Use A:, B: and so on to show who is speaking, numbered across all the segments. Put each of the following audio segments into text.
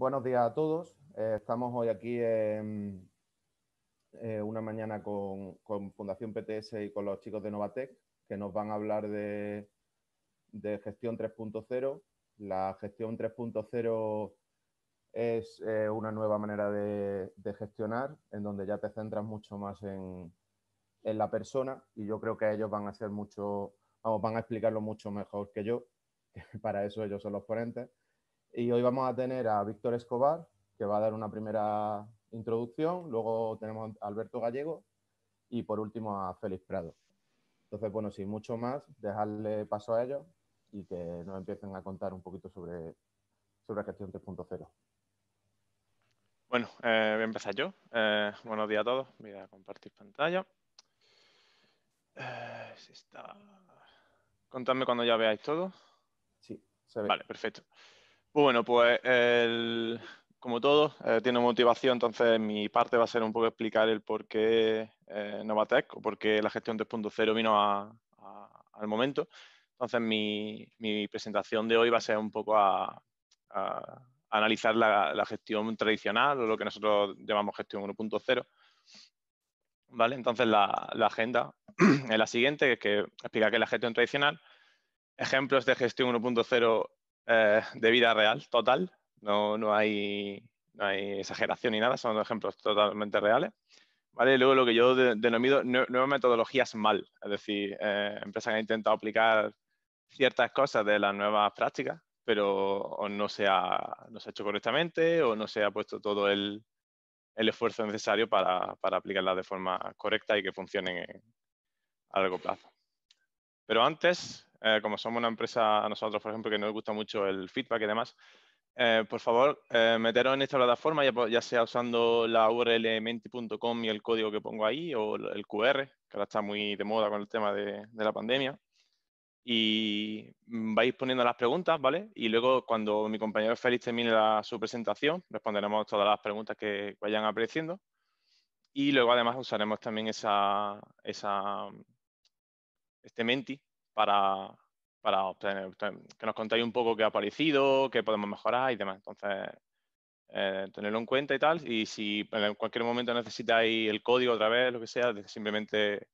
A: buenos días a todos. Eh, estamos hoy aquí en, eh, una mañana con, Fundación PTS y con los chicos de Novatec, que nos van a hablar de, gestión 3.0. La gestión 3.0 es eh, una nueva manera de, gestionar, en donde ya te centras mucho más en, la persona y yo creo que ellos van a ser mucho, van a explicarlo mucho mejor que yo, que para eso ellos son los ponentes. Y hoy vamos a tener a Víctor Escobar, que va a dar una primera introducción, luego tenemos a Alberto Gallego y por último a Félix Prado. Entonces, bueno, sin mucho más, dejarle paso a ellos y que nos empiecen a contar un poquito sobre, sobre gestión 3.0.
B: Bueno, eh, voy a empezar yo. Eh, buenos días a todos. Voy a compartir pantalla. Eh, está... Contadme cuando ya veáis todo. Sí, se ve. Vale, perfecto. Bueno, pues como todo, eh, tiene motivación, entonces mi parte va a ser un poco explicar el por qué eh, Novatec o por qué la gestión 3.0 vino a, al momento. Entonces mi, presentación de hoy va a ser un poco a, analizar la, gestión tradicional o lo que nosotros llamamos gestión 1.0. ¿Vale? Entonces la, agenda es la siguiente, que, es que explica qué es la gestión tradicional, ejemplos de gestión 1.0 eh, de vida real, total. No, no, hay, no hay exageración ni nada, son ejemplos totalmente reales. ¿Vale? Luego lo que yo denomino nuevas metodologías mal, es decir, eh, empresas que han intentado aplicar ciertas cosas de las nuevas prácticas, pero o no, se ha, no se ha hecho correctamente o no se ha puesto todo el, esfuerzo necesario para, para aplicarlas de forma correcta y que funcionen a largo plazo. Pero antes, eh, como somos una empresa a nosotros, por ejemplo, que nos gusta mucho el feedback y demás, eh, por favor, eh, meteros en esta plataforma, ya, sea usando la URL menti.com y el código que pongo ahí, o el QR, que ahora está muy de moda con el tema de, la pandemia. Y vais poniendo las preguntas, ¿vale? Y luego, cuando mi compañero Félix termine su presentación, responderemos todas las preguntas que vayan apareciendo. Y luego, además, usaremos también esa, esa este Menti para, obtener, que nos contéis un poco qué ha parecido, qué podemos mejorar y demás. Entonces, eh, tenerlo en cuenta y tal. Y si en cualquier momento necesitáis el código otra vez, lo que sea, simplemente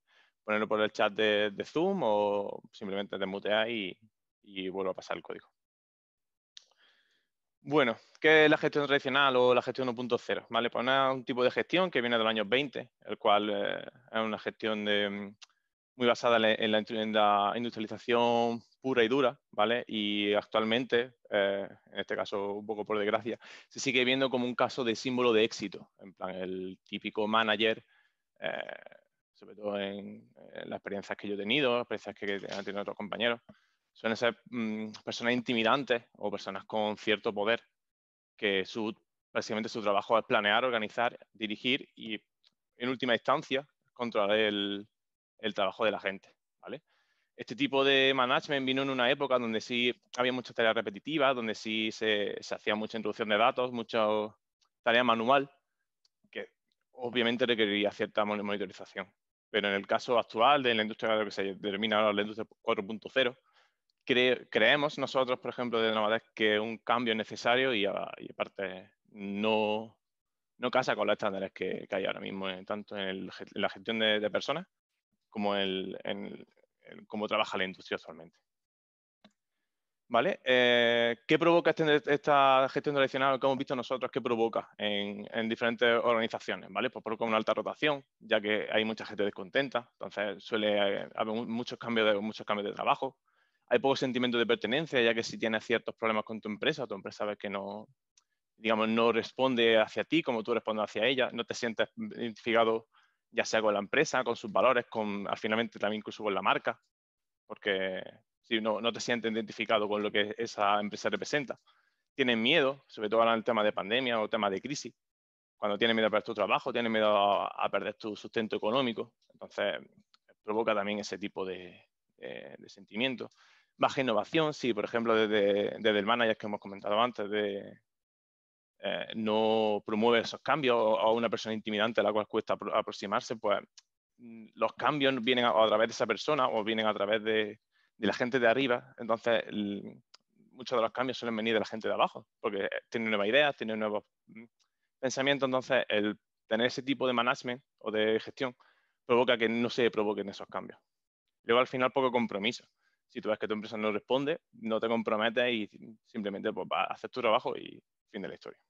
B: ponerlo por el chat de, Zoom o simplemente desmuteáis y, y vuelvo a pasar el código. Bueno, ¿qué es la gestión tradicional o la gestión 1.0? ¿Vale? Pues es un tipo de gestión que viene de los años 20, el cual eh, es una gestión de muy basada en la, industrialización pura y dura, ¿vale? Y actualmente, eh, en este caso un poco por desgracia, se sigue viendo como un caso de símbolo de éxito, en plan el típico manager, eh, sobre todo en, las experiencias que yo he tenido, las experiencias que han tenido otros compañeros, son esas mm, personas intimidantes o personas con cierto poder, que su, básicamente su trabajo es planear, organizar, dirigir y, en última instancia, controlar el, el trabajo de la gente, ¿vale? Este tipo de management vino en una época donde sí había muchas tareas repetitivas, donde sí se, hacía mucha introducción de datos, mucha tarea manual, que obviamente requeriría cierta monitorización. Pero en el caso actual de la industria que se denomina ahora la industria 4.0, creemos nosotros, por ejemplo, de Novadex, que un cambio es necesario y, aparte no, no casa con los estándares que, hay ahora mismo, eh, en, tanto en, la gestión de, personas como, el, trabaja la industria actualmente. ¿Vale? Eh, ¿Qué provoca este, esta gestión tradicional que hemos visto nosotros? ¿Qué provoca en, diferentes organizaciones? ¿Vale? Pues provoca una alta rotación, ya que hay mucha gente descontenta, entonces suele eh, haber muchos cambios de, muchos cambios de trabajo. Hay poco sentimiento de pertenencia, ya que si tienes ciertos problemas con tu empresa, tu empresa ves que no, digamos, no responde hacia ti como tú respondes hacia ella, no te sientes identificado ya sea con la empresa, con sus valores, con, al finalmente también incluso con la marca, porque si no, te sientes identificado con lo que esa empresa representa. Tienen miedo, sobre todo ahora en el tema de pandemia o tema de crisis, cuando tienen miedo a perder tu trabajo, tienen miedo a, perder tu sustento económico, entonces provoca también ese tipo de, eh, sentimientos. Baja innovación, sí, por ejemplo, desde, desde el manager que hemos comentado antes, de, eh, no promueve esos cambios o, a una persona intimidante a la cual cuesta aproximarse, pues mm, los cambios vienen a, través de esa persona o vienen a través de, la gente de arriba. Entonces, muchos de los cambios suelen venir de la gente de abajo, porque eh, tienen nuevas ideas, tienen nuevos mm, pensamientos. Entonces, el tener ese tipo de management o de gestión provoca que no se provoquen esos cambios. Luego, al final, poco compromiso. Si tú ves que tu empresa no responde, no te comprometes y mm, simplemente pues, haces tu trabajo y fin de la historia.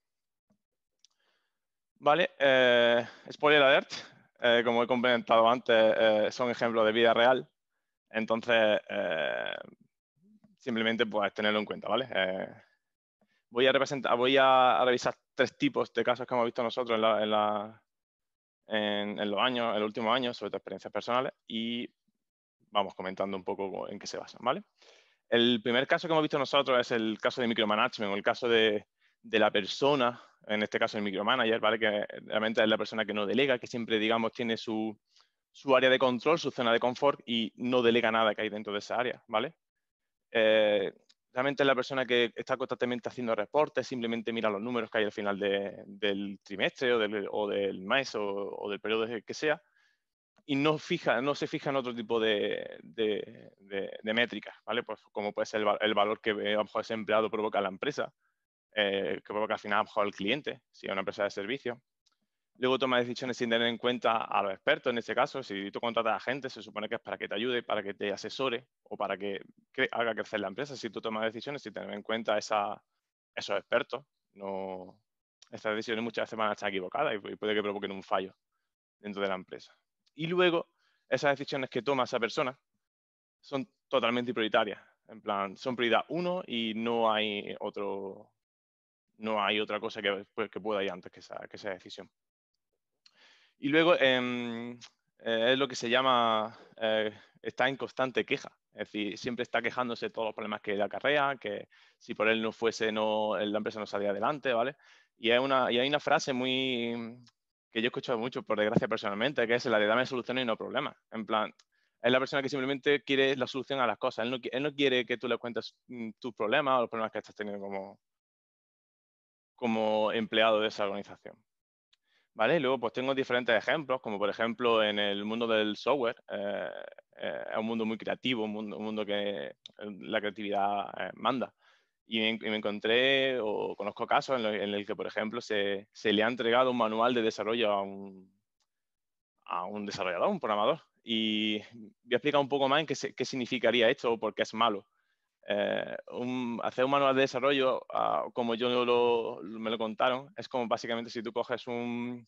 B: Vale, eh, spoiler alert, eh, como he comentado antes, eh, son ejemplos de vida real, entonces simplemente pues tenerlo en cuenta, ¿vale? voy a representar, voy a, revisar tres tipos de casos que hemos visto nosotros en, la, en, los años, en último últimos años, sobre experiencias personales, y vamos comentando un poco en qué se basan, ¿vale? El primer caso que hemos visto nosotros es el caso de micromanagement el caso de de la persona, en este caso el micromanager, ¿vale? que realmente es la persona que no delega, que siempre, digamos, tiene su, área de control, su zona de confort y no delega nada que hay dentro de esa área, ¿vale? Eh, realmente es la persona que está constantemente haciendo reportes, simplemente mira los números que hay al final del trimestre o del, o mes o, del periodo que sea y no, fija, no se fija en otro tipo de, métricas, ¿vale? Pues como puede ser el, valor que eh, a ese empleado provoca a la empresa eh, que provoca al final al cliente, si es una empresa de servicio. Luego toma decisiones sin tener en cuenta a los expertos, en este caso, si tú contratas a gente, se supone que es para que te ayude, para que te asesore o para que haga haga crecer la empresa. Si tú tomas decisiones sin tener en cuenta esa, esos expertos, no, estas decisiones muchas veces van a estar equivocadas y, y puede que provoquen un fallo dentro de la empresa. Y luego, esas decisiones que toma esa persona son totalmente prioritarias. En plan, son prioridad uno y no hay otro, no hay otra cosa pues, que, pueda ir antes que esa, decisión. Y luego em, eh, es lo que se llama, eh, está en constante queja, es decir, siempre está quejándose de todos los problemas que le acarrea, que si por él no fuese, no, eh, la empresa no saldría adelante, ¿vale? Y hay una, y hay una frase muy que yo he escuchado mucho, por desgracia personalmente, que es la de dame soluciones y no problemas. En plan, es la persona que simplemente quiere la solución a las cosas. Él no, él no quiere que tú le cuentes mm, tus problemas o los problemas que estás teniendo como, como empleado de esa organización. ¿Vale? Luego, pues tengo diferentes ejemplos, como por ejemplo en el mundo del software, eh, eh, es un mundo muy creativo, un mundo, que la creatividad eh, manda. Y me, encontré o conozco casos en, los el que, por ejemplo, se, le ha entregado un manual de desarrollo a un, a un desarrollador, un programador. Y voy a explicar un poco más en qué, qué significaría esto o por qué es malo. Eh, un, hacer un manual de desarrollo, ah, como yo me lo contaron, es como básicamente si tú coges un...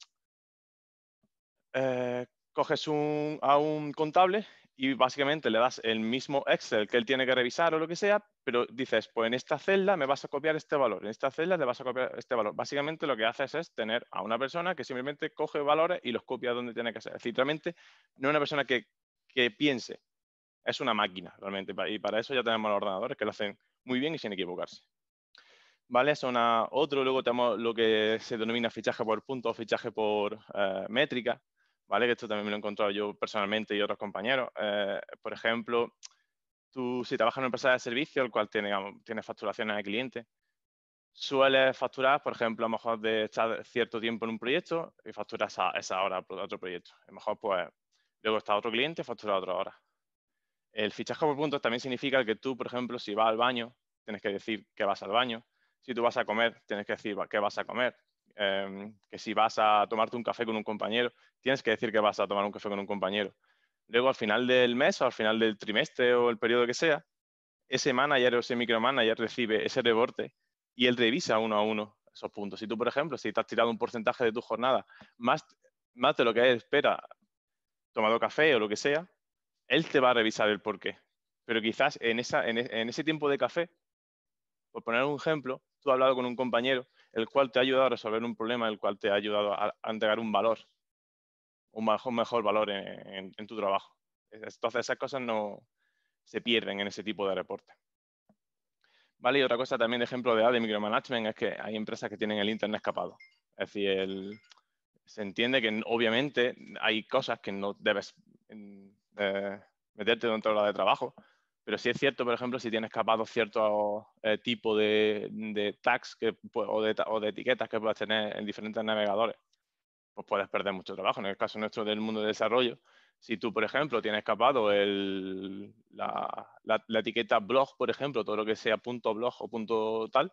B: Eh, coges un, a un contable y básicamente le das el mismo Excel que él tiene que revisar o lo que sea, pero dices, pues en esta celda me vas a copiar este valor, en esta celda le vas a copiar este valor. Básicamente lo que haces es tener a una persona que simplemente coge valores y los copia donde tiene que ser. Es decir, realmente no una persona que piense, es una máquina realmente. Y para eso ya tenemos los ordenadores que lo hacen muy bien y sin equivocarse. ¿Vale? Eso una, otro, luego tenemos lo que se denomina fichaje por punto o fichaje por eh, métrica, ¿vale? Que esto también me lo he encontrado yo personalmente y otros compañeros. Eh, por ejemplo, tú si trabajas en una empresa de servicio, el cual tiene, facturaciones al cliente, sueles facturar, por ejemplo, a lo mejor de estar cierto tiempo en un proyecto y facturas esa, esa hora por otro proyecto. A lo mejor, pues, luego está otro cliente y factura otra hora. El fichaje por puntos también significa que tú, por ejemplo, si vas al baño, tienes que decir que vas al baño. Si tú vas a comer, tienes que decir que vas a comer. Em, que si vas a tomarte un café con un compañero, tienes que decir que vas a tomar un café con un compañero. Luego, al final del mes o al final del trimestre o el periodo que sea, ese manager o ese micromanager recibe ese reporte y él revisa uno a uno esos puntos. Si tú, por ejemplo, si te has tirado un porcentaje de tu jornada más, más de lo que él espera, tomado café o lo que sea, él te va a revisar el porqué. Pero quizás e, en, ese tiempo de café, por poner un ejemplo, tú has hablado con un compañero, el cual te ha ayudado a resolver un problema, el cual te ha ayudado a, entregar un valor, un mejor, valor en, tu trabajo. Entonces esas cosas no se pierden en ese tipo de reporte. Vale, y otra cosa también de ejemplo de, de micromanagement es que hay empresas que tienen el internet escapado. Es decir, se entiende que obviamente hay cosas que no debes mm, meterte dentro de la de trabajo. Pero si es cierto, por ejemplo, si tienes capado cierto eh, tipo de, tags que, o, de, etiquetas que puedas tener en diferentes navegadores, pues puedes perder mucho trabajo. En el caso nuestro del mundo de desarrollo, si tú, por ejemplo, tienes capado el, la, etiqueta blog, por ejemplo, todo lo que sea punto .blog o punto .tal,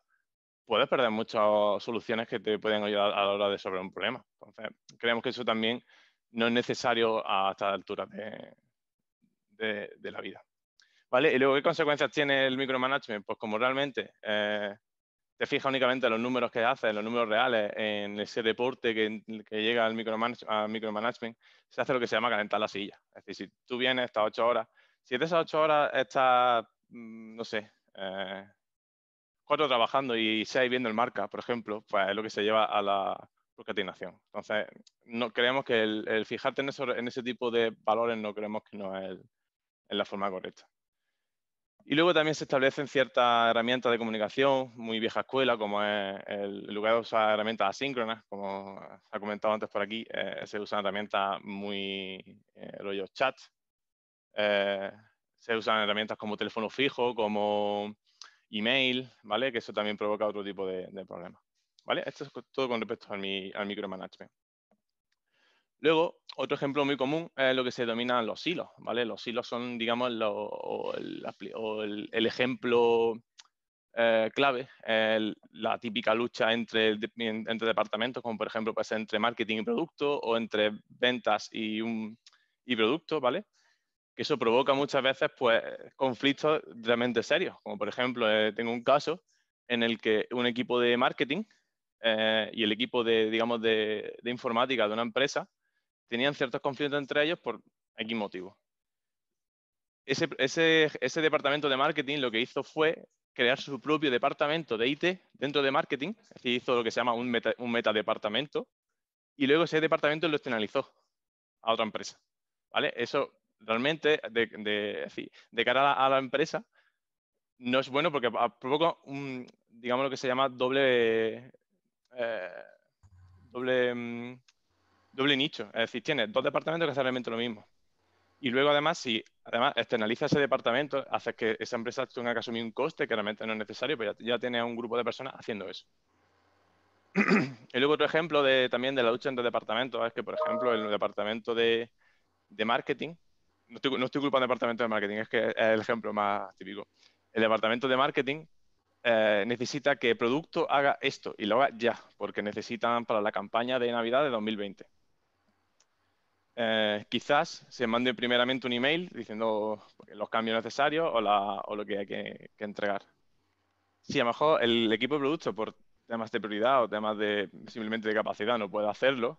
B: puedes perder muchas soluciones que te pueden ayudar a la hora de resolver un problema. Entonces, creemos que eso también no es necesario a esta altura de, de, la vida. ¿Vale? Y luego, ¿qué consecuencias tiene el micromanagement? Pues como realmente eh, te fijas únicamente en los números que haces, en los números reales, en ese deporte que, llega al, micromanagement, se hace lo que se llama calentar la silla. Es decir, si tú vienes estas ocho horas, si de esas ocho horas estás, mm, no sé, eh, cuatro trabajando y seis viendo el marca, por ejemplo, pues es lo que se lleva a la procrastinación. Entonces, no creemos que el, fijarte en, en ese tipo de valores no creemos que no es el, en la forma correcta. Y luego también se establecen ciertas herramientas de comunicación muy vieja escuela, como es el lugar de usar herramientas asíncronas, como se ha comentado antes por aquí, eh, se usan herramientas muy eh, rollo chat, eh, se usan herramientas como teléfono fijo, como email, ¿vale? Que eso también provoca otro tipo de, de problemas, ¿vale? Esto es todo con respecto al, mi, al micromanagement. Luego, otro ejemplo muy común es lo que se denominan los hilos, ¿vale? Los hilos son, digamos, el, ejemplo eh, clave, la típica lucha entre, entre departamentos, como por ejemplo entre marketing y producto o entre ventas y, producto, ¿vale? Que eso provoca muchas veces pues, conflictos realmente serios, como por ejemplo, eh, tengo un caso en el que un equipo de marketing eh, y el equipo de, digamos, de informática de una empresa tenían ciertos conflictos entre ellos por X motivo. Ese, ese, departamento de marketing lo que hizo fue crear su propio departamento de IT dentro de marketing, es decir, hizo lo que se llama un meta, departamento, y luego ese departamento lo externalizó a otra empresa. ¿vale? Eso realmente, de, de, cara a la, empresa, no es bueno porque provoca, un, digamos, lo que se llama doble, eh, doble mm, doble nicho. Es decir, tienes dos departamentos que hacen realmente lo mismo. Y luego, además, si además externaliza ese departamento, haces que esa empresa tenga que asumir un coste que realmente no es necesario, pero pues ya, tiene a un grupo de personas haciendo eso. y luego otro ejemplo de, también de la lucha entre departamentos es que, por ejemplo, el departamento de, marketing, no estoy, culpando al departamento de marketing, es que es el ejemplo más típico. El departamento de marketing eh, necesita que el producto haga esto y lo haga ya, porque necesitan para la campaña de Navidad de 2020. Eh, quizás se mande primeramente un email diciendo los cambios necesarios o, lo que hay que, entregar. Si a lo mejor el equipo de producto por temas de prioridad o temas de simplemente de capacidad no puede hacerlo,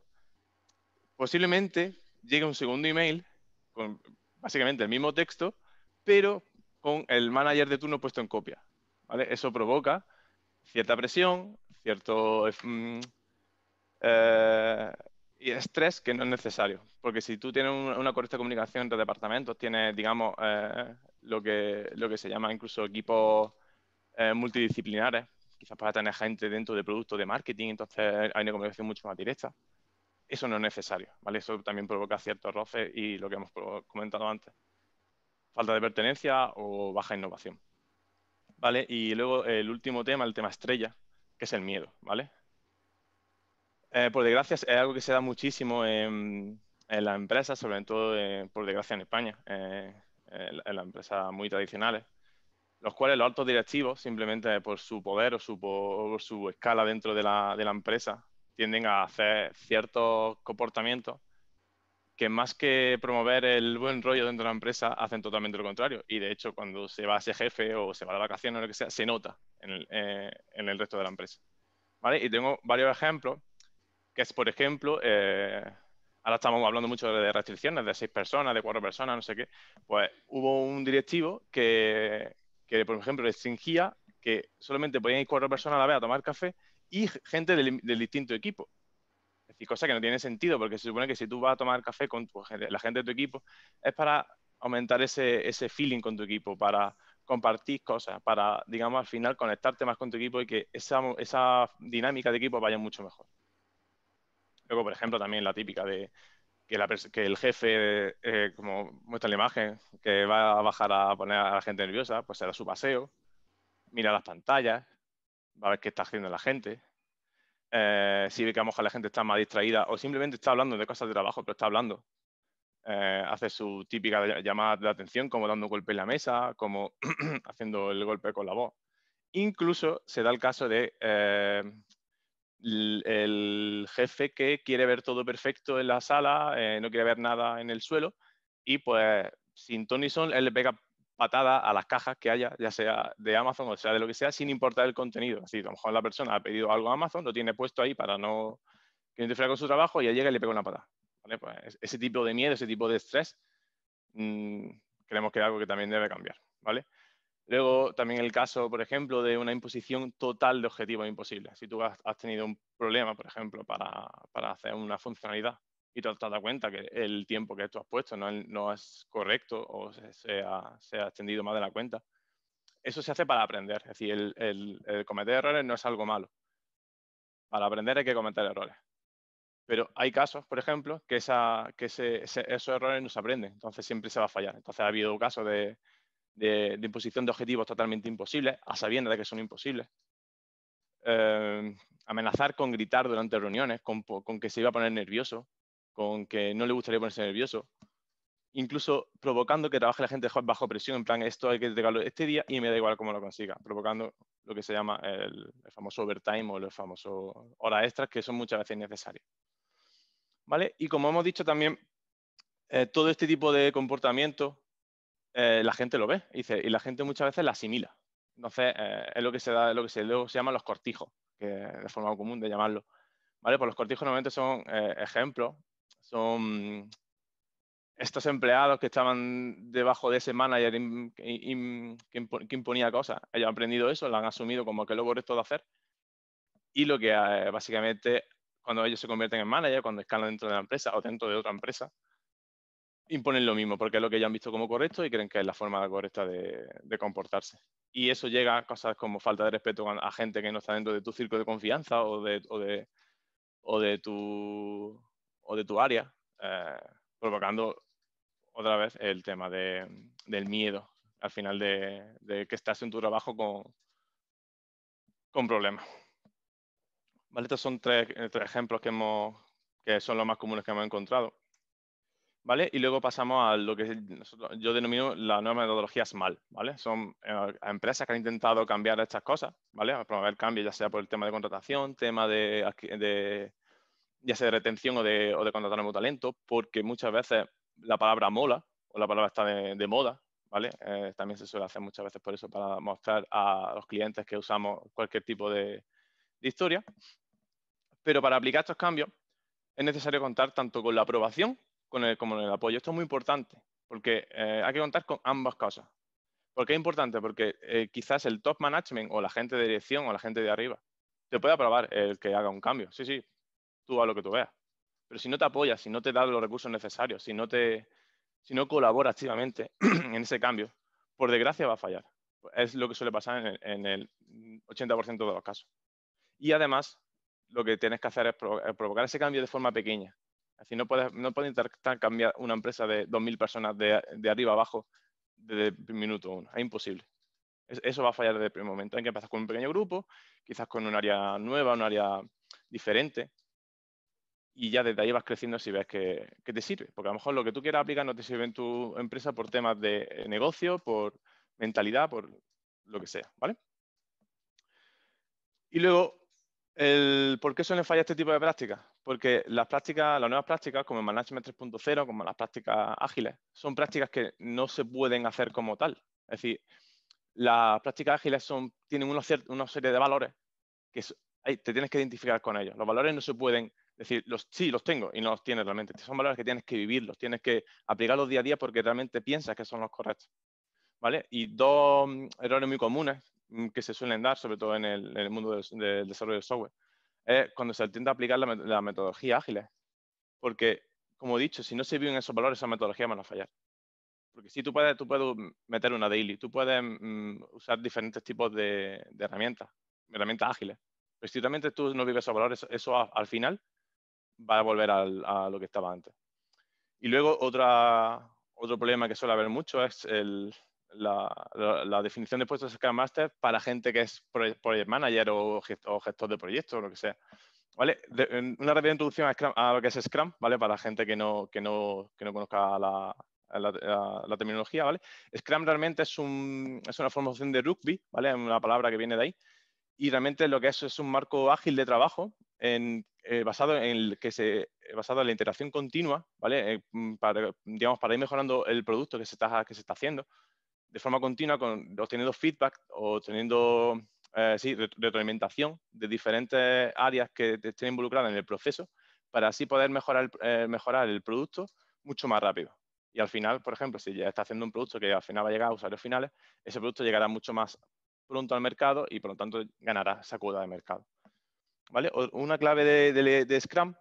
B: posiblemente llegue un segundo email con básicamente el mismo texto, pero con el manager de turno puesto en copia. Eso provoca cierta presión, cierto... Eh, mm, eh, y estrés que no es necesario, porque si tú tienes una correcta comunicación entre departamentos, tienes, digamos, eh, lo, que, lo que se llama incluso equipos eh, multidisciplinares, quizás para tener gente dentro de productos de marketing, entonces hay una comunicación mucho más directa. Eso no es necesario, ¿vale? Eso también provoca ciertos roces y lo que hemos comentado antes. Falta de pertenencia o baja innovación. ¿Vale? Y luego el último tema, el tema estrella, que es el miedo, ¿vale? Eh, por desgracia, es algo que se da muchísimo en, en las empresas, sobre todo, eh, por desgracia, en España, eh, en, las empresas muy tradicionales, los cuales los altos directivos, simplemente por su poder o, su, su escala dentro de la, empresa, tienden a hacer ciertos comportamientos que más que promover el buen rollo dentro de la empresa, hacen totalmente lo contrario. Y de hecho, cuando se va a ese jefe o se va de vacaciones o lo que sea, se nota en el, eh, en el resto de la empresa. ¿Vale? Y tengo varios ejemplos que es, por ejemplo, eh, ahora estamos hablando mucho de restricciones, de seis personas, de cuatro personas, no sé qué, pues hubo un directivo que, que por ejemplo, restringía que solamente podían ir cuatro personas a la vez a tomar café y gente del, distinto equipo. Es decir, cosa que no tiene sentido, porque se supone que si tú vas a tomar café con tu, la gente de tu equipo, es para aumentar ese, ese feeling con tu equipo, para compartir cosas, para, digamos, al final conectarte más con tu equipo y que esa, esa dinámica de equipo vaya mucho mejor. Luego, por ejemplo, también la típica de que, el jefe, eh, como muestra la imagen, que va a bajar a poner a la gente nerviosa, pues se da su paseo, mira las pantallas, va a ver qué está haciendo la gente. Eh, si ve que a lo mejor la gente está más distraída o simplemente está hablando de cosas de trabajo, pero está hablando. Eh, hace su típica llamada de atención, como dando un golpe en la mesa, como haciendo el golpe con la voz. Incluso se da el caso de el jefe que quiere ver todo perfecto en la sala, eh, no quiere ver nada en el suelo y pues sin Tonyson él le pega patada a las cajas que haya, ya sea de Amazon o sea de lo que sea, sin importar el contenido. Así, a lo mejor la persona ha pedido algo a Amazon, lo tiene puesto ahí para no que interfiera con su trabajo y ya llega y le pega una patada. Pues, ese tipo de miedo, ese tipo de estrés, mm, creemos que es algo que también debe cambiar. ¿vale? Luego también el caso, por ejemplo, de una imposición total de objetivos imposibles. Si tú has, tenido un problema, por ejemplo, para, hacer una funcionalidad y te has dado cuenta que el tiempo que tú has puesto no, es correcto o se, ha, extendido más de la cuenta, eso se hace para aprender. Es decir, el, cometer errores no es algo malo. Para aprender hay que cometer errores. Pero hay casos, por ejemplo, que, esa, que esos errores no se aprenden, entonces siempre se va a fallar. Entonces ha habido casos de, de, imposición de objetivos totalmente imposibles, a sabiendas de que son imposibles. Em, amenazar con gritar durante reuniones, con, que se iba a poner nervioso, con que no le gustaría ponerse nervioso, incluso provocando que trabaje la gente bajo presión, en plan, esto hay que entregarlo este día y me da igual cómo lo consiga, provocando lo que se llama el, famoso overtime o los famosos horas extras que son muchas veces necesarias. ¿Vale? Y como hemos dicho también, eh, todo este tipo de comportamiento eh, la gente lo ve y, la gente muchas veces la asimila. Entonces, eh, es lo que se da, lo que se, luego se llaman los cortijos, que de forma común de llamarlo. ¿Vale? Pues los cortijos normalmente son eh, ejemplos, son estos empleados que estaban debajo de ese manager que, imponía cosas. Ellos han aprendido eso, lo han asumido como que lo correcto de hacer. Y lo que básicamente, cuando ellos se convierten en manager, cuando escalan dentro de la empresa o dentro de otra empresa, imponen lo mismo, porque es lo que ya han visto como correcto y creen que es la forma correcta de, comportarse. Y eso llega a cosas como falta de respeto a, gente que no está dentro de tu círculo de confianza o de, de, tu, o de tu área, eh, provocando otra vez el tema del miedo al final de, que estás en tu trabajo con, con problemas. estos son tres, tres ejemplos que, hemos, que son los más comunes que hemos encontrado ¿vale? Y luego pasamos a lo que yo denomino la nueva metodología SMAL, ¿vale? Son eh, empresas que han intentado cambiar estas cosas, ¿vale? A promover cambios, ya sea por el tema de contratación, tema de, ya sea de retención o de, o de contratar nuevo talento, porque muchas veces la palabra mola o la palabra está de, moda, ¿vale? Eh, también se suele hacer muchas veces por eso, para mostrar a los clientes que usamos cualquier tipo de, de historia. Pero para aplicar estos cambios es necesario contar tanto con la aprobación con el, como el apoyo. Esto es muy importante porque eh, hay que contar con ambas cosas. ¿Por qué es importante? Porque eh, quizás el top management o la gente de dirección o la gente de arriba te puede aprobar el que haga un cambio. Sí, sí, tú haz lo que tú veas. Pero si no te apoyas, si no te da los recursos necesarios, si no, te, si no colabora activamente en ese cambio, por desgracia va a fallar. Es lo que suele pasar en el 80% de los casos. Y además, lo que tienes que hacer es, provocar ese cambio de forma pequeña. Así no puedes, no puedes intentar cambiar una empresa de 2.000 personas de, arriba abajo desde el minuto uno. Es imposible. eso va a fallar desde el primer momento. Hay que empezar con un pequeño grupo, quizás con un área nueva, un área diferente. Y ya desde ahí vas creciendo si ves que, te sirve. Porque a lo mejor lo que tú quieras aplicar no te sirve en tu empresa por temas de eh, negocio, por mentalidad, por lo que sea. ¿Vale? Y luego, ¿por qué suelen fallar este tipo de prácticas? porque las prácticas, las nuevas prácticas como el Management 3.0, como las prácticas ágiles, son prácticas que no se pueden hacer como tal. Es decir, las prácticas ágiles tienen una, serie de valores que te tienes que identificar con ellos. Los valores no se pueden decir, los, sí, los tengo y no los tienes realmente. son valores que tienes que vivirlos, tienes que aplicarlos día a día porque realmente piensas que son los correctos. ¿Vale? Y dos mm, errores muy comunes mm, que se suelen dar, sobre todo en el, mundo del desarrollo de software es cuando se intenta aplicar la, metodología ágil. ¿eh? Porque, como he dicho, si no se viven esos valores, esa metodología van a fallar. Porque si tú puedes, tú puedes meter una daily, tú puedes usar diferentes tipos de, herramientas, herramientas ágiles. Pero si realmente tú no vives esos valores, eso, al final va a volver a lo que estaba antes. Y luego otra, otro problema que suele haber mucho es el, la, definición de puestos de Scrum Master para gente que es Project Manager o, gestor de proyectos o lo que sea. ¿Vale? una rápida introducción a, lo que es Scrum, ¿vale? Para gente que no, que conozca la, terminología, Scrum realmente es, una formación de rugby, ¿vale? Una palabra que viene de ahí. Y realmente lo que es es un marco ágil de trabajo eh, basado, en que se, basado en la interacción continua, ¿vale? Eh, para, ir mejorando el producto que se está haciendo de forma continua, con, obteniendo feedback o obteniendo eh, sí, retroalimentación de diferentes áreas que estén involucradas en el proceso para así poder mejorar, eh, mejorar el producto mucho más rápido. Y al final, por ejemplo, si ya está haciendo un producto que al final va a llegar a usuarios finales, ese producto llegará mucho más pronto al mercado y por lo tanto ganará esa cuota de mercado. ¿Vale? Una clave de, Scrum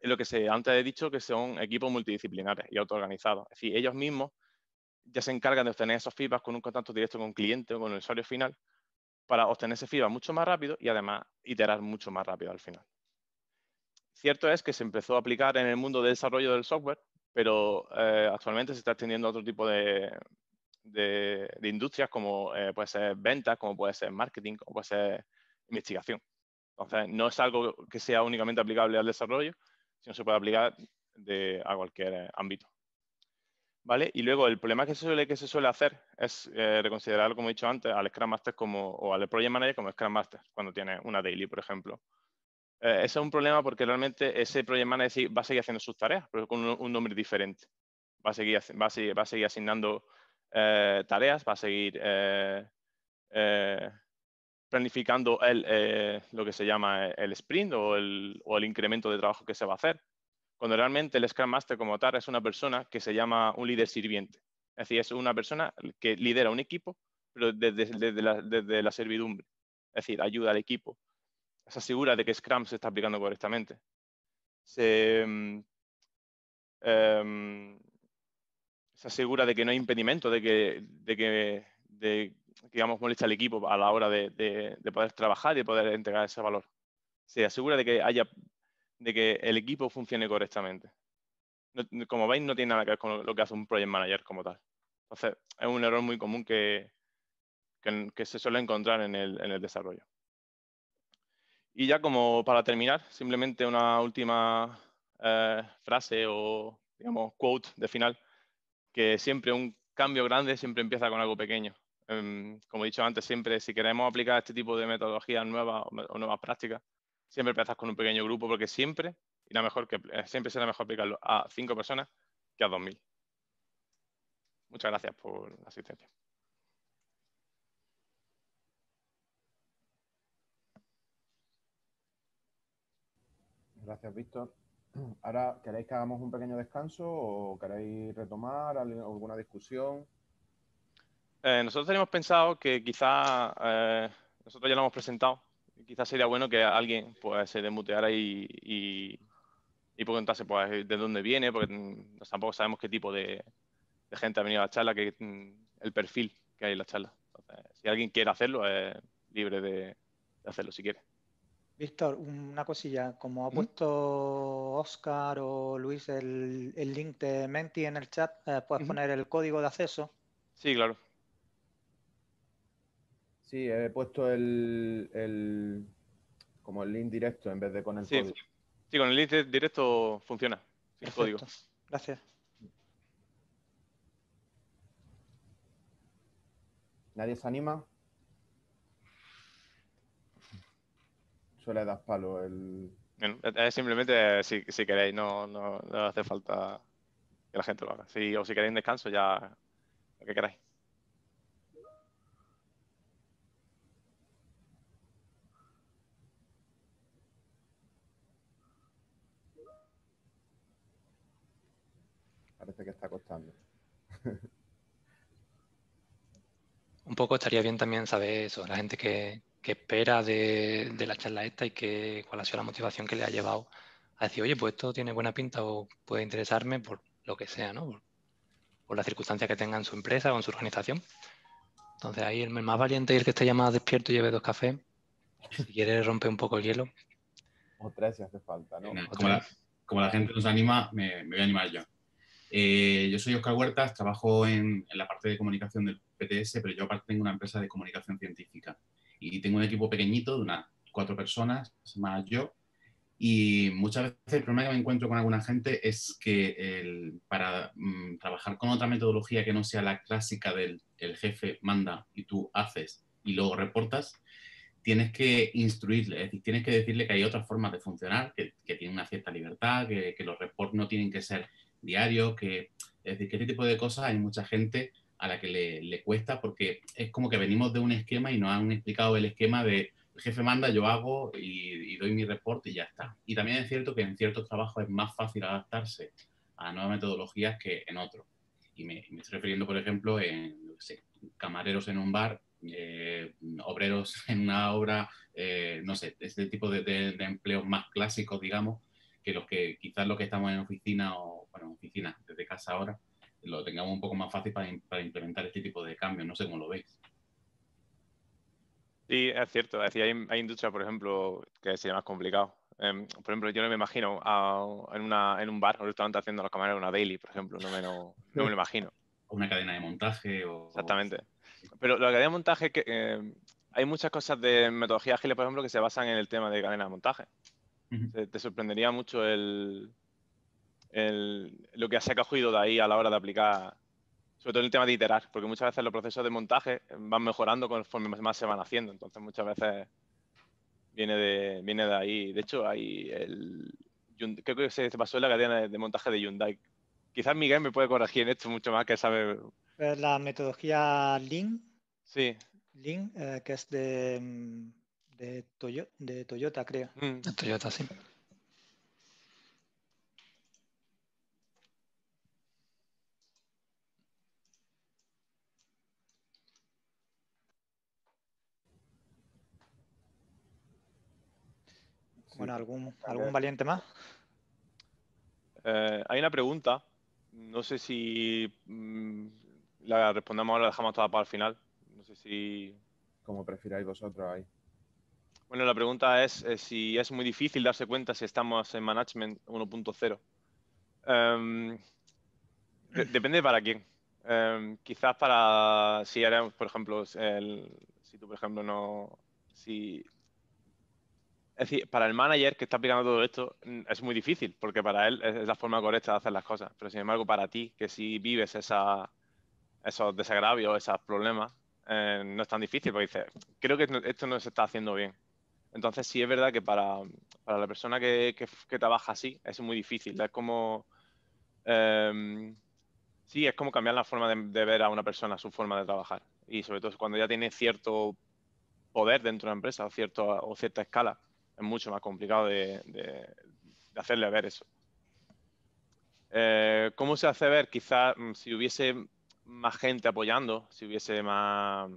B: es lo que se, antes he dicho, que son equipos multidisciplinares y autoorganizados. Es decir, ellos mismos ya se encargan de obtener esos fibas con un contacto directo con el cliente o con el usuario final para obtener ese feedback mucho más rápido y además iterar mucho más rápido al final. Cierto es que se empezó a aplicar en el mundo del desarrollo del software, pero eh, actualmente se está extendiendo a otro tipo de, industrias como eh, puede ser ventas, como puede ser marketing, como puede ser investigación. Entonces, no es algo que sea únicamente aplicable al desarrollo, sino se puede aplicar a cualquier ámbito. Y luego el problema que se suele, que se suele hacer es eh, reconsiderar, como he dicho antes, al Scrum Master como, o al Project Manager como Scrum Master, cuando tiene una daily, por ejemplo. Eh, ese es un problema porque realmente ese Project Manager va a seguir haciendo sus tareas, pero con un, nombre diferente. Va a seguir, va a seguir, asignando eh, tareas, va a seguir planificando lo que se llama el sprint o el incremento de trabajo que se va a hacer cuando realmente el Scrum Master como tal es una persona que se llama un líder sirviente. Es decir, es una persona que lidera un equipo, pero desde, la, servidumbre. Es decir, ayuda al equipo. Se asegura de que Scrum se está aplicando correctamente. Se, mm, em, asegura de que no hay impedimento, de que, que digamos, molesta al equipo a la hora de poder trabajar y poder entregar ese valor. Se asegura de que haya de que el equipo funcione correctamente. como veis, no tiene nada que ver con lo que hace un project manager como tal. Entonces, es un error muy común que, que, se suele encontrar en el, desarrollo. Y ya como para terminar, simplemente una última eh, frase o, digamos, quote de final, que siempre un cambio grande siempre empieza con algo pequeño. Em, como he dicho antes, siempre si queremos aplicar este tipo de metodologías nuevas o nuevas prácticas, Siempre empezás con un pequeño grupo porque siempre mejor eh, siempre será mejor aplicarlo a cinco personas que a dos mil. Muchas gracias por la asistencia.
A: Gracias, Víctor. Ahora, ¿queréis que hagamos un pequeño descanso o queréis retomar alguna discusión?
B: Eh, nosotros tenemos pensado que quizá, eh, nosotros ya lo hemos presentado, quizás sería bueno que alguien pues, se desmuteara y, y, preguntase pues, eh, de dónde viene, porque mm, tampoco sabemos qué tipo de, gente ha venido a la charla, que, mm, el perfil que hay en la charla. si alguien quiere hacerlo, es libre de, hacerlo si quiere.
C: Víctor, una cosilla, como ha puesto Oscar o Luis el, link de Menti en el chat, eh, ¿puedes poner el código de acceso?
B: Sí, claro.
A: Sí, he puesto el, el como el link directo en vez de con el código.
B: Sí. con el link directo funciona, sin código.
A: Gracias. ¿Nadie se anima? Suele dar palo el...
B: simplemente eh, si, si queréis, no, no, no hace falta que la gente lo haga. Si, o si queréis descanso, ya lo que queráis.
A: que está
D: costando. Un poco estaría bien también saber eso, la gente que, espera de, la charla esta y que, cuál ha sido la motivación que le ha llevado a decir, oye, pues esto tiene buena pinta o puede interesarme por lo que sea, ¿no? Por, la circunstancia que tenga en su empresa o en su organización. Entonces ahí el más valiente y el que esté llamado despierto y lleve dos cafés.
E: Si quiere romper un poco el hielo. O tres si hace falta, ¿no? Como la, gente nos anima, me, me voy a animar yo. Eh, yo soy Oscar Huertas, trabajo en, la parte de comunicación del PTS, pero yo aparte tengo una empresa de comunicación científica y tengo un equipo pequeñito de unas cuatro personas, más yo, y muchas veces el problema que me encuentro con alguna gente es que para mm, trabajar con otra metodología que no sea la clásica del el jefe manda y tú haces y luego reportas, tienes que instruirle, es decir, tienes que decirle que hay otras formas de funcionar, que, tiene una cierta libertad, que, que, los reports no tienen que ser diarios, que es decir, que este tipo de cosas hay mucha gente a la que le, cuesta porque es como que venimos de un esquema y nos han explicado el esquema de el jefe manda, yo hago y, doy mi reporte y ya está. Y también es cierto que en ciertos trabajos es más fácil adaptarse a nuevas metodologías que en otros. Y me, estoy refiriendo, por ejemplo, en camareros en un bar, eh, obreros en una obra, eh, no sé, este tipo de empleos más clásicos, digamos, que los que quizás los que estamos en oficina o, bueno, oficina desde casa ahora, lo tengamos un poco más fácil para, implementar este tipo de cambios. No sé cómo lo veis.
B: Sí, es cierto. Es hay, industrias, por ejemplo, que sería más complicado. Em, por ejemplo, yo no me imagino en, un bar o restaurante haciendo las cámaras una daily, por ejemplo. No me, no,
E: me lo imagino. Una cadena de montaje Exactamente.
B: Pero la cadena de montaje, que, eh, hay muchas cosas de metodología ágil, por ejemplo, que se basan en el tema de cadena de montaje. Te sorprendería mucho el, lo que se ha cogido de ahí a la hora de aplicar, sobre todo en el tema de iterar, porque muchas veces los procesos de montaje van mejorando conforme más se van haciendo, entonces muchas veces viene de, viene de ahí. De hecho, hay el, creo que se pasó en la cadena de, montaje de Hyundai. Quizás Miguel me puede corregir en esto mucho más que sabe.
C: Eh, la metodología Lean. Sí. Lean, eh, que es de mm, de Toyota, creo. Mm.
B: De Toyota, sí. Bueno, ¿algún, algún valiente más? Eh, hay una pregunta. No sé si mm, la respondemos o la dejamos toda para el final. No sé si.
A: Como prefiráis vosotros ahí.
B: Bueno, la pregunta es, eh, si es muy difícil darse cuenta si estamos en Management 1.0. Em, depende para quién. Em, quizás para si haremos, por ejemplo, el, si tú, por ejemplo, no. Si, es decir, para el manager que está aplicando todo esto es muy difícil, porque para él es, la forma correcta de hacer las cosas. Pero sin embargo, para ti, que si vives esa, esos desagravios, esos problemas, eh, no es tan difícil, porque dices, creo que esto no se está haciendo bien. Entonces sí es verdad que para, la persona que, trabaja así es muy difícil. Es como... Em, sí, es como cambiar la forma de, ver a una persona, su forma de trabajar. Y sobre todo cuando ya tiene cierto poder dentro de una empresa o, cierto, o cierta escala, es mucho más complicado de, hacerle ver eso. Eh, ¿Cómo se hace ver? Quizás mm, si hubiese más gente apoyando, si hubiese más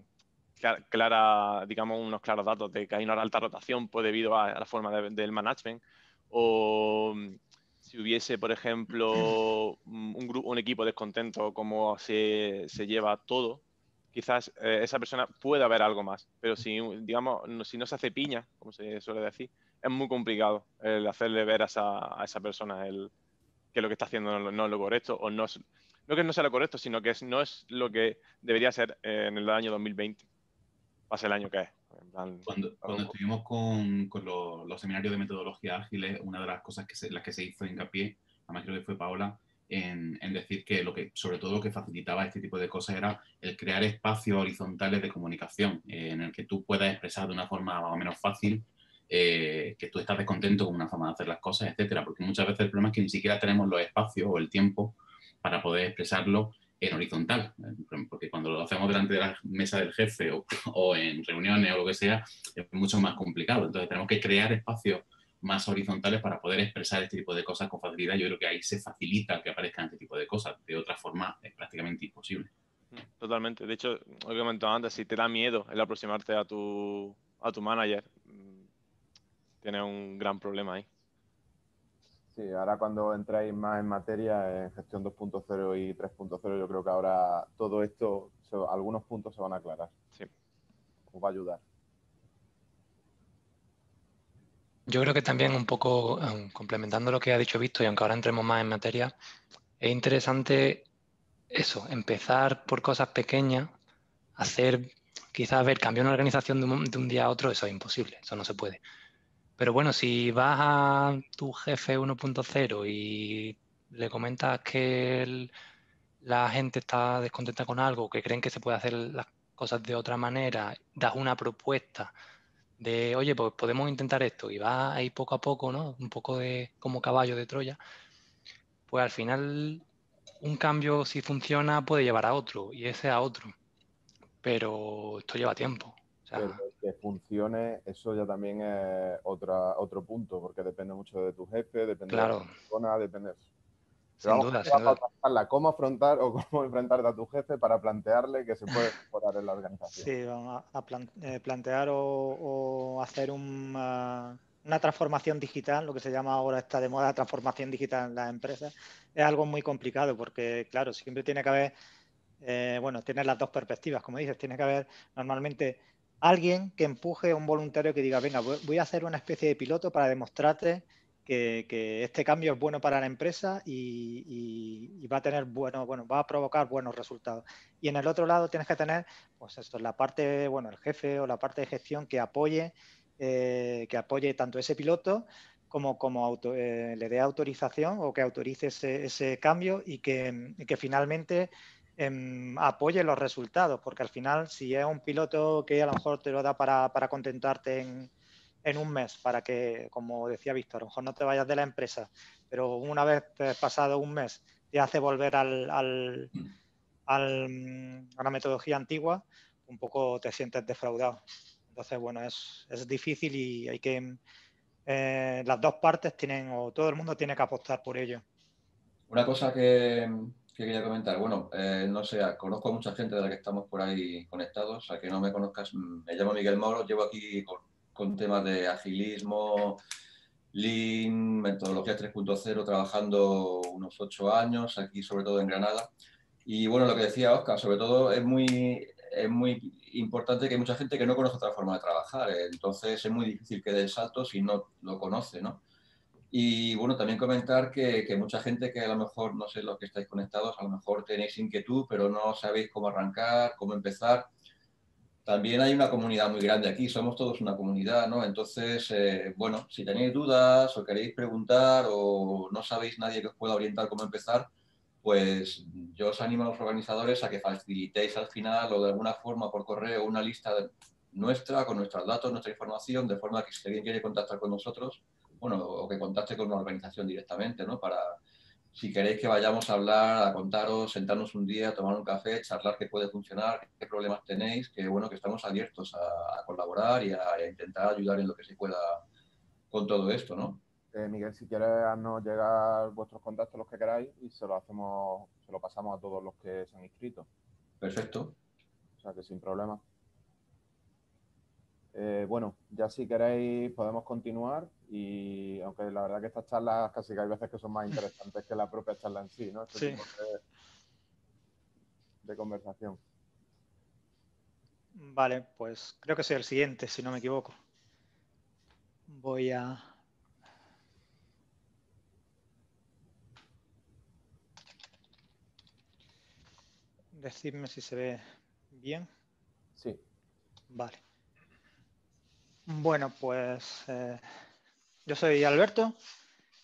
B: clara, digamos, unos claros datos de que hay una alta rotación pues, debido a, la forma del management. O mm, si hubiese, por ejemplo, un, grupo, un equipo descontento, como se, se lleva todo, quizás eh, esa persona pueda ver algo más. Pero si, digamos, no, si no se hace piña, como se suele decir, es muy complicado el hacerle ver a esa, persona el, que lo que está haciendo no, no es lo correcto o no que no sea lo correcto, sino que no es lo que debería ser en el año 2020. Pase
E: el año que es. cuando, estuvimos con, los, seminarios de metodología ágiles, una de las cosas que las que se hizo hincapié, además creo que fue Paola, en, decir que lo que, sobre todo lo que facilitaba este tipo de cosas era el crear espacios horizontales de comunicación, eh, en el que tú puedas expresar de una forma más o menos fácil eh, que tú estás descontento con una forma de hacer las cosas, etcétera, porque muchas veces el problema es que ni siquiera tenemos los espacios o el tiempo para poder expresarlo en horizontal, porque cuando lo hacemos delante de la mesa del jefe o, en reuniones o lo que sea, es mucho más complicado. Entonces tenemos que crear espacios más horizontales para poder expresar este tipo de cosas con facilidad. Yo creo que ahí se facilita que aparezcan este tipo de cosas. De otra forma es prácticamente imposible.
B: Mm, totalmente. De hecho, lo que comentaba antes, si te da miedo el aproximarte a tu, a tu manager, mm, tienes un gran problema ahí.
A: Sí, ahora cuando entráis más en materia en gestión 2.0 y 3.0, yo creo que ahora todo esto, algunos puntos se van a aclarar. Sí. Os va a ayudar.
D: Yo creo que también un poco um, complementando lo que ha dicho Visto, y aunque ahora entremos más en materia, es interesante eso, empezar por cosas pequeñas, hacer, quizás ver, cambiar una organización de un día a otro, eso es imposible, eso no se puede pero bueno, si vas a tu jefe 1.0 y le comentas que la gente está descontenta con algo, que creen que se puede hacer las cosas de otra manera, das una propuesta de, oye, pues podemos intentar esto, y vas ahí poco a poco, ¿no? Un poco de como caballo de Troya, pues al final un cambio si funciona puede llevar a otro y ese a otro, pero esto lleva tiempo
A: que funcione, eso ya también es otra, otro punto, porque depende mucho de tu jefe, depende de la persona, depende... vamos, duda, sin ¿Cómo afrontar o cómo enfrentar a tu jefe para plantearle que se puede mejorar en la organización? Sí, vamos a,
C: eh, plantear o, hacer un, ah, una transformación digital, lo que se llama ahora esta de moda transformación digital en las empresas, es algo muy complicado porque, claro, siempre tiene que haber, eh, bueno, tener las dos perspectivas, como dices, tiene que haber normalmente alguien que empuje a un voluntario que diga, venga, voy a hacer una especie de piloto para demostrarte que, este cambio es bueno para la empresa y, va a tener bueno, bueno, va a provocar buenos resultados. Y en el otro lado tienes que tener, pues esto, la parte, bueno, el jefe o la parte de gestión que apoye, eh, que apoye tanto ese piloto como, como eh, le dé autorización o que autorice ese, cambio y que finalmente Em, apoye los resultados, porque al final si es un piloto que a lo mejor te lo da para, contentarte en, un mes, para que, como decía Víctor, a lo mejor no te vayas de la empresa, pero una vez pasado un mes te hace volver al, a la metodología antigua, un poco te sientes defraudado. Entonces, bueno, es, difícil y hay que... Eh, las dos partes tienen, o todo el mundo tiene que apostar por ello.
F: Una cosa que, ¿Qué quería comentar? Bueno, eh, no sé, conozco a mucha gente de la que estamos por ahí conectados. A que no me conozcas, mm, me llamo Miguel Moro, llevo aquí con, temas de agilismo, Lean, metodología 3.0, trabajando unos ocho años aquí, sobre todo en Granada. Y bueno, lo que decía Oscar, sobre todo es muy, es muy importante que hay mucha gente que no conoce otra forma de trabajar. Eh, entonces es muy difícil que dé el salto si no lo conoce, ¿no? Y bueno, también comentar que, mucha gente que a lo mejor, no sé lo que estáis conectados, a lo mejor tenéis inquietud, pero no sabéis cómo arrancar, cómo empezar. También hay una comunidad muy grande aquí, somos todos una comunidad, ¿no? Entonces, eh, bueno, si tenéis dudas o queréis preguntar o no sabéis nadie que os pueda orientar cómo empezar, pues yo os animo a los organizadores a que facilitéis al final o de alguna forma por correo una lista nuestra con nuestros datos, nuestra información, de forma que si alguien quiere contactar con nosotros, bueno, o que contacte con una organización directamente, ¿no? Para, si queréis que vayamos a hablar, a contaros, sentarnos un día, tomar un café, charlar qué puede funcionar, qué problemas tenéis, que bueno, que estamos abiertos a, colaborar y a, intentar ayudar en lo que se pueda con todo esto, ¿no? Eh,
A: Miguel, si quieres, nos llegar vuestros contactos, los que queráis, y se lo hacemos, se lo pasamos a todos los que se han inscrito. Perfecto. O sea que sin problema. Eh, bueno, ya si queréis podemos continuar y aunque la verdad que estas charlas casi que hay veces que son más interesantes que la propia charla en sí, ¿no? Este sí. de, de, conversación. Vale, pues creo que
C: soy el siguiente, si no me equivoco. Voy a... Decidme si se ve bien. Sí. Vale. Bueno, pues eh, yo soy Alberto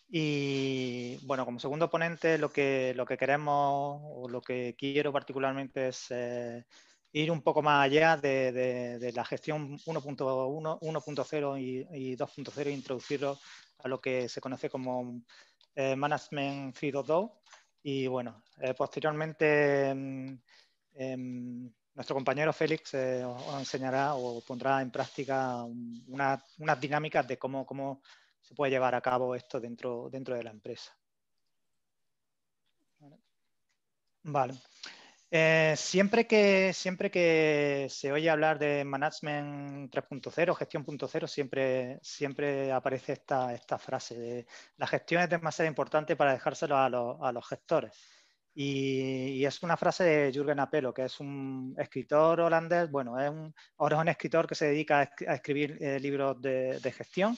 C: y bueno, como segundo ponente lo que, lo que queremos o lo que quiero particularmente es eh, ir un poco más allá de, la gestión 1.1, 1.0 y, 2.0 e introducirlo a lo que se conoce como eh, Management 2.2 y bueno, posteriormente mm, em, nuestro compañero Félix eh, os enseñará o pondrá en práctica unas dinámicas de cómo, se puede llevar a cabo esto dentro, dentro de la empresa. Vale. Eh, siempre, que, siempre que se oye hablar de Management 3.0, gestión 0, siempre, siempre aparece esta, esta frase de la gestión es demasiado importante para dejárselo a los, a los gestores. Y, es una frase de Jürgen Apelo, que es un escritor holandés, bueno, ahora es un escritor que se dedica a, escribir eh, libros de, gestión,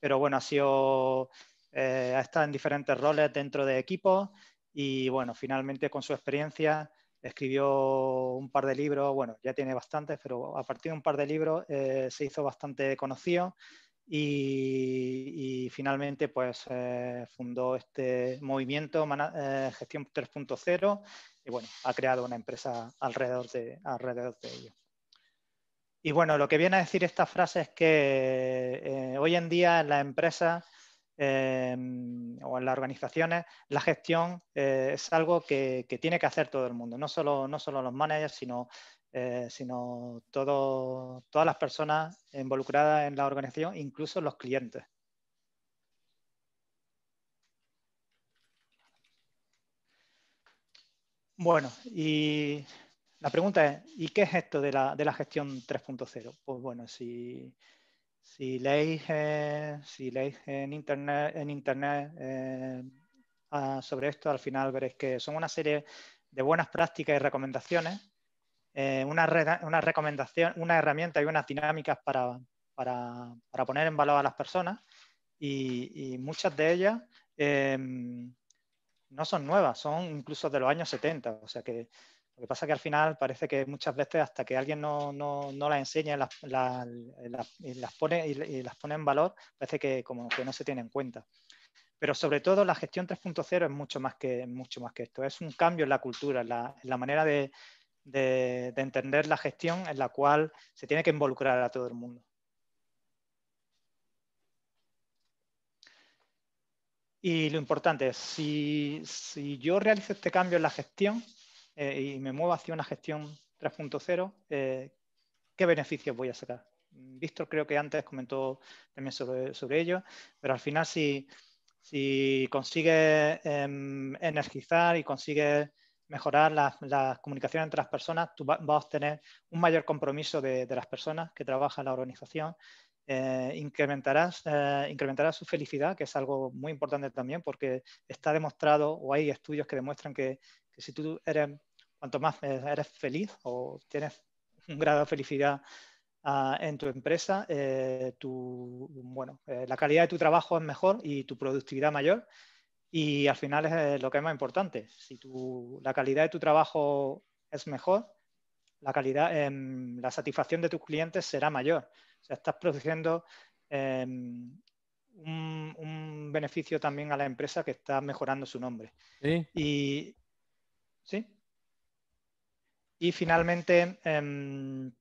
C: pero bueno, ha sido, eh, ha estado en diferentes roles dentro de equipos y bueno, finalmente con su experiencia escribió un par de libros, bueno, ya tiene bastantes, pero a partir de un par de libros eh, se hizo bastante conocido y, finalmente pues eh, fundó este movimiento eh, Gestión 3.0 y bueno, ha creado una empresa alrededor de, alrededor de ello. Y bueno, lo que viene a decir esta frase es que eh, hoy en día en las empresas o en las organizaciones la gestión es algo que, tiene que hacer todo el mundo, no solo, no solo los managers, sino eh, sino todo, todas las personas involucradas en la organización, incluso los clientes. Bueno, y la pregunta es, ¿y qué es esto de la, de la gestión 3.0? Pues bueno, si, si leéis, eh, si en internet, en internet eh, sobre esto, al final veréis que son una serie de buenas prácticas y recomendaciones eh, una, una, recomendación, una herramienta y unas dinámicas para, para, para poner en valor a las personas y, muchas de ellas em, no son nuevas, son incluso de los años 70. O sea que lo que pasa es que al final parece que muchas veces hasta que alguien no, no, no las enseña las, las pone, y las pone en valor, parece que como que no se tiene en cuenta. Pero sobre todo la gestión 3.0 es mucho más, que, mucho más que esto. Es un cambio en la cultura, la, en la manera de, de, entender la gestión en la cual se tiene que involucrar a todo el mundo. Y lo importante es, si, yo realizo este cambio en la gestión eh, y me muevo hacia una gestión 3.0, eh, ¿qué beneficios voy a sacar? Víctor creo que antes comentó también sobre, ello, pero al final si, si consigues em, energizar y consigue mejorar las comunicaciones comunicación entre las personas, tú vas a obtener un mayor compromiso de, las personas que trabajan en la organización, eh, eh, incrementarás, su felicidad, que es algo muy importante también, porque está demostrado o hay estudios que demuestran que, si tú eres, cuanto más eh, eres feliz o tienes un grado de felicidad ah, en tu empresa, bueno, la calidad de tu trabajo es mejor y tu productividad mayor y al final es lo que es más importante. Si tu, la calidad de tu trabajo es mejor, la calidad, em, la satisfacción de tus clientes será mayor. O sea, estás produciendo em, un, beneficio también a la empresa que está mejorando su nombre. ¿Sí? Y, ¿sí? y finalmente, em,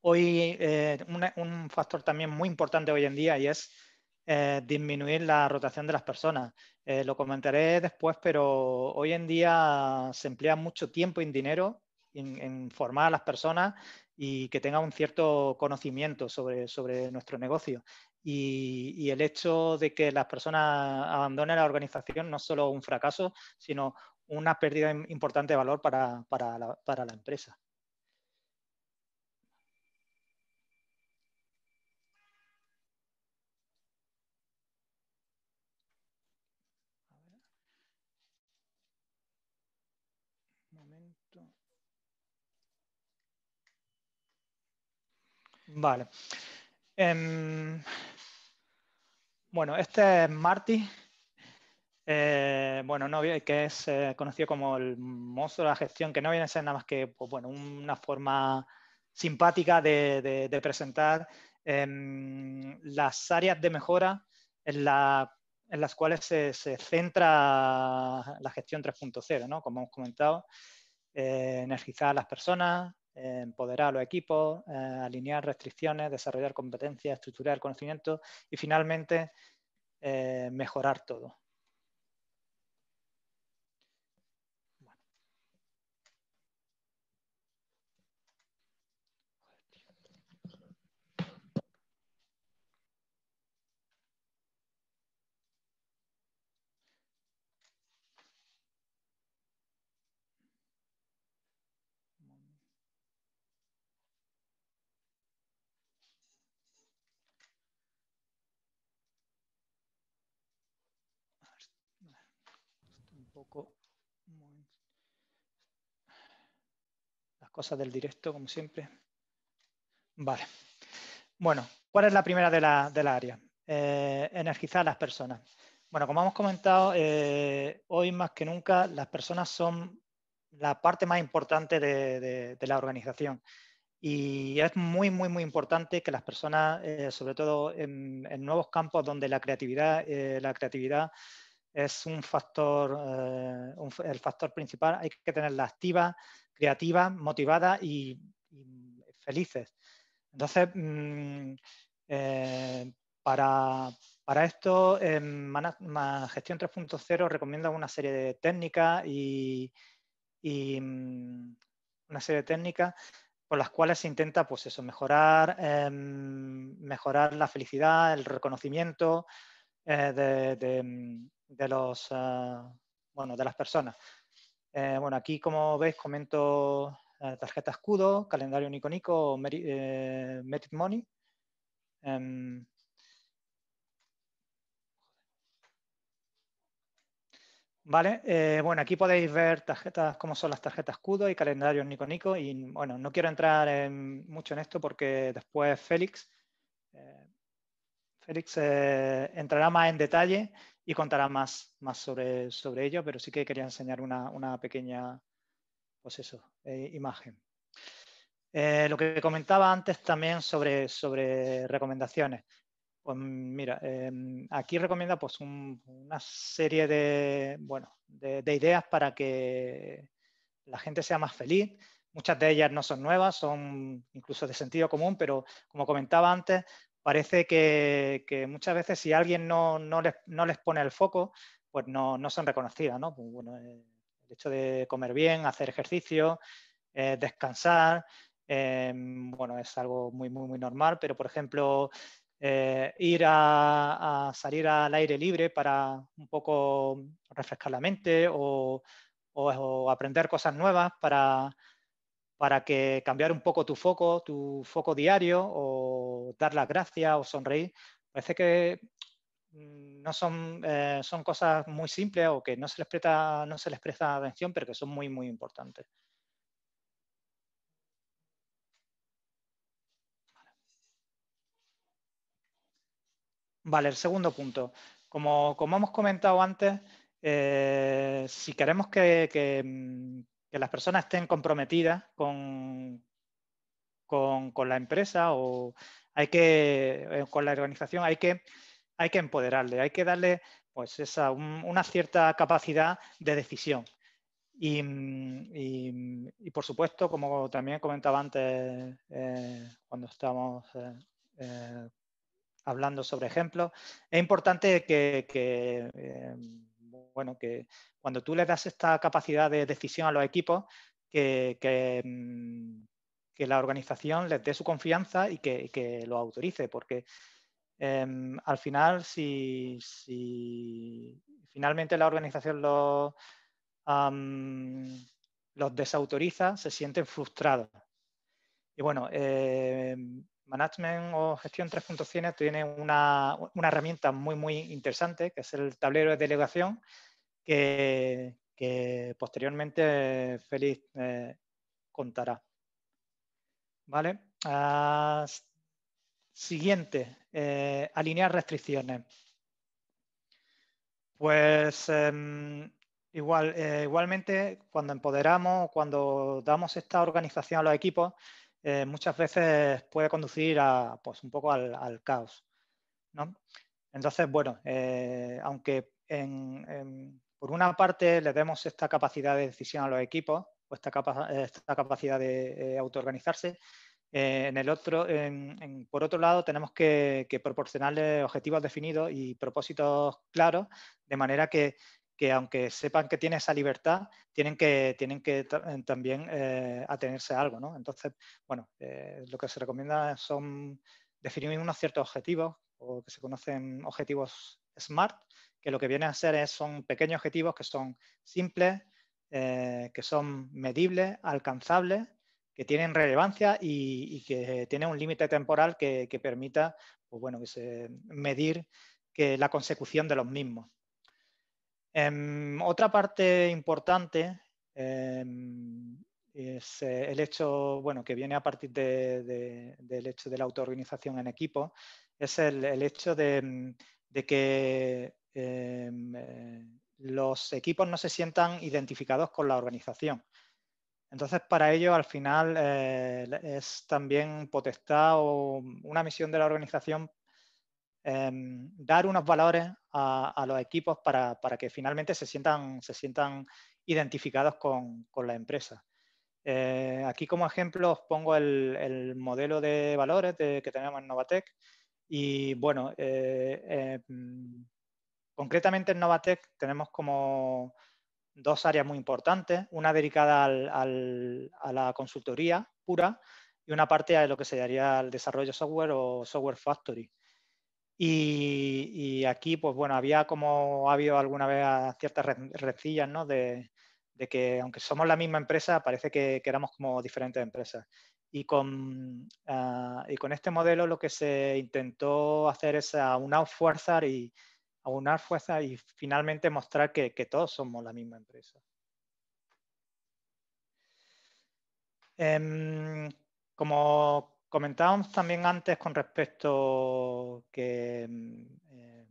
C: hoy eh, un factor también muy importante hoy en día y es eh, disminuir la rotación de las personas. Eh, lo comentaré después, pero hoy en día se emplea mucho tiempo y dinero en, formar a las personas y que tengan un cierto conocimiento sobre, nuestro negocio. Y, el hecho de que las personas abandonen la organización no es solo un fracaso, sino una pérdida importante de valor para la empresa. Vale. Em, bueno, este es Marty. Eh, bueno, que es eh, conocido como el monstruo de la gestión, que no viene a ser nada más que pues, una forma simpática de, presentar em, las áreas de mejora en, las cuales se, se, centra la gestión 3.0, ¿no? como hemos comentado, eh, energizar a las personas, empoderar a los equipos, eh, alinear restricciones, desarrollar competencias, estructurar conocimiento y finalmente eh, mejorar todo. Las cosas del directo, como siempre. Vale. Bueno, ¿cuál es la primera de la, área? Eh, energizar a las personas. Bueno, como hemos comentado, eh, hoy más que nunca las personas son la parte más importante de, la organización. Y es muy, muy, muy importante que las personas, eh, sobre todo en, nuevos campos donde la creatividad, la creatividad es un factor, eh, el factor principal. Hay que tenerla activa, creativa, motivada y, y felices. Entonces, mm, eh, para, esto, Gestión 3.0 recomienda una serie de técnicas y, mm, una serie de técnicas por las cuales se intenta pues eso, mejorar, em, mejorar la felicidad, el reconocimiento, eh, mm, de, los, ah, bueno, de las personas. Eh, bueno, aquí como veis comento eh, tarjeta escudo, calendario Nico Nico, Money. Em, vale, bueno, aquí podéis ver tarjetas, cómo son las tarjetas escudo y calendario Nico Y bueno, no quiero entrar mucho en esto porque después Félix Eric eh, entrará más en detalle y contará más, más sobre, ello, pero sí que quería enseñar una, pequeña pues eh, imagen. Eh, lo que comentaba antes también sobre, recomendaciones. Pues mira, em, aquí recomienda pues una serie de, de, ideas para que la gente sea más feliz. Muchas de ellas no son nuevas, son incluso de sentido común, pero como comentaba antes, parece que, muchas veces si alguien no, no, les, pone el foco, pues no, son reconocidas. Pues eh, el hecho de comer bien, hacer ejercicio, eh, descansar, eh, bueno, es algo muy, muy, muy normal, pero por ejemplo, ir a, salir al aire libre para un poco refrescar la mente o, aprender cosas nuevas para, para que cambiar un poco tu foco, tu foco diario o dar las gracias o sonreír, parece que mm, no son, eh, son cosas muy simples o que no se les presta, no se les presta atención, pero que son muy, muy importantes. Vale, el segundo punto. Como, hemos comentado antes, eh, si queremos mm, que, las personas estén comprometidas con, con la empresa o hay que, eh, con la organización hay que, hay que empoderarle, hay que darle pues esa, una cierta capacidad de decisión. Y, por supuesto, como también comentaba antes eh, cuando estamos eh, hablando sobre ejemplos, es importante que, bueno, que cuando tú le das esta capacidad de decisión a los equipos, que, mm, que la organización les dé su confianza y que, lo autorice, porque em, al final, si, finalmente la organización los, los desautoriza, se sienten frustrados. Y bueno, em, Management o Gestión 3.100 tiene una, herramienta muy, muy interesante, que es el tablero de delegación, que, posteriormente Félix eh, contará. ¿vale? Ah, siguiente, eh, alinear restricciones. Pues em, igual, eh, igualmente, cuando empoderamos, cuando damos esta organización a los equipos, eh, muchas veces puede conducir a, pues, un poco al, caos. ¿no? Entonces, bueno, aunque por una parte le demos esta capacidad de decisión a los equipos, esta, capacidad de eh, autoorganizarse. Eh, en el otro, por otro lado, tenemos que, que proporcionarles objetivos definidos y propósitos claros, de manera que, aunque sepan que tienen esa libertad, tienen que, tienen que eh, también atenerse a algo. ¿no? Entonces, bueno, lo que se recomienda son definir unos ciertos objetivos o que se conocen objetivos SMART, que lo que viene a ser es, son pequeños objetivos que son simples, eh, que son medibles, alcanzables, que tienen relevancia y, que tienen un límite temporal que, permita pues bueno, que se, medir que la consecución de los mismos. Em, otra parte importante em, es eh, el hecho bueno, que viene a partir del hecho de la autoorganización en equipo, es el, hecho de, que em, eh, los equipos no se sientan identificados con la organización. Entonces, para ello, al final, eh, es también potestad o una misión de la organización em, dar unos valores a, los equipos para, que finalmente se sientan, se sientan identificados con, la empresa. Eh, aquí como ejemplo os pongo el, modelo de valores que tenemos en Novatec y bueno, eh, em, Concretamente en Novatec tenemos como dos áreas muy importantes, una dedicada a la consultoría pura y una parte a lo que se daría al desarrollo software o software factory. Y, aquí, pues bueno, había como ha habido alguna vez ciertas recillas, ¿no? De, que aunque somos la misma empresa, parece que, éramos como diferentes empresas. Y con, ah, y con este modelo lo que se intentó hacer es a una fuerza y, aunar fuerzas y finalmente mostrar que, todos somos la misma empresa. Em, como comentábamos también antes con respecto que em, eh,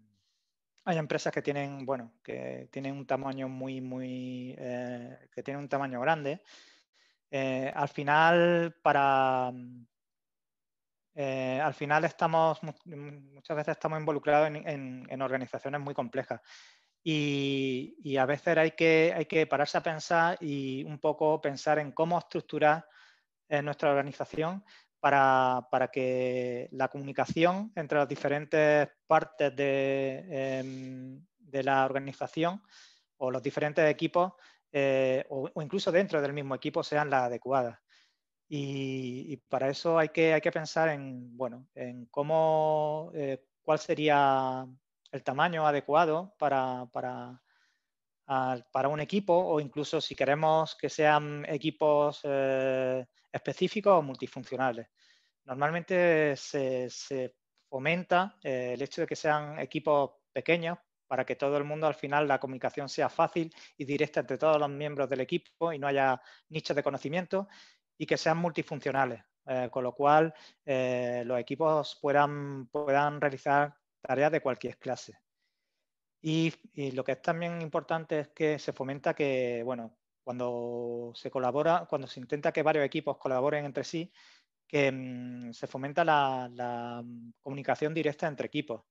C: hay empresas que tienen, bueno, que tienen un tamaño muy, muy, eh, que tienen un tamaño grande. Eh, al final, para, eh, al final estamos, mm, muchas veces estamos involucrados en, organizaciones muy complejas y, a veces hay que, hay que pararse a pensar y un poco pensar en cómo estructurar eh, nuestra organización para, que la comunicación entre las diferentes partes de, em, la organización o los diferentes equipos eh, o, incluso dentro del mismo equipo sean las adecuadas. Y, para eso hay que, pensar en, bueno, en cómo, eh, cuál sería el tamaño adecuado para, un equipo o incluso si queremos que sean equipos eh, específicos o multifuncionales. Normalmente se, fomenta eh, el hecho de que sean equipos pequeños para que todo el mundo al final la comunicación sea fácil y directa entre todos los miembros del equipo y no haya nichos de conocimiento y que sean multifuncionales, eh, con lo cual eh, los equipos puedan, puedan realizar tareas de cualquier clase. Y, lo que es también importante es que se fomenta que, bueno, cuando se colabora, cuando se intenta que varios equipos colaboren entre sí, que mm, se fomenta la, mm, comunicación directa entre equipos.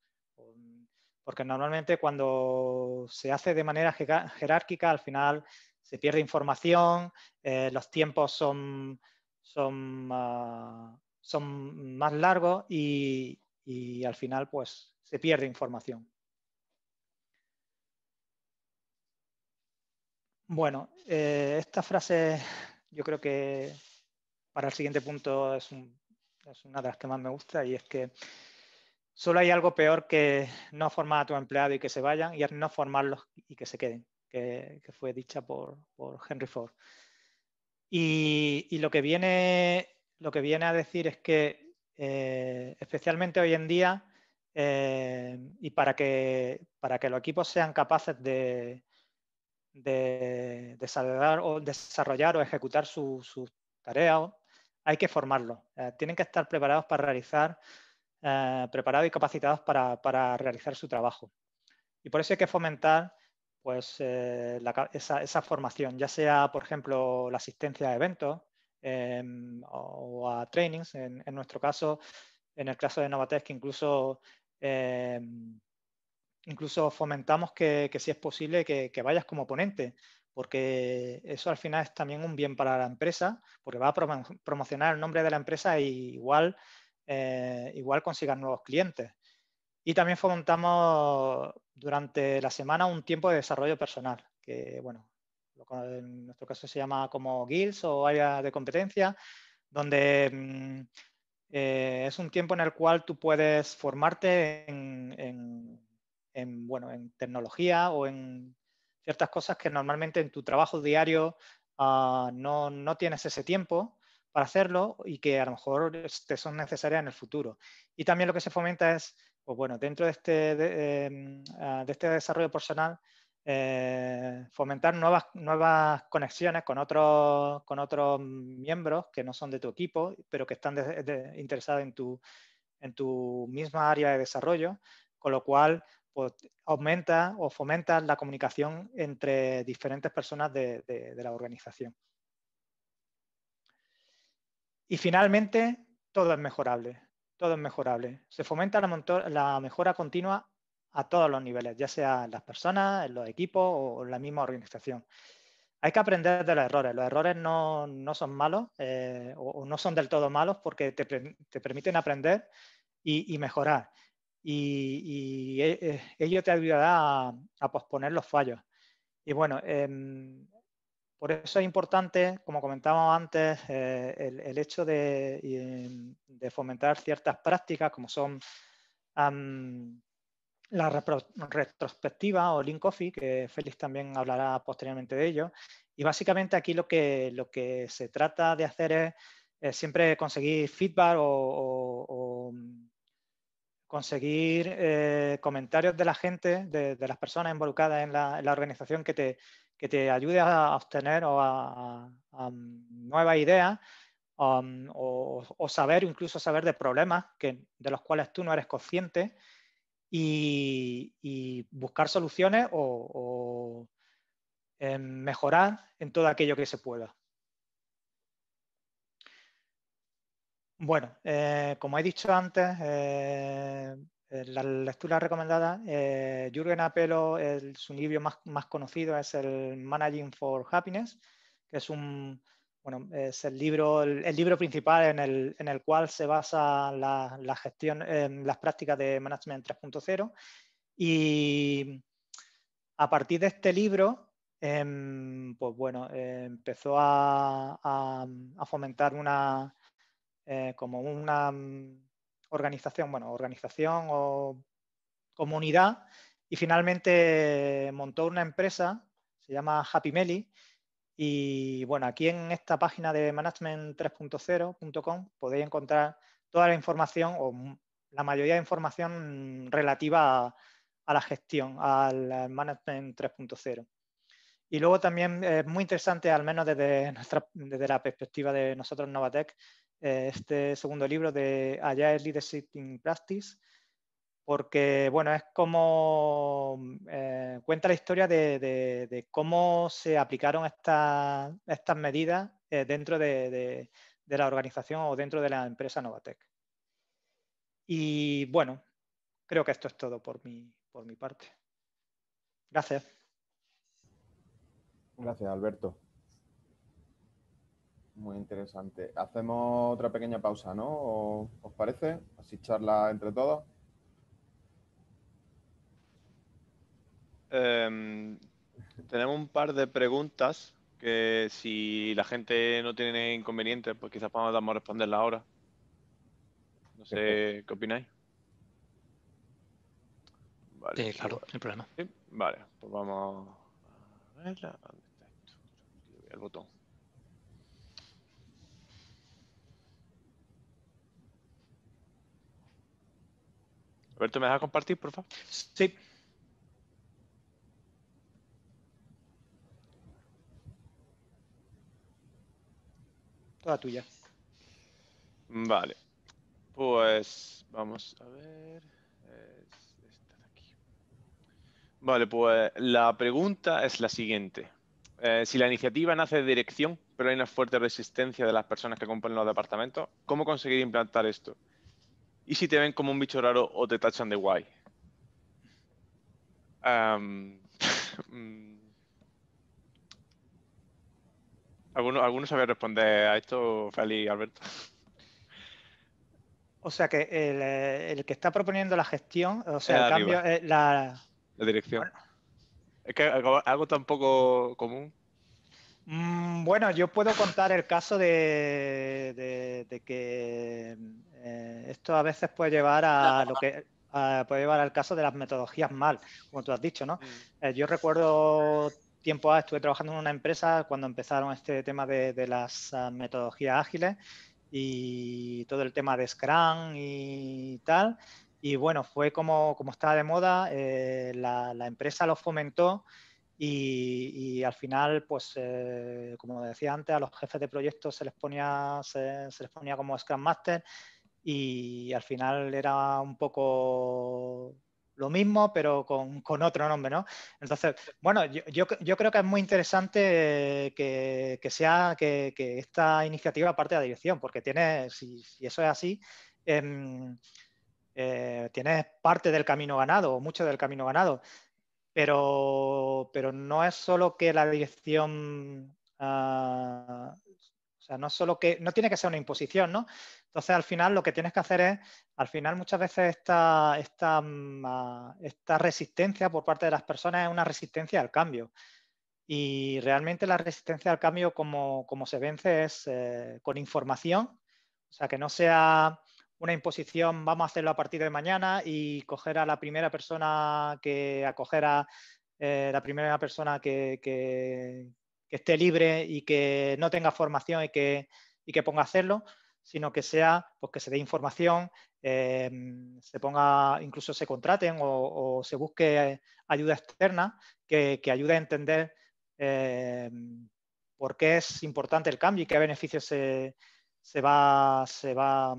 C: Porque normalmente cuando se hace de manera jerárquica, al final se pierde información, eh, los tiempos son, son, ah, son más largos y, al final pues se pierde información. Bueno, eh, esta frase yo creo que para el siguiente punto es, es una de las que más me gusta y es que solo hay algo peor que no formar a tu empleado y que se vayan y es no formarlos y que se queden que, fue dicha por, Henry Ford. Y, lo, que viene, lo que viene a decir es que, eh, especialmente hoy en día, eh, y para que, para que los equipos sean capaces de, desarrollar o, desarrollar o ejecutar sus tareas, hay que formarlos. Eh, tienen que estar preparados para realizar, preparados y capacitados para, para realizar su trabajo. Y por eso hay que fomentar pues eh, esa, esa, formación, ya sea, por ejemplo, la asistencia a eventos em, o, a trainings, en, nuestro caso, en el caso de Novatech incluso, em, incluso fomentamos que, que, si es posible que, vayas como ponente, porque eso al final es también un bien para la empresa, porque va a promocionar el nombre de la empresa e igual, eh, igual consigas nuevos clientes. Y también fomentamos durante la semana un tiempo de desarrollo personal, que bueno, en nuestro caso se llama como guilds o área de competencia, donde mm, eh, es un tiempo en el cual tú puedes formarte en, bueno, en tecnología o en ciertas cosas que normalmente en tu trabajo diario ah, no, no tienes ese tiempo para hacerlo y que a lo mejor te son necesarias en el futuro. Y también lo que se fomenta es pues bueno, dentro de este, em, ah, este desarrollo personal, eh, fomentar nuevas, nuevas conexiones con otros, miembros que no son de tu equipo, pero que están interesados en tu, misma área de desarrollo, con lo cual pues, aumenta o fomenta la comunicación entre diferentes personas de, de la organización. Y finalmente, todo es mejorable todo es mejorable. Se fomenta la, mejora continua a todos los niveles, ya sea en las personas, en los equipos o en la misma organización. Hay que aprender de los errores. Los errores no, son malos eh, o, no son del todo malos porque te, permiten aprender y, mejorar. Y, eh, eh, ello te ayudará a, posponer los fallos. Y bueno, em, por eso es importante, como comentábamos antes, eh, el, hecho de, fomentar ciertas prácticas como son la retrospectiva o link coffee, que Félix también hablará posteriormente de ello. Y básicamente aquí lo que, se trata de hacer es siempre conseguir feedback o, conseguir eh, comentarios de la gente, de, las personas involucradas en la organización que te, que te ayude a obtener a, nuevas ideas um, o, o, saber, incluso saber de problemas de los cuales tú no eres consciente y, buscar soluciones o, em, mejorar en todo aquello que se pueda. Bueno, eh, como he dicho antes, eh, eh, la lectura recomendada, eh, Jürgen Apelo, su libro más, conocido es el Managing for Happiness, que es un, bueno, es el libro, el, libro principal en el, cual se basa la, gestión, eh, las prácticas de Management 3.0. Y a partir de este libro, em, pues bueno, empezó a, a fomentar una, como una organización, bueno, organización o comunidad, y finalmente montó una empresa, se llama Happy Meli, y bueno, aquí en esta página de management3.0.com podéis encontrar toda la información o la mayoría de información relativa a, la gestión, al management 3.0. Y luego también es muy interesante, al menos desde, nuestra, desde la perspectiva de nosotros Novatec, eh, este segundo libro de Agile Leadership in Practice, porque bueno, es como eh, cuenta la historia de, cómo se aplicaron estas estas medidas eh, dentro de, la organización o dentro de la empresa Novatec. Y bueno, creo que esto es todo por por mi parte. Gracias.
A: Gracias, Alberto. Muy interesante. Hacemos otra pequeña pausa, ¿no? ¿Os parece? Así charla
B: entre todos. Em, tenemos un par de preguntas que si la gente no tiene inconvenientes, pues quizás podamos responderlas ahora. No sé, ¿qué opináis? sí, claro, el problema. Vale, pues vamos a ver. ¿Dónde está esto? El botón. Roberto, ¿me a compartir, por favor? Sí. Toda tuya. Vale. Pues vamos a ver. aquí. Vale, pues la pregunta es la siguiente. Eh, si la iniciativa nace de dirección, pero hay una fuerte resistencia de las personas que componen los departamentos, ¿cómo conseguir implantar esto? y si te ven como un bicho raro o te tachan de guay. Mm. ¿Alguno, sabe responder a esto, Feli Alberto?
C: O sea que el, eh, que está proponiendo la gestión, o sea, eh, el cambio, la...
B: dirección. Es que algo tan poco común.
C: Mm, bueno, yo puedo contar el caso de que eh, esto a veces puede llevar a lo que puede llevar al caso de las metodologías mal, como tú has dicho, ¿no? Mm. Eh, yo recuerdo tiempo a ah, estuve trabajando en una empresa cuando empezaron este tema de, las ah, metodologías ágiles y todo el tema de Scrum y tal. Y bueno, fue como, estaba de moda, eh, la, empresa lo fomentó y, al final, pues como decía antes, a los jefes de proyectos se les ponía, se les ponía como Scrum Master y al final era un poco lo mismo, pero con, otro nombre, ¿no? Entonces, bueno, yo, creo que es muy interesante que, sea que, esta iniciativa parte de la dirección, porque tiene, si, eso es así, em, eh, tienes parte del camino ganado, o mucho del camino ganado, pero, no es solo que la dirección ah, o sea, no solo que, no tiene que ser una imposición, ¿no? Entonces, al final, lo que tienes que hacer es, al final, muchas veces esta, esta mm, ah, resistencia por parte de las personas es una resistencia al cambio. Y realmente la resistencia al cambio, como, se vence, es eh, con información. O sea, que no sea una imposición, vamos a hacerlo a partir de mañana y coger a la primera persona que a eh, la primera persona que, que esté libre y que no tenga formación y que, ponga a hacerlo, sino que sea, pues que se dé información, eh, se ponga, incluso se contraten o, se busque ayuda externa que, ayude a entender eh, por qué es importante el cambio y qué beneficios se, va, se, va,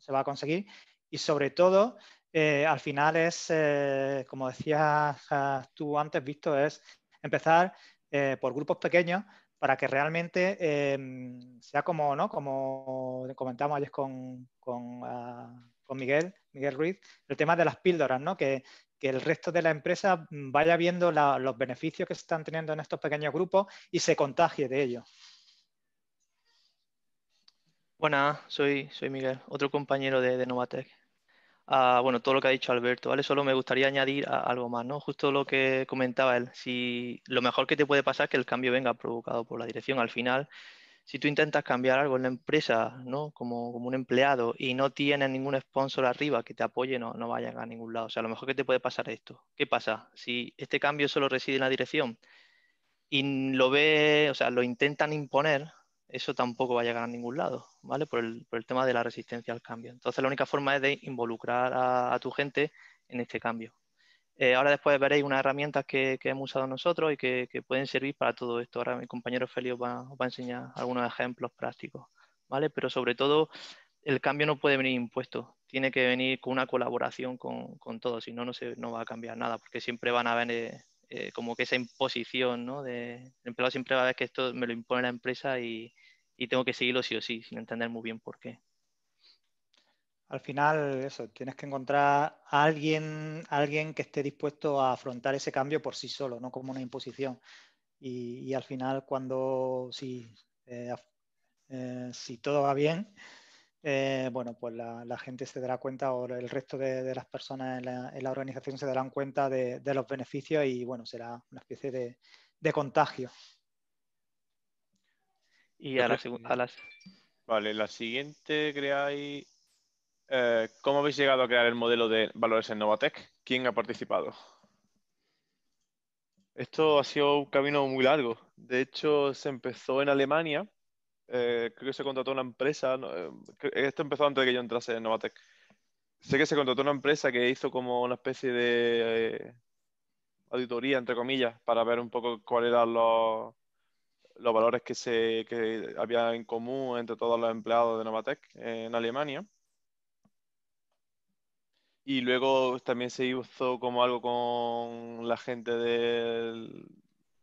C: se va a conseguir. Y sobre todo, eh, al final es, como decías ah, tú antes, Visto, es empezar eh, por grupos pequeños para que realmente em, sea como, ¿no? como comentamos ayer con, ah, con, Miguel, Miguel Ruiz, el tema de las píldoras, ¿no? que, el resto de la empresa vaya viendo los beneficios que se están teniendo en estos pequeños grupos y se contagie de ello.
G: Buenas, soy, soy
C: Miguel, otro compañero de, de Novatec
G: bueno, todo lo que ha dicho Alberto, ¿vale? Solo me gustaría añadir algo más, ¿no? Justo lo que comentaba él, si lo mejor que te puede pasar es que el cambio venga provocado por la dirección. Al final, si tú intentas cambiar algo en la empresa, ¿no? Como, un empleado y no tienes ningún sponsor arriba que te apoye, no, no vayan a ningún lado. O sea, lo mejor que te puede pasar es esto. ¿Qué pasa? Si este cambio solo reside en la dirección y lo ve, o sea, lo intentan imponer, eso tampoco va a llegar a ningún lado, ¿vale? Por el, por el tema de la resistencia al cambio. Entonces, la única forma es de involucrar a, tu gente en este cambio. Eh, ahora después veréis unas herramientas que, que hemos usado nosotros y que, pueden servir para todo esto. Ahora mi compañero Felipe va, a enseñar algunos ejemplos prácticos, ¿vale? Pero sobre todo, el cambio no puede venir impuesto, tiene que venir con una colaboración con, todos, si no, no, se, no va a cambiar nada, porque siempre van a haber eh, eh, como que esa imposición, ¿no? De, el empleado siempre va a ver que esto me lo impone la empresa y, y tengo que seguirlo sí o sí, sin entender muy bien por qué.
C: Al final, eso, tienes que encontrar a alguien, alguien que esté dispuesto a afrontar ese cambio por sí solo, no como una imposición. Y, al final, cuando, si, eh, eh, si todo va bien, eh, bueno, pues la, gente se dará cuenta o el resto de, las personas en la, en la, organización se darán cuenta de, los beneficios y bueno, será una especie de contagio.
B: Y a la, a las... Vale, la siguiente creáis... Eh, ¿Cómo habéis llegado a crear el modelo de valores en Novatec? ¿Quién ha participado? Esto ha sido un camino muy largo. De hecho, se empezó en Alemania. Eh, creo que se contrató una empresa. Eh, esto empezó antes de que yo entrase en Novatec. Sé que se contrató una empresa que hizo como una especie de auditoría, entre comillas, para ver un poco cuáles eran los, los valores que, se, que había en común entre todos los empleados de Novatec en Alemania. Y luego también se hizo como algo con la gente del,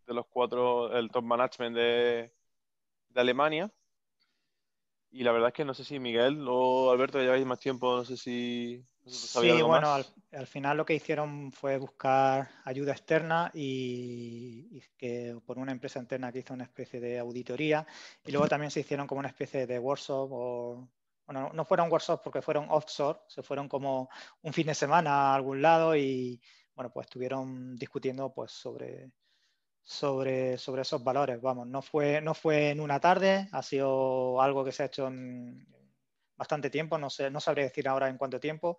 B: de los cuatro, el top management de, de, Alemania. Y la verdad es que no sé si Miguel o Alberto ya lleváis más tiempo, no sé si sí, bueno,
C: al, final lo que hicieron fue buscar ayuda externa y, que por una empresa interna que hizo una especie de auditoría y luego también se hicieron como una especie de workshop o bueno, no fueron workshops porque fueron offshore, se fueron como un fin de semana a algún lado y bueno, pues estuvieron discutiendo pues sobre, sobre, sobre esos valores. Vamos, no fue, no fue en una tarde, ha sido algo que se ha hecho en, bastante tiempo, no, sé, no sabré decir ahora en cuánto tiempo,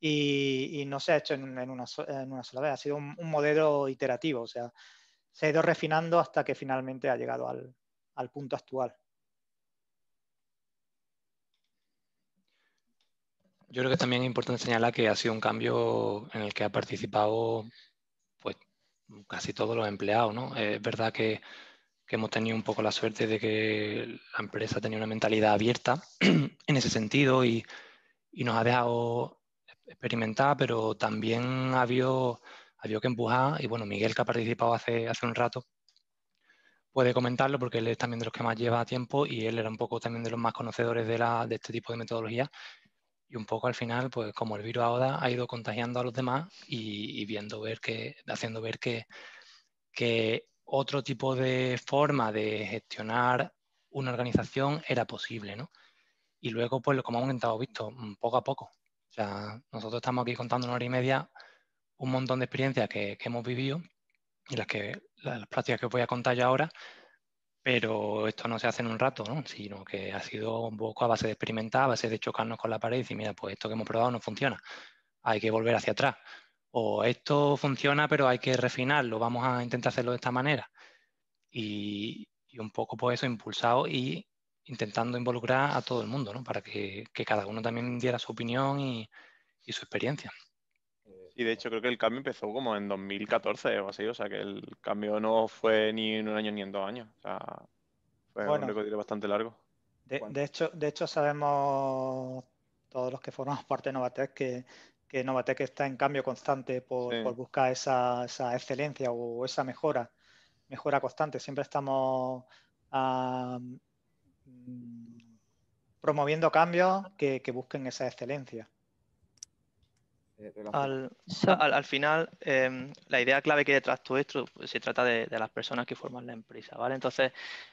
C: y, no se ha hecho en, una, sola vez, ha sido un, modelo iterativo, o sea, se ha ido refinando hasta que finalmente ha llegado al, al punto actual.
D: Yo creo que también es importante señalar que ha sido un cambio en el que ha participado pues, casi todos los empleados. ¿no? Es verdad que que hemos tenido un poco la suerte de que la empresa tenía una mentalidad abierta en ese sentido y, nos ha dejado experimentar, pero también ha habido, que empujar. Y bueno, Miguel, que ha participado hace, hace un rato, puede comentarlo porque él es también de los que más lleva tiempo y él era un poco también de los más conocedores de, este tipo de metodología. Y un poco al final, pues como el virus ahora ha ido contagiando a los demás y, viendo ver que, haciendo ver que, que otro tipo de forma de gestionar una organización era posible, ¿no? Y luego, pues, como hemos estado visto, mm, poco a poco. O sea, nosotros estamos aquí contando una hora y media un montón de experiencias que, hemos vivido y las, que, las prácticas que os voy a contar ya ahora, pero esto no se hace en un rato, ¿no? sino que ha sido un poco a base de experimentar, a base de chocarnos con la pared y decir, mira, pues esto que hemos probado no funciona, hay que volver hacia atrás o esto funciona pero hay que refinarlo, vamos a intentar hacerlo de esta manera. Y, un poco pues eso impulsado y intentando involucrar a todo el mundo, ¿no? Para que, cada uno también diera su opinión y, su experiencia.
B: Y de hecho creo que el cambio empezó como en 2014 o así, o sea que el cambio no fue ni en un año ni en dos años, o sea, fue un recorrido bastante largo.
C: De, hecho, de hecho sabemos todos los que formamos parte de Novatec que que Novatec está en cambio constante por, buscar esa, excelencia o esa mejora, mejora constante. Siempre estamos mm, promoviendo cambios que busquen esa excelencia
G: al, al, final, em, la idea clave que detrás de todo esto se trata de, las personas que forman la empresa, ¿vale? Entonces,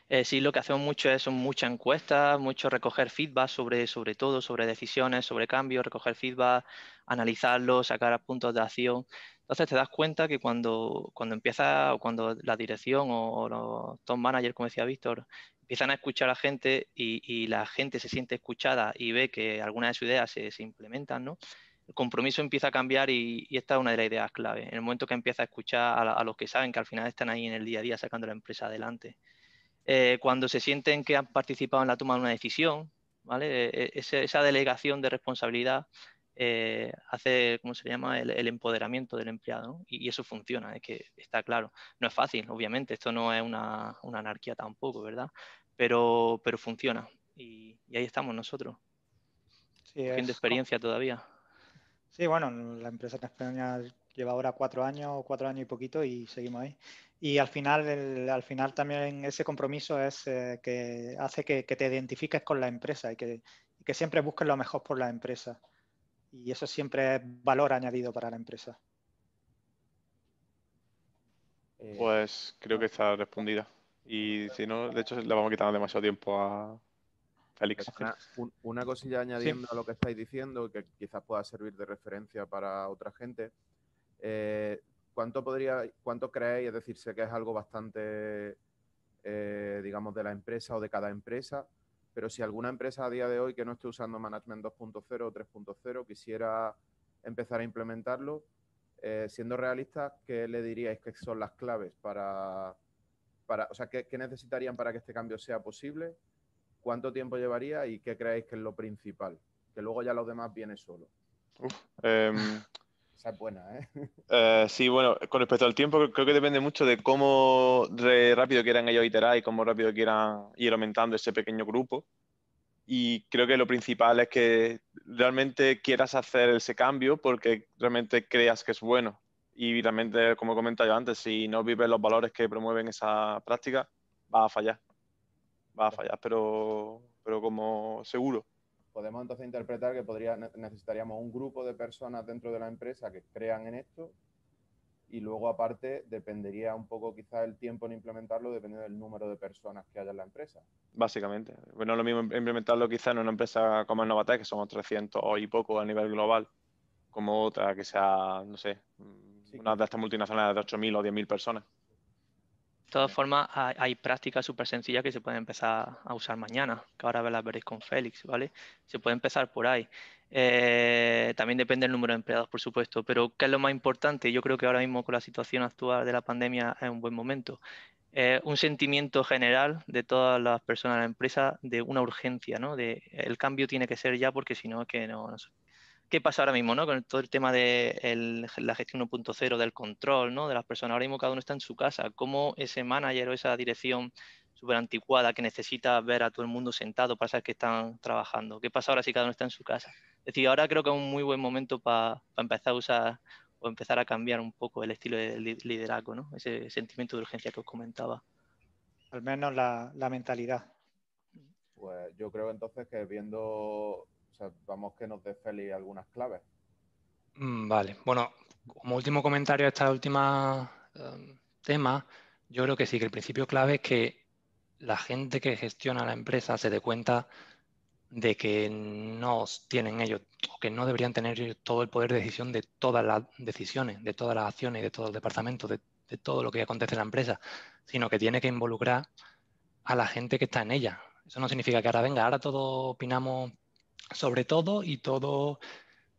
G: eh, sí, lo que hacemos mucho es mucha muchas encuestas, mucho recoger feedback sobre, sobre todo, sobre decisiones, sobre cambios, recoger feedback, analizarlo, sacar puntos de acción. Entonces te das cuenta que cuando, cuando empieza o cuando la dirección o, los top managers, como decía Víctor, empiezan a escuchar a la gente y, la gente se siente escuchada y ve que algunas de sus ideas se, se implementan, ¿no? compromiso empieza a cambiar y, esta es una de las ideas clave. En el momento que empieza a escuchar a, los que saben que al final están ahí en el día a día sacando la empresa adelante. Eh, cuando se sienten que han participado en la toma de una decisión, eh, eh, esa delegación de responsabilidad hace, ¿cómo se llama?, el, empoderamiento del empleado. Y, eso funciona, es que está claro. No es fácil, obviamente, esto no es una, anarquía tampoco, ¿verdad? Pero, pero funciona. Y, ahí estamos nosotros
C: sí, experiencia todavía. Sí, bueno, la empresa en España lleva ahora cuatro años, cuatro años y poquito y seguimos ahí. Y al final, al final también ese compromiso es eh, que hace que, te identifiques con la empresa y que, que siempre busques lo mejor por la empresa. Y eso siempre es valor añadido para la empresa.
B: Eh, pues creo que está respondida. Y si no, de hecho, le vamos a quitar demasiado tiempo a,
A: una, cosilla añadiendo a lo que estáis diciendo, que quizás pueda servir de referencia para otra gente. Eh, ¿cuánto, podría, ¿Cuánto creéis? Es decir, sé que es algo bastante, eh, digamos, de la empresa o de cada empresa, pero si alguna empresa a día de hoy que no esté usando Management 2.0 o 3.0 quisiera empezar a implementarlo, eh, siendo realistas, ¿qué le diríais que son las claves para, o sea, ¿qué, necesitarían para que este cambio sea posible? ¿cuánto tiempo llevaría y qué creéis que es lo principal? Que luego ya los demás viene solo. Em, esa es buena, ¿eh?
B: ¿eh? Sí, bueno, con respecto al tiempo, creo que depende mucho de cómo rápido quieran ellos iterar y cómo rápido quieran ir aumentando ese pequeño grupo. Y creo que lo principal es que realmente quieras hacer ese cambio porque realmente creas que es bueno. Y realmente, como he comentado antes, si no vives los valores que promueven esa práctica, va a fallar va a fallar, pero, pero como seguro.
A: Podemos entonces interpretar que podría, necesitaríamos un grupo de personas dentro de la empresa que crean en esto y luego aparte dependería un poco quizá el tiempo en implementarlo dependiendo del número de personas que haya en la empresa.
B: Básicamente. Bueno, lo mismo implementarlo quizá en una empresa como Novatec, que somos 300 y poco a nivel global, como otra que sea, no sé, una de estas multinacionales de 8.000 o 10.000 personas.
G: De todas formas, hay, prácticas súper sencillas que se pueden empezar a usar mañana, que ahora las veréis con Félix, ¿vale? Se puede empezar por ahí. Eh, también depende del número de empleados, por supuesto, pero ¿qué es lo más importante? Yo creo que ahora mismo con la situación actual de la pandemia es un buen momento. un sentimiento general de todas las personas de la empresa de una urgencia, ¿no? De el cambio tiene que ser ya porque si no, que no, no, qué pasa ahora mismo, ¿no? Con todo el tema de la gestión 1.0, del control, ¿no? De las personas. Ahora mismo cada uno está en su casa. ¿Cómo ese manager o esa dirección súper anticuada que necesita ver a todo el mundo sentado para saber que están trabajando? ¿Qué pasa ahora si cada uno está en su casa? Es decir, ahora creo que es un muy buen momento para empezar a usar o empezar a cambiar un poco el estilo de liderazgo, ¿no? Ese sentimiento
C: de urgencia que os comentaba. Al menos la, la mentalidad.
A: Pues yo creo entonces que viendo vamos que nos dé feliz algunas claves.
D: Mm, vale, bueno, como último comentario a esta última em, tema, yo creo que sí, que el principio clave es que la gente que gestiona la empresa se dé cuenta de que no tienen ellos o que no deberían tener ellos todo el poder de decisión de todas las decisiones, de todas las acciones, de todo el departamento, de, de todo lo que acontece en la empresa, sino que tiene que involucrar a la gente que está en ella. Eso no significa que ahora venga, ahora todos opinamos sobre todo y todos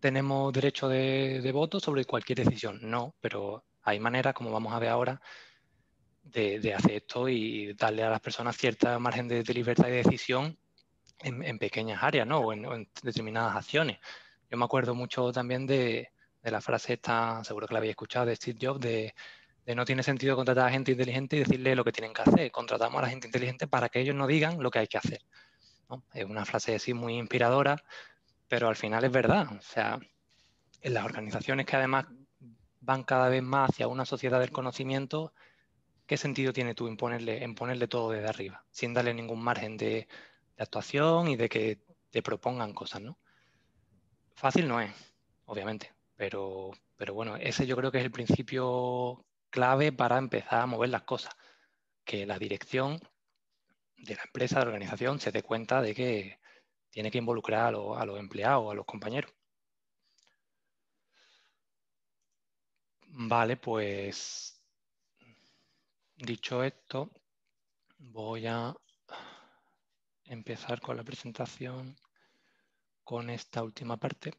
D: tenemos derecho de, voto sobre cualquier decisión. No, pero hay maneras, como vamos a ver ahora, de, hacer esto y darle a las personas cierta margen de, libertad y decisión en, pequeñas áreas ¿no? o en, determinadas acciones. Yo me acuerdo mucho también de, la frase esta, seguro que la habéis escuchado, de Steve Jobs, de, no tiene sentido contratar a gente inteligente y decirle lo que tienen que hacer. Contratamos a la gente inteligente para que ellos no digan lo que hay que hacer. Es una frase así muy inspiradora, pero al final es verdad. O sea, en las organizaciones que además van cada vez más hacia una sociedad del conocimiento, ¿qué sentido tiene tú en ponerle, todo desde arriba, sin darle ningún margen de, actuación y de que te propongan cosas, ¿no? Fácil no es, obviamente, pero, pero bueno, ese yo creo que es el principio clave para empezar a mover las cosas, que la dirección de la empresa, de la organización, se dé cuenta de que tiene que involucrar a, los empleados, a los compañeros. Vale, pues dicho esto, voy a empezar con la presentación con esta última parte.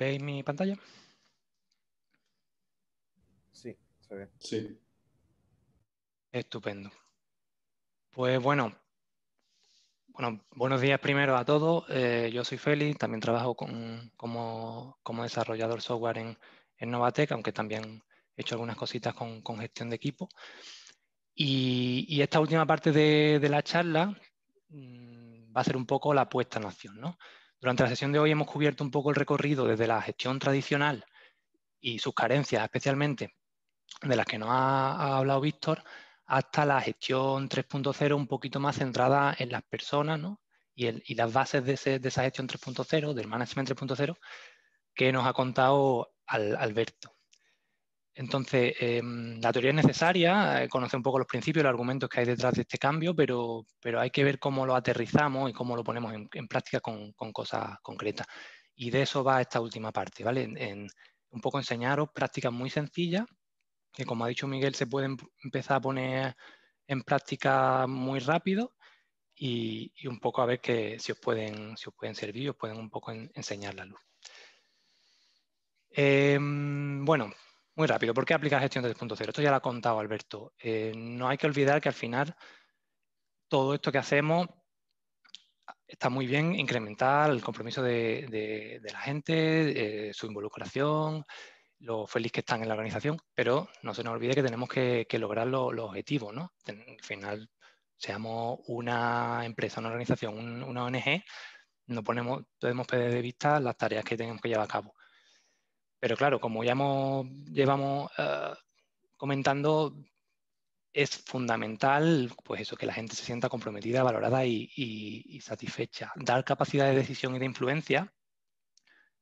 D: ¿Veis mi pantalla? Sí. Estupendo. Pues bueno, buenos días primero a todos. Eh, yo soy Félix, también trabajo como, desarrollador software en, Novatec, aunque también he hecho algunas cositas con, gestión de equipo. Y, esta última parte de, la charla mm, va a ser un poco la puesta en acción. Durante la sesión de hoy hemos cubierto un poco el recorrido desde la gestión tradicional y sus carencias, especialmente de las que nos ha, hablado Víctor, hasta la gestión 3.0 un poquito más centrada en las personas y, las bases de, esa gestión 3.0, del management 3.0, que nos ha contado Alberto. Entonces, em, la teoría es necesaria, eh, conoce conocer un poco los principios, los argumentos que hay detrás de este cambio, pero, hay que ver cómo lo aterrizamos y cómo lo ponemos en, práctica con, cosas concretas. Y de eso va esta última parte, ¿vale? un poco enseñaros prácticas muy sencillas que como ha dicho Miguel, se pueden empezar a poner en práctica muy rápido y, un poco a ver que, si, os pueden, si os pueden servir, os pueden un poco enseñar la luz. Em, bueno, muy rápido, ¿por qué aplicar gestión 3.0? Esto ya lo ha contado Alberto. Eh, no hay que olvidar que al final todo esto que hacemos está muy bien incrementar el compromiso de, la gente, eh, su involucración, lo feliz que están en la organización, pero no se nos olvide que tenemos que, lograr los objetivos, ¿no? al final, seamos una empresa, una organización, una ONG, no ponemos, podemos perder de vista las tareas que tenemos que llevar a cabo. Pero claro, como ya hemos, llevamos eh, comentando, es fundamental, pues eso, que la gente se sienta comprometida, valorada y, y satisfecha. Dar capacidad de decisión y de influencia,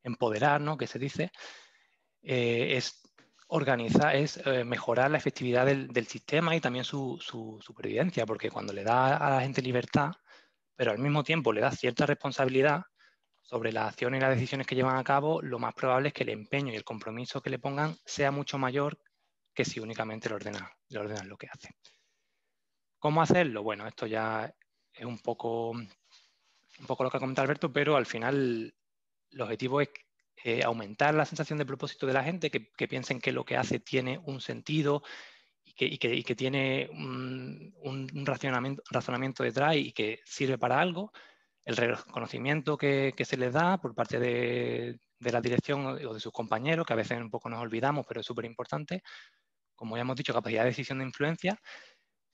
D: empoderar, ¿no? Que se dice, eh, es organizar, es eh, mejorar la efectividad del, sistema y también su, supervivencia, porque cuando le da a la gente libertad, pero al mismo tiempo le da cierta responsabilidad sobre las acciones y las decisiones que llevan a cabo, lo más probable es que el empeño y el compromiso que le pongan sea mucho mayor que si únicamente le ordenan, lo que hace. ¿Cómo hacerlo? Bueno, esto ya es un poco, un poco lo que ha comentado Alberto, pero al final el objetivo es eh, aumentar la sensación de propósito de la gente, que, piensen que lo que hace tiene un sentido y que, tiene un, razonamiento, detrás y que sirve para algo, el reconocimiento que, se les da por parte de, de la dirección o de sus compañeros, que a veces un poco nos olvidamos, pero es súper importante, como ya hemos dicho, capacidad de decisión de influencia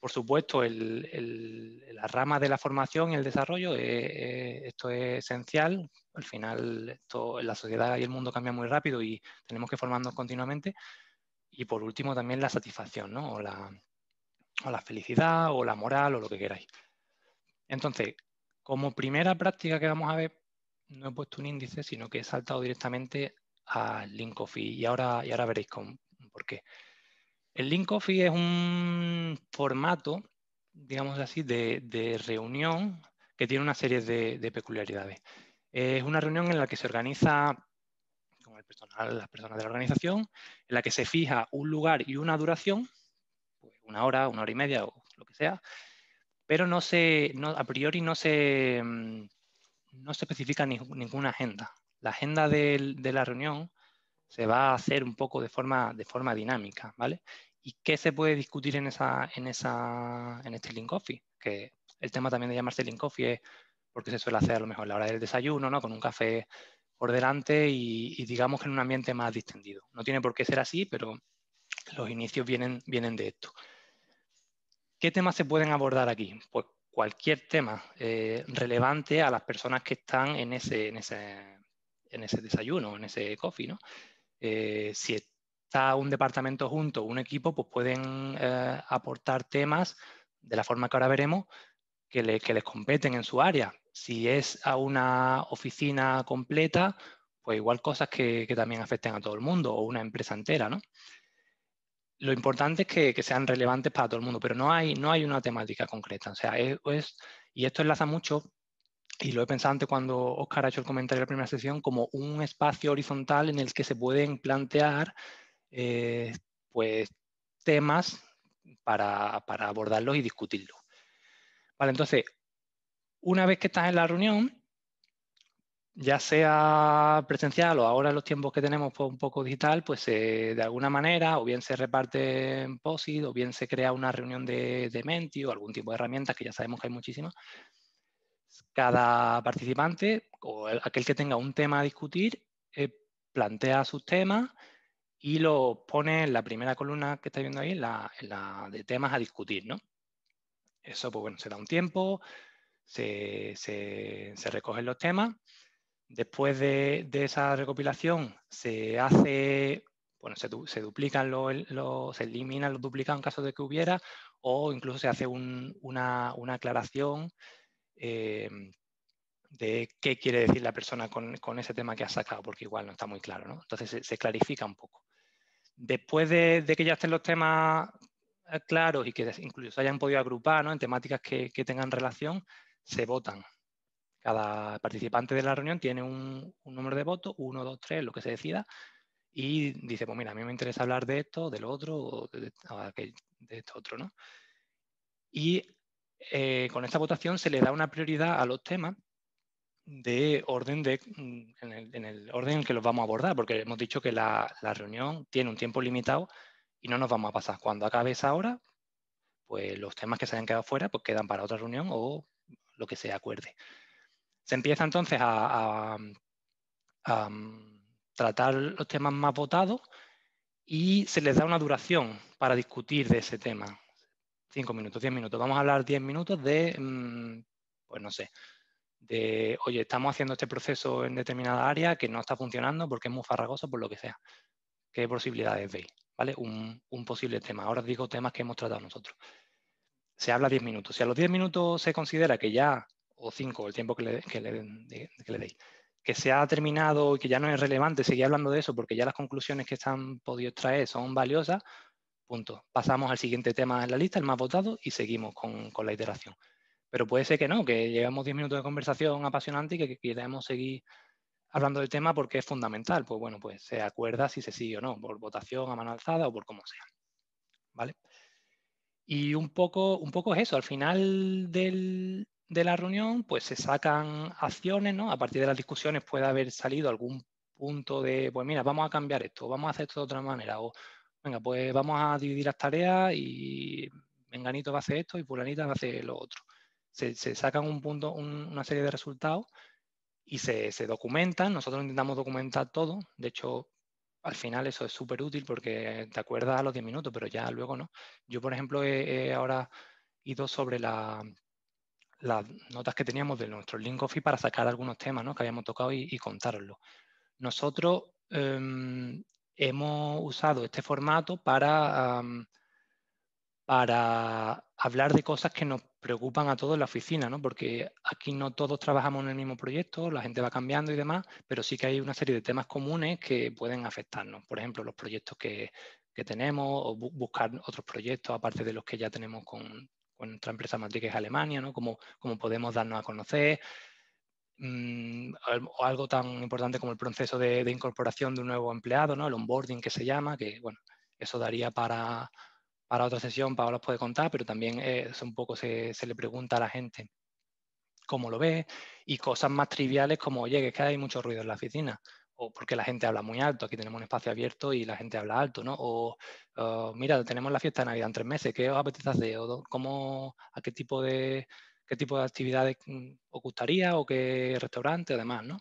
D: por supuesto, la rama de la formación y el desarrollo, eh, eh, esto es esencial. Al final, la sociedad y el mundo cambian muy rápido y tenemos que formarnos continuamente. Y por último, también la satisfacción, o, la, felicidad, o la moral, o lo que queráis. Entonces, como primera práctica que vamos a ver, no he puesto un índice, sino que he saltado directamente a Linkofy y ahora, y ahora veréis por qué. El Link es un formato, digamos así, de, reunión que tiene una serie de, peculiaridades. Es una reunión en la que se organiza con el personal, las personas de la organización, en la que se fija un lugar y una duración, pues una hora, una hora y media o lo que sea, pero no se, a priori no se, mm, no especifica ninguna agenda. La agenda de la reunión se va a hacer un poco de forma, de forma dinámica, ¿vale? ¿Y qué se puede discutir en, esa, en, este Link Coffee? Que el tema también de llamarse Link Coffee es porque se suele hacer a lo mejor a la hora del desayuno, ¿no? Con un café por delante y, digamos que en un ambiente más distendido. No tiene por qué ser así, pero los inicios vienen, vienen de esto. ¿Qué temas se pueden abordar aquí? Pues cualquier tema eh, relevante a las personas que están en ese, en ese, en ese desayuno, en ese coffee, ¿no? Eh, si está un departamento junto, un equipo, pues pueden eh, aportar temas de la forma que ahora veremos que, les competen en su área. Si es a una oficina completa, pues igual cosas que, también afecten a todo el mundo o una empresa entera, Lo importante es que, sean relevantes para todo el mundo, pero no hay, no hay una temática concreta. O sea, y esto enlaza mucho y lo he pensado antes cuando Oscar ha hecho el comentario de la primera sesión, como un espacio horizontal en el que se pueden plantear eh, pues, temas para, abordarlos y discutirlos. Vale, entonces, una vez que estás en la reunión, ya sea presencial o ahora en los tiempos que tenemos pues, un poco digital, pues de alguna manera o bien se reparte en POSIT o bien se crea una reunión de, de Menti o algún tipo de herramientas que ya sabemos que hay muchísimas, cada participante o aquel que tenga un tema a discutir eh, plantea sus temas y lo pone en la primera columna que estáis viendo ahí, la, de temas a discutir. Eso pues bueno, se da un tiempo, se, recogen los temas. Después de, esa recopilación se hace, bueno, se, duplican los, se eliminan los duplicados en caso de que hubiera, o incluso se hace una aclaración eh, de qué quiere decir la persona con, ese tema que ha sacado, porque igual no está muy claro, ¿no? Entonces se, clarifica un poco. Después de, que ya estén los temas eh, claros y que incluso se hayan podido agrupar ¿no? en temáticas que, tengan relación, se votan. Cada participante de la reunión tiene un, número de votos, uno, dos, tres, lo que se decida, y dice, pues mira, a mí me interesa hablar de esto, del otro, o de, esto otro, ¿no? Y eh, con esta votación se le da una prioridad a los temas de orden de, mm, en, el, orden en el que los vamos a abordar, porque hemos dicho que la, reunión tiene un tiempo limitado y no nos vamos a pasar. Cuando acabe esa hora, pues los temas que se hayan quedado fuera pues quedan para otra reunión o lo que se acuerde. Se empieza entonces a mm, tratar los temas más votados y se les da una duración para discutir de ese tema. 5 minutos, 10 minutos, vamos a hablar 10 minutos de, mm, pues no sé, de, oye, estamos haciendo este proceso en determinada área que no está funcionando porque es muy farragoso, por lo que sea. ¿Qué posibilidades veis? ¿Vale? Un, posible tema. Ahora os digo temas que hemos tratado nosotros. Se habla 10 minutos. Si a los 10 minutos se considera que ya, o 5, el tiempo que le, que, que deis, que se ha terminado y que ya no es relevante seguir hablando de eso porque ya las conclusiones que se han podido extraer son valiosas, Punto. Pasamos al siguiente tema en la lista, el más votado, y seguimos con, la iteración. Pero puede ser que no, que llevamos 10 minutos de conversación apasionante y que, queremos seguir hablando del tema porque es fundamental. Pues bueno, pues se acuerda si se sigue o no, por votación a mano alzada o por como sea. ¿Vale? Y un poco, un poco es eso, al final de la reunión, pues se sacan acciones, ¿no? A partir de las discusiones puede haber salido algún punto de, pues mira, vamos a cambiar esto, vamos a hacer esto de otra manera, o venga, pues vamos a dividir las tareas y Menganito va a hacer esto y Pulanita va a hacer lo otro. Se, sacan un punto, una serie de resultados y se, documentan. Nosotros intentamos documentar todo. De hecho, al final eso es súper útil porque te acuerdas a los 10 minutos, pero ya luego no. Yo, por ejemplo, he, ahora ido sobre las notas que teníamos de nuestro link para sacar algunos temas que habíamos tocado y, y contarlos. Nosotros em, hemos usado este formato para, para hablar de cosas que nos preocupan a todos en la oficina, porque aquí no todos trabajamos en el mismo proyecto, la gente va cambiando y demás, pero sí que hay una serie de temas comunes que pueden afectarnos. Por ejemplo, los proyectos que, tenemos o buscar otros proyectos aparte de los que ya tenemos con, con nuestra empresa matriz que Alemania, ¿no? cómo podemos darnos a conocer, Mm, o algo tan importante como el proceso de, incorporación de un nuevo empleado, ¿no? el onboarding que se llama, que bueno, eso daría para, otra sesión, Paola os puede contar, pero también eh, es un poco se, le pregunta a la gente cómo lo ve y cosas más triviales como, oye, es que hay mucho ruido en la oficina o porque la gente habla muy alto, aquí tenemos un espacio abierto y la gente habla alto, ¿no? O oh, mira, tenemos la fiesta de Navidad en tres meses, ¿qué os apetece hacer? O, ¿cómo, ¿A qué tipo de, qué tipo de actividades mm, os gustaría o qué restaurante, además, ¿no?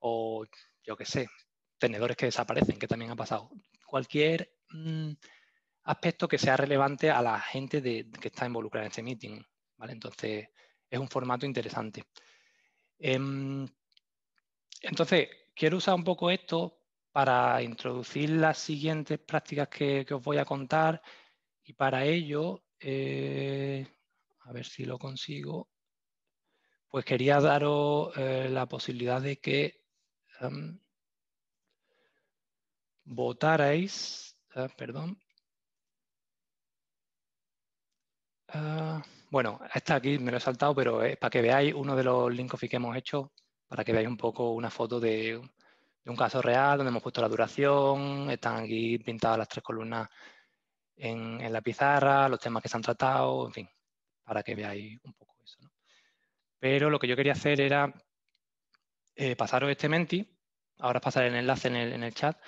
D: O yo qué sé, tenedores que desaparecen, que también ha pasado. Cualquier mm, aspecto que sea relevante a la gente que está involucrada en este meeting, ¿vale? Entonces, es un formato interesante. Em, entonces, quiero usar un poco esto para introducir las siguientes prácticas que, os voy a contar y para ello eh, a ver si lo consigo, pues quería daros eh, la posibilidad de que em, votarais, eh, perdón, ah, bueno, está aquí me lo he saltado, pero es para que veáis uno de los links que hemos hecho, para que veáis un poco una foto de, un caso real, donde hemos puesto la duración, están aquí pintadas las tres columnas en la pizarra, los temas que se han tratado, en fin para que veáis un poco eso. Pero lo que yo quería hacer era eh, pasaros este Menti, ahora os pasaré el enlace en el, chat,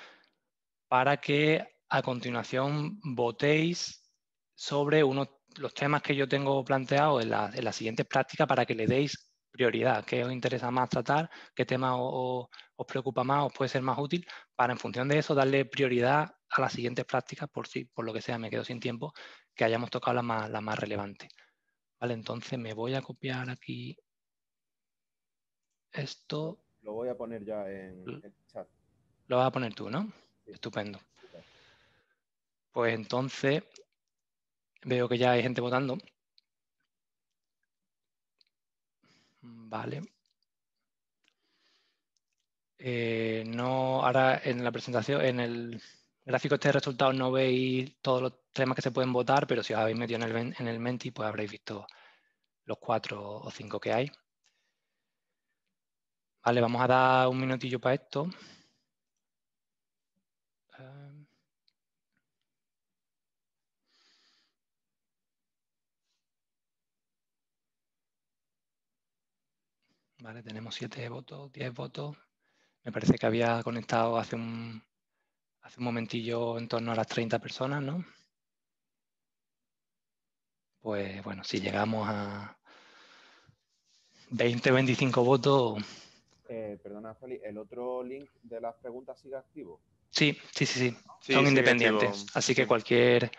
D: para que a continuación votéis sobre los temas que yo tengo planteados en, en las siguientes prácticas para que le deis prioridad, qué os interesa más tratar, qué tema os, preocupa más, os puede ser más útil, para en función de eso darle prioridad a las siguientes prácticas, por si por lo que sea me quedo sin tiempo, que hayamos tocado las más relevantes. Vale, entonces me voy a copiar aquí
A: esto. Lo voy a poner ya en el chat.
D: Lo vas a poner tú, ¿no? Estupendo. Pues entonces veo que ya hay gente votando. Vale. Eh, no, ahora en la presentación, en el gráfico de resultados no veis todos los temas que se pueden votar, pero si os habéis metido en el, en el Menti, pues habréis visto los cuatro o cinco que hay. Vale, vamos a dar un minutillo para esto. Vale, tenemos siete votos, diez votos. Me parece que había conectado hace un, hace un momentillo en torno a las 30 personas, ¿no? Pues bueno, si llegamos a 20, 25 votos...
A: Eh, perdona, Feli, ¿el otro link de las preguntas sigue activo?
D: Sí, sí, sí, sí. son independientes. Así que cualquier.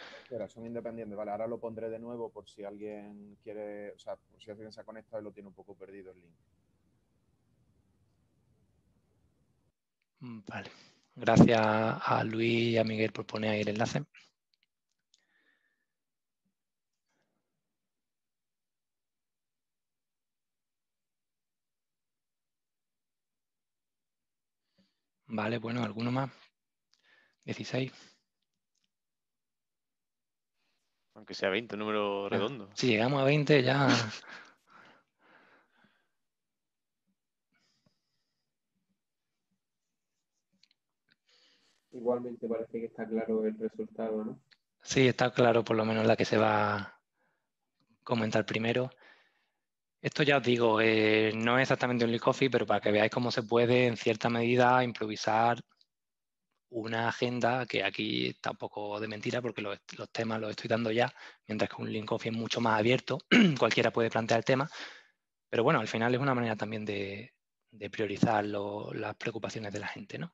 A: son independientes. Vale, ahora lo pondré de nuevo por si alguien quiere. O sea, por si alguien se ha conectado y lo tiene un poco perdido el link.
D: Mm, vale. Gracias a Luis y a Miguel por poner ahí el enlace. Vale, bueno, ¿alguno más? 16.
B: Aunque sea 20, número redondo. Si
D: llegamos a 20 ya
A: igualmente parece que está claro el resultado, ¿no?
D: Sí, está claro por lo menos la que se va a comentar primero. Esto ya os digo, eh, no es exactamente un link coffee, pero para que veáis cómo se puede en cierta medida improvisar una agenda que aquí está un poco de mentira porque los, temas los estoy dando ya, mientras que un link coffee es mucho más abierto, cualquiera puede plantear el tema, pero bueno, al final es una manera también de, priorizar las preocupaciones de la gente. ¿no?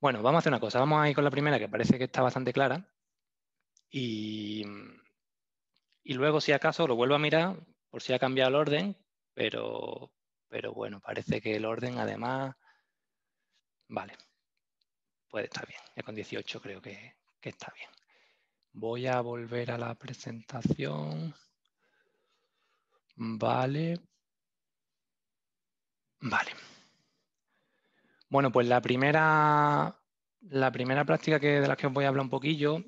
D: Bueno, vamos a hacer una cosa. Vamos a ir con la primera, que parece que está bastante clara. Y, luego, si acaso, lo vuelvo a mirar por si ha cambiado el orden, pero, pero bueno, parece que el orden además... Vale, puede estar bien. Ya con 18 creo que, que está bien. Voy a volver a la presentación. Vale. Vale. Bueno, pues la primera, la primera práctica que, de la que os voy a hablar un poquillo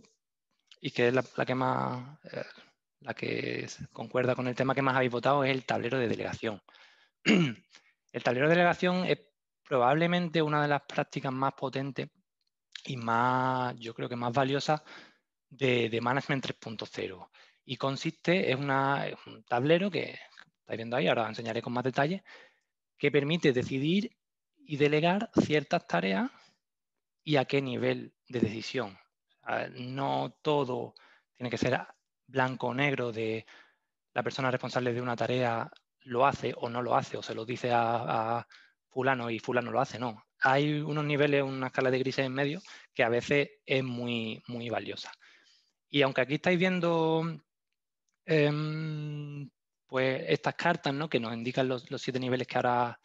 D: y que es la, que más eh, la que concuerda con el tema que más habéis votado es el tablero de delegación. el tablero de delegación es probablemente una de las prácticas más potentes y más, yo creo que más valiosas de, Management 3.0. Y consiste, es, un tablero que estáis viendo ahí, ahora os enseñaré con más detalle, que permite decidir y delegar ciertas tareas y a qué nivel de decisión. No todo tiene que ser blanco o negro de la persona responsable de una tarea lo hace o no lo hace, o se lo dice a, fulano y fulano lo hace, no. Hay unos niveles, una escala de grises en medio que a veces es muy, muy valiosa. Y aunque aquí estáis viendo em, pues estas cartas ¿no? que nos indican los, los siete niveles que ahora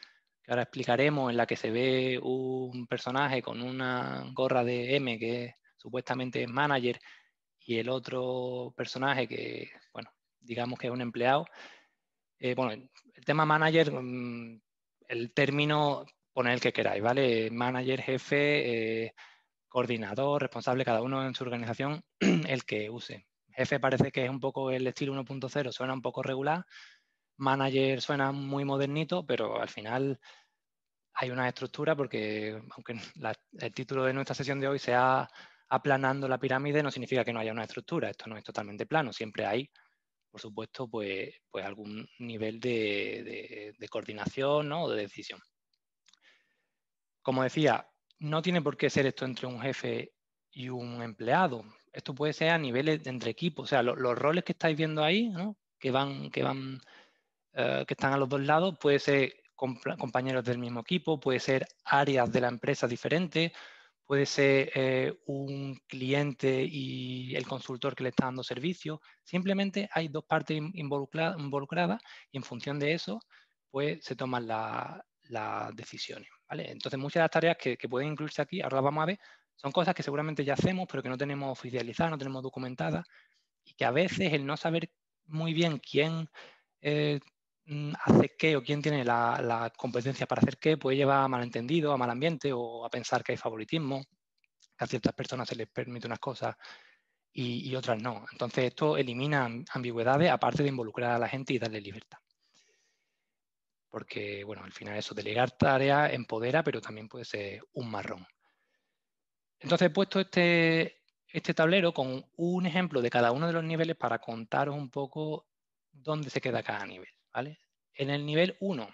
D: ahora explicaremos, en la que se ve un personaje con una gorra de M que supuestamente es manager y el otro personaje que, bueno, digamos que es un empleado. Eh, bueno, el tema manager, mm, el término poner el que queráis, ¿vale? Manager, jefe, eh, coordinador, responsable, cada uno en su organización, el que use. Jefe parece que es un poco el estilo 1.0, suena un poco regular, manager suena muy modernito, pero al final hay una estructura porque aunque el título de nuestra sesión de hoy sea aplanando la pirámide, no significa que no haya una estructura, esto no es totalmente plano, siempre hay, por supuesto, pues, pues algún nivel de, coordinación o de decisión. Como decía, no tiene por qué ser esto entre un jefe y un empleado. Esto puede ser a niveles entre equipos, o sea, los roles que estáis viendo ahí, que van, que van eh, que están a los dos lados, puede ser compañeros del mismo equipo, puede ser áreas de la empresa diferentes, puede ser eh, un cliente y el consultor que le está dando servicio. Simplemente hay dos partes involucradas y en función de eso, pues se toman las decisiones. Entonces, muchas de las tareas que, pueden incluirse aquí, ahora vamos a ver, son cosas que seguramente ya hacemos, pero que no tenemos oficializadas, no tenemos documentadas, y que a veces el no saber muy bien quién eh, Mm, hace qué o quién tiene la, competencia para hacer qué puede llevar a malentendido, a mal ambiente o a pensar que hay favoritismo, que a ciertas personas se les permite unas cosas y, otras no. Entonces esto elimina ambigüedades aparte de involucrar a la gente y darle libertad. Porque, bueno, al final eso, delegar tareas empodera, pero también puede ser un marrón. Entonces he puesto este, este tablero con un ejemplo de cada uno de los niveles para contaros un poco dónde se queda cada nivel. En el nivel 1,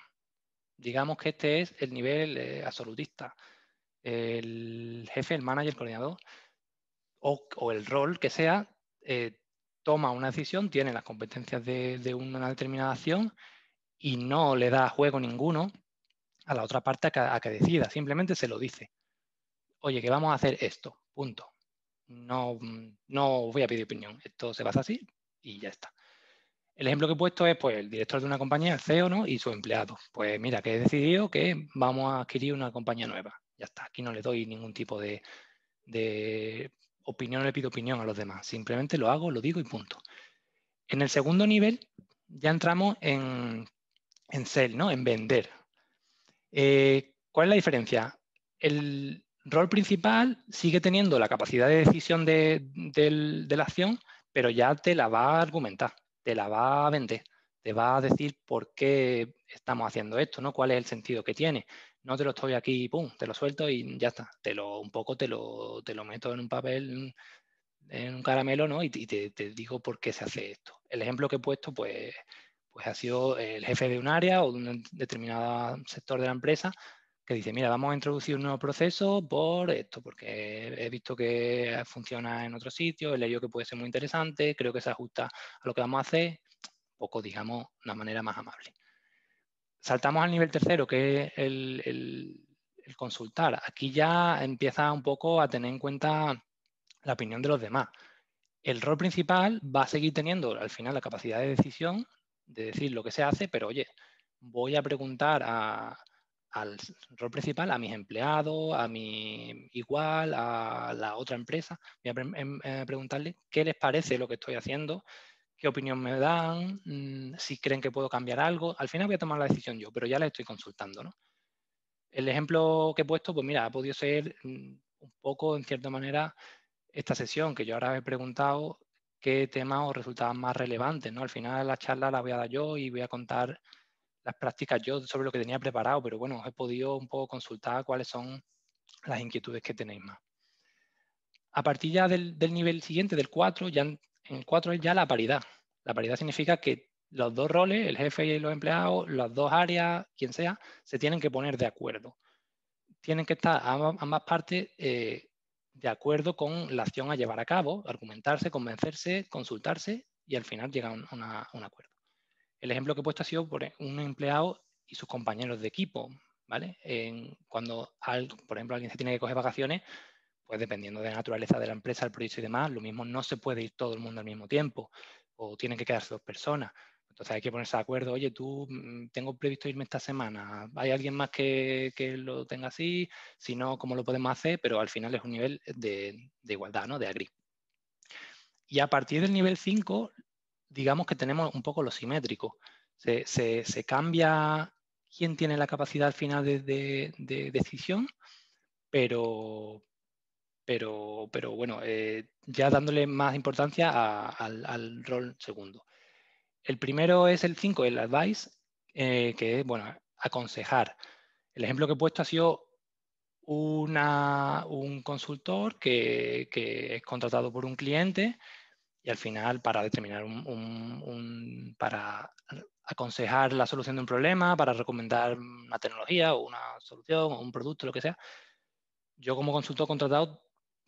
D: digamos que este es el nivel eh, absolutista, el jefe, el manager, el coordinador, o, el rol que sea, eh, toma una decisión, tiene las competencias de, una determinada acción y no le da juego ninguno a la otra parte a que, decida, simplemente se lo dice. Oye, que vamos a hacer esto, punto. No, no voy a pedir opinión, esto se basa así y ya está. El ejemplo que he puesto es pues, el director de una compañía, el CEO, ¿no? y su empleado. Pues mira, que he decidido que vamos a adquirir una compañía nueva. Ya está, aquí no le doy ningún tipo de, opinión, le pido opinión a los demás. Simplemente lo hago, lo digo y punto. En el segundo nivel ya entramos en, sell, ¿no? en vender. Eh, ¿Cuál es la diferencia? El rol principal sigue teniendo la capacidad de decisión de la acción, pero ya te la va a argumentar te la va a vender, te va a decir por qué estamos haciendo esto, ¿no? ¿Cuál es el sentido que tiene? No te lo estoy aquí, pum, te lo suelto y ya está. Te lo, un poco te lo, te lo meto en un papel, en un caramelo, ¿no? Y, te, te digo por qué se hace esto. El ejemplo que he puesto, pues, pues ha sido el jefe de un área o de un determinado sector de la empresa que dice, mira, vamos a introducir un nuevo proceso por esto, porque he visto que funciona en otro sitio, he leído que puede ser muy interesante, creo que se ajusta a lo que vamos a hacer, un poco, digamos, una manera más amable. Saltamos al nivel tercero, que es el consultar. Aquí ya empieza un poco a tener en cuenta la opinión de los demás. El rol principal va a seguir teniendo al final la capacidad de decisión, de decir lo que se hace, pero oye, voy a preguntar a, al rol principal, a mis empleados, a mi igual, a la otra empresa. Voy a em, eh, preguntarle qué les parece lo que estoy haciendo, qué opinión me dan, mm, si creen que puedo cambiar algo. Al final voy a tomar la decisión yo, pero ya la estoy consultando. El ejemplo que he puesto, pues mira, ha podido ser mm, un poco, en cierta manera, esta sesión que yo ahora he preguntado qué temas os resultaban más relevantes. ¿no? Al final la charla la voy a dar yo y voy a contar las prácticas yo sobre lo que tenía preparado, pero bueno, os he podido un poco consultar cuáles son las inquietudes que tenéis más. A partir ya del, nivel siguiente, del 4, ya en, el 4 es ya la paridad. La paridad significa que los dos roles, el jefe y los empleados, las dos áreas, quien sea, se tienen que poner de acuerdo. Tienen que estar ambas, partes eh, de acuerdo con la acción a llevar a cabo, argumentarse, convencerse, consultarse y al final llegar a un acuerdo. El ejemplo que he puesto ha sido por e, un empleado y sus compañeros de equipo, ¿vale? cuando, por ejemplo, alguien se tiene que coger vacaciones, pues dependiendo de la naturaleza de la empresa, el proyecto y demás, lo mismo no se puede ir todo el mundo al mismo tiempo o tienen que quedarse dos personas. Entonces hay que ponerse de acuerdo, oye, tú mm, tengo previsto irme esta semana, ¿hay alguien más que, lo tenga así? Si no, ¿cómo lo podemos hacer? Pero al final es un nivel de, igualdad, ¿no? De agri. Y a partir del nivel 5, digamos que tenemos un poco lo simétrico. Se, cambia quién tiene la capacidad final de, decisión, pero, pero, bueno, eh, ya dándole más importancia al, rol segundo. El primero es el 5, el advice, eh, que es, bueno, aconsejar. El ejemplo que he puesto ha sido un consultor que, que es contratado por un cliente y al final para determinar un, para aconsejar la solución de un problema, para recomendar una tecnología o una solución o un producto, lo que sea, yo como consultor contratado,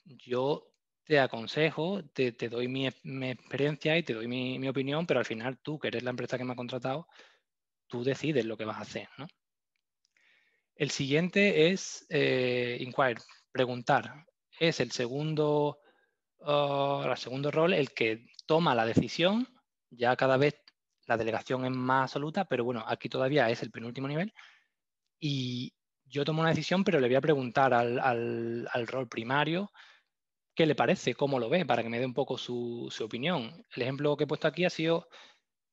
D: yo te aconsejo, te, doy mi, experiencia y te doy mi, opinión, pero al final tú, que eres la empresa que me ha contratado, tú decides lo que vas a hacer. El siguiente es eh, inquire, preguntar. Es el segundo el segundo rol, el que toma la decisión, ya cada vez la delegación es más absoluta, pero bueno, aquí todavía es el penúltimo nivel. Y yo tomo una decisión, pero le voy a preguntar al, rol primario qué le parece, cómo lo ve, para que me dé un poco su, opinión. El ejemplo que he puesto aquí ha sido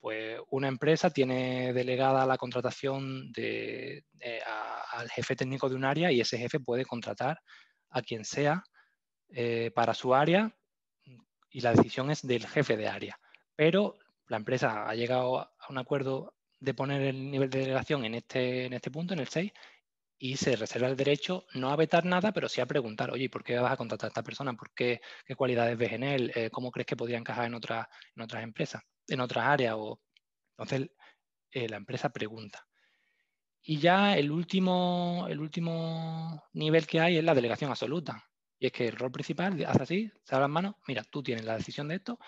D: pues una empresa tiene delegada la contratación de, al jefe técnico de un área y ese jefe puede contratar a quien sea eh, para su área y la decisión es del jefe de área. Pero la empresa ha llegado a un acuerdo de poner el nivel de delegación en este, en este punto, en el 6, y se reserva el derecho no a vetar nada, pero sí a preguntar, oye, ¿por qué vas a contratar a esta persona? ¿Por qué, cualidades ves en él? Eh, ¿Cómo crees que podría encajar en, otra, en otras empresas, en otras áreas? O... Entonces, eh, la empresa pregunta. Y ya el último, el último nivel que hay es la delegación absoluta, y es que el rol principal hace así, se abre las manos, mira, tú tienes la decisión de esto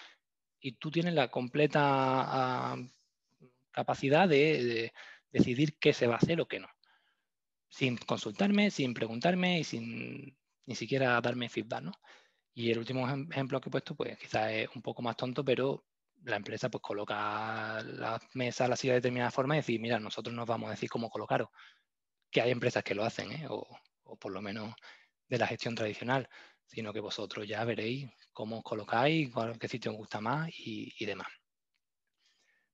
D: y tú tienes la completa ah, capacidad de, decidir qué se va a hacer o qué no. Sin consultarme, sin preguntarme y sin ni siquiera darme feedback, ¿no? Y el último ejemplo que he puesto, pues quizás es un poco más tonto, pero la empresa pues coloca la mesa, la de determinada forma y decir, mira, nosotros nos vamos a decir cómo colocaros. Que hay empresas que lo hacen, ¿eh? o por lo menos de la gestión tradicional, sino que vosotros ya veréis cómo os colocáis, cuál, qué sitio os gusta más y, demás.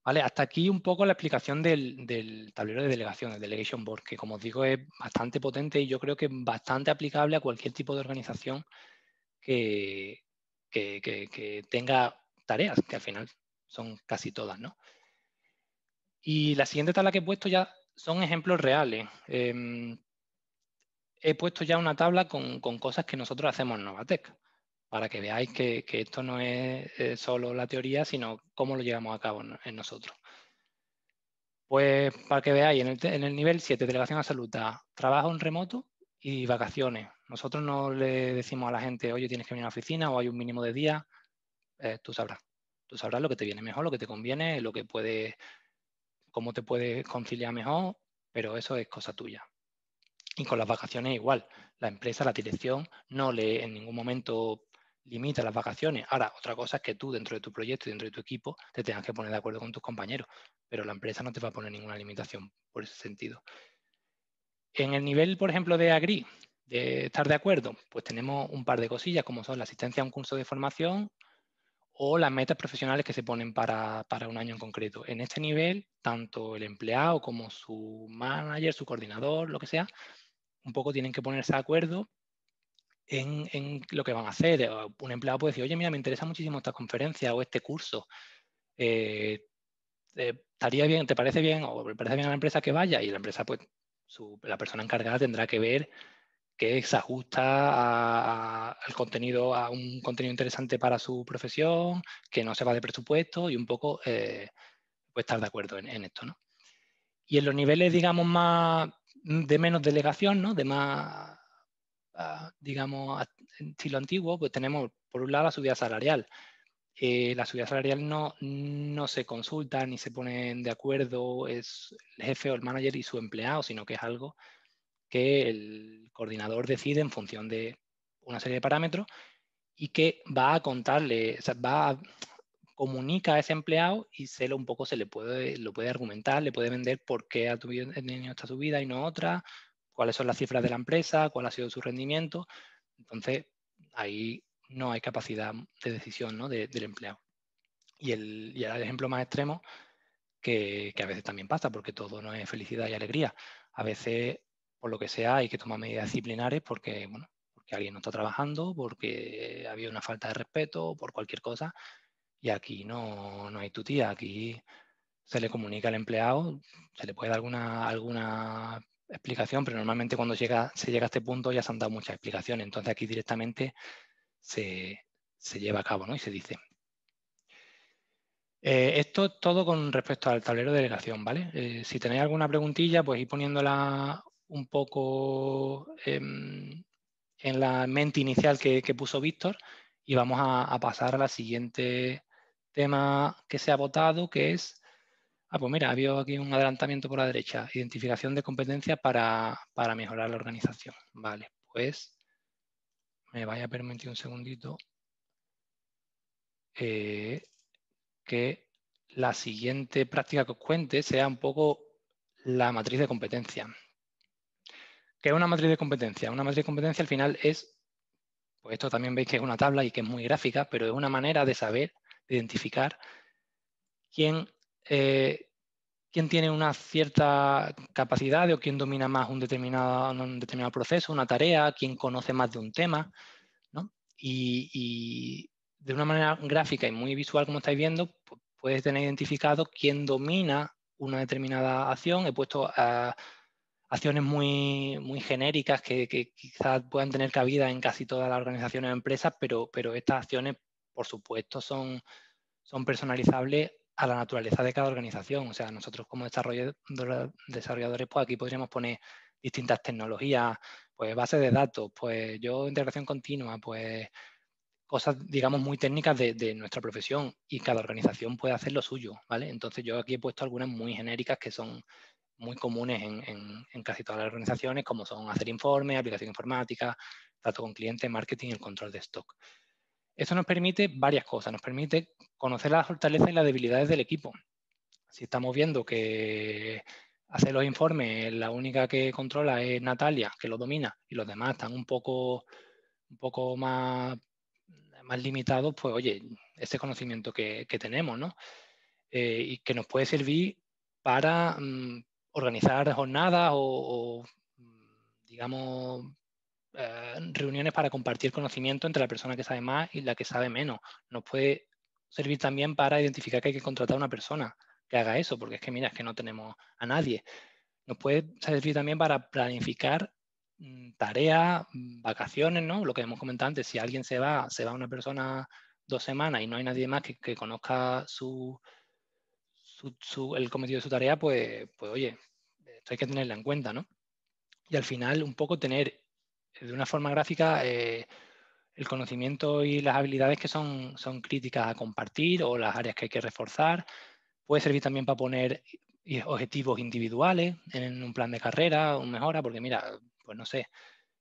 D: Vale, hasta aquí un poco la explicación del, tablero de delegación, el Delegation Board, que como os digo es bastante potente y yo creo que es bastante aplicable a cualquier tipo de organización que, tenga tareas, que al final son casi todas, ¿no? Y la siguiente tabla que he puesto ya son ejemplos reales. Em, he puesto ya una tabla con, cosas que nosotros hacemos en Novatec, para que veáis que, esto no es solo la teoría, sino cómo lo llevamos a cabo en nosotros. Pues para que veáis, en el, en el nivel 7, delegación absoluta, trabajo en remoto y vacaciones. Nosotros no le decimos a la gente, oye, tienes que venir a la oficina o hay un mínimo de días, eh, tú sabrás. Tú sabrás lo que te viene mejor, lo que te conviene, lo que puede, cómo te puedes conciliar mejor, pero eso es cosa tuya. Y con las vacaciones igual. La empresa, la dirección, no le en ningún momento limita las vacaciones. Ahora, otra cosa es que tú dentro de tu proyecto y dentro de tu equipo te tengas que poner de acuerdo con tus compañeros, pero la empresa no te va a poner ninguna limitación por ese sentido. En el nivel, por ejemplo, de Agri, de estar de acuerdo, pues tenemos un par de cosillas como son la asistencia a un curso de formación, o las metas profesionales que se ponen para, un año en concreto. En este nivel, tanto el empleado como su manager, su coordinador, lo que sea, un poco tienen que ponerse de acuerdo en, lo que van a hacer. Un empleado puede decir, oye, mira, me interesa muchísimo esta conferencia o este curso. Eh, eh, ¿Estaría bien, te parece bien o le parece bien a la empresa que vaya? Y la empresa, pues, la persona encargada tendrá que ver que se ajusta a, al contenido, a un contenido interesante para su profesión, que no se va de presupuesto y un poco eh, pues, estar de acuerdo en, esto. ¿no? Y en los niveles, digamos, más de menos delegación, ¿no? de más, ah, digamos, estilo antiguo, pues tenemos por un lado la subida salarial. Eh, la subida salarial no, no se consulta ni se ponen de acuerdo es el jefe o el manager y su empleado, sino que es algo que el coordinador decide en función de una serie de parámetros y que va a contarle, o sea, va a, comunica a ese empleado y se lo un poco se le puede, lo puede argumentar, le puede vender por qué ha tenido esta subida y no otra, cuáles son las cifras de la empresa, cuál ha sido su rendimiento. Entonces, ahí no hay capacidad de decisión del empleado. Y el, ejemplo más extremo, que, que, a veces también pasa, porque todo no es felicidad y alegría. A veces por lo que sea, hay que tomar medidas disciplinares porque, bueno, porque alguien no está trabajando, porque había una falta de respeto, por cualquier cosa. Y aquí no, no hay tutía, aquí se le comunica al empleado, se le puede dar alguna, alguna explicación, pero normalmente cuando llega, se llega a este punto ya se han dado muchas explicaciones. Entonces aquí directamente se, lleva a cabo y se dice. Esto eh, esto todo con respecto al tablero de delegación, ¿vale? Eh, si tenéis alguna preguntilla, pues ir poniéndola un poco em, en la mente inicial que, puso Víctor y vamos a, a pasar al siguiente tema que se ha votado, que es, ah, pues mira, había aquí un adelantamiento por la derecha, identificación de competencias para, mejorar la organización. Vale, pues me vaya a permitir un segundito eh, que la siguiente práctica que os cuente sea un poco la matriz de competencia. ¿Qué es una matriz de competencia? Una matriz de competencia al final es, pues esto también veis que es una tabla y que es muy gráfica, pero es una manera de saber, de identificar quién, eh, tiene una cierta capacidad o quién domina más un determinado, determinado proceso, una tarea, quién conoce más de un tema. Y, de una manera gráfica y muy visual, como estáis viendo, pues puedes tener identificado quién domina una determinada acción. He puesto... a acciones muy, muy genéricas que, quizás puedan tener cabida en casi todas las organizaciones o empresas, pero, pero estas acciones, por supuesto, son, son personalizables a la naturaleza de cada organización. O sea, nosotros como desarrolladores, pues aquí podríamos poner distintas tecnologías, pues bases de datos, pues yo integración continua, pues cosas, digamos, muy técnicas de, nuestra profesión y cada organización puede hacer lo suyo, ¿vale? Entonces yo aquí he puesto algunas muy genéricas que son muy comunes en, casi todas las organizaciones, como son hacer informes, aplicación informática, trato con clientes, marketing y el control de stock. Eso nos permite varias cosas, nos permite conocer las fortalezas y las debilidades del equipo. Si estamos viendo que hacer los informes, la única que controla es Natalia, que lo domina, y los demás están un poco, un poco más, más limitados, pues oye, este conocimiento que, tenemos, ¿no? Eh, y que nos puede servir para, mm, organizar jornadas o, mm, digamos, eh, reuniones para compartir conocimiento entre la persona que sabe más y la que sabe menos. Nos puede servir también para identificar que hay que contratar a una persona que haga eso, porque es que, mira, es que no tenemos a nadie. Nos puede servir también para planificar mm, tareas, mm, vacaciones, ¿no? Lo que hemos comentado antes, si alguien se va, se va una persona dos semanas y no hay nadie más que conozca su, el cometido de su tarea, pues, pues oye, esto hay que tenerla en cuenta, ¿no? Y al final, un poco tener eh, de una forma gráfica eh, el conocimiento y las habilidades que son, son críticas a compartir o las áreas que hay que reforzar. Puede servir también para poner objetivos individuales en un plan de carrera, un mejora, porque mira, pues no sé,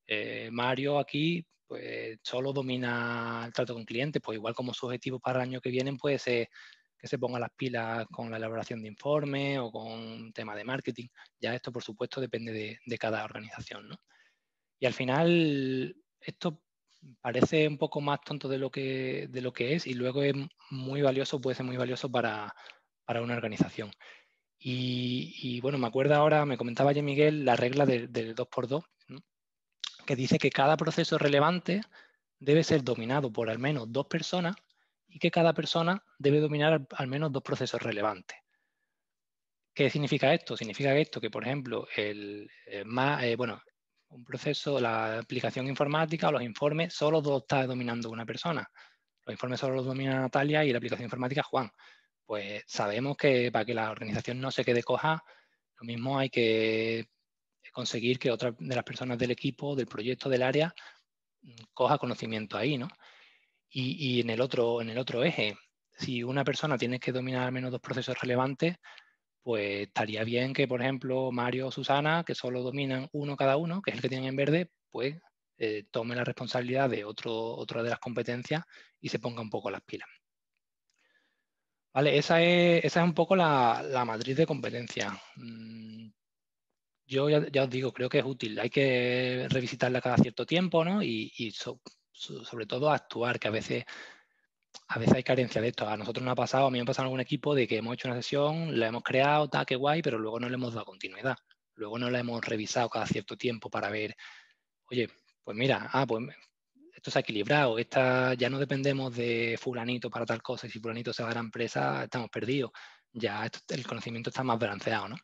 D: eh, Mario aquí pues solo domina el trato con clientes, pues igual como su objetivo para el año que viene puede ser que se ponga las pilas con la elaboración de informes o con un tema de marketing. Ya esto, por supuesto, depende de, cada organización. Y al final, esto parece un poco más tonto de lo que, de lo que es y luego es muy valioso, puede ser muy valioso para, una organización. Y, bueno, me acuerdo ahora, me comentaba ya Miguel la regla del 2x2, 2 que dice que cada proceso relevante debe ser dominado por al menos dos personas y que cada persona debe dominar al menos dos procesos relevantes. ¿Qué significa esto? Significa esto que, por ejemplo, el, eh, eh, bueno, un proceso, la aplicación informática o los informes, solo dos está dominando una persona. Los informes solo los domina Natalia y la aplicación informática Juan. Pues sabemos que para que la organización no se quede coja, lo mismo hay que conseguir que otra de las personas del equipo, del proyecto, del área, mm, coja conocimiento ahí, ¿no? Y, en, el otro, en el otro eje, si una persona tiene que dominar al menos dos procesos relevantes, pues estaría bien que, por ejemplo, Mario o Susana, que solo dominan uno cada uno, que es el que tienen en verde, pues eh, tome la responsabilidad de otro, otra de las competencias y se ponga un poco las pilas. Vale, esa es, esa es un poco la, matriz de competencia. Mm, yo ya, os digo, creo que es útil. Hay que revisitarla cada cierto tiempo ¿no? y, y sobre todo actuar, que a veces, a veces hay carencia de esto. A nosotros nos ha pasado, a mí me ha pasado en algún equipo de que hemos hecho una sesión, la hemos creado, ta qué guay, pero luego no le hemos dado continuidad. Luego no la hemos revisado cada cierto tiempo para ver, oye, pues mira, ah, pues esto se ha equilibrado, esta, ya no dependemos de fulanito para tal cosa, y si fulanito se va a la empresa, estamos perdidos. Ya el conocimiento está más balanceado, ¿no?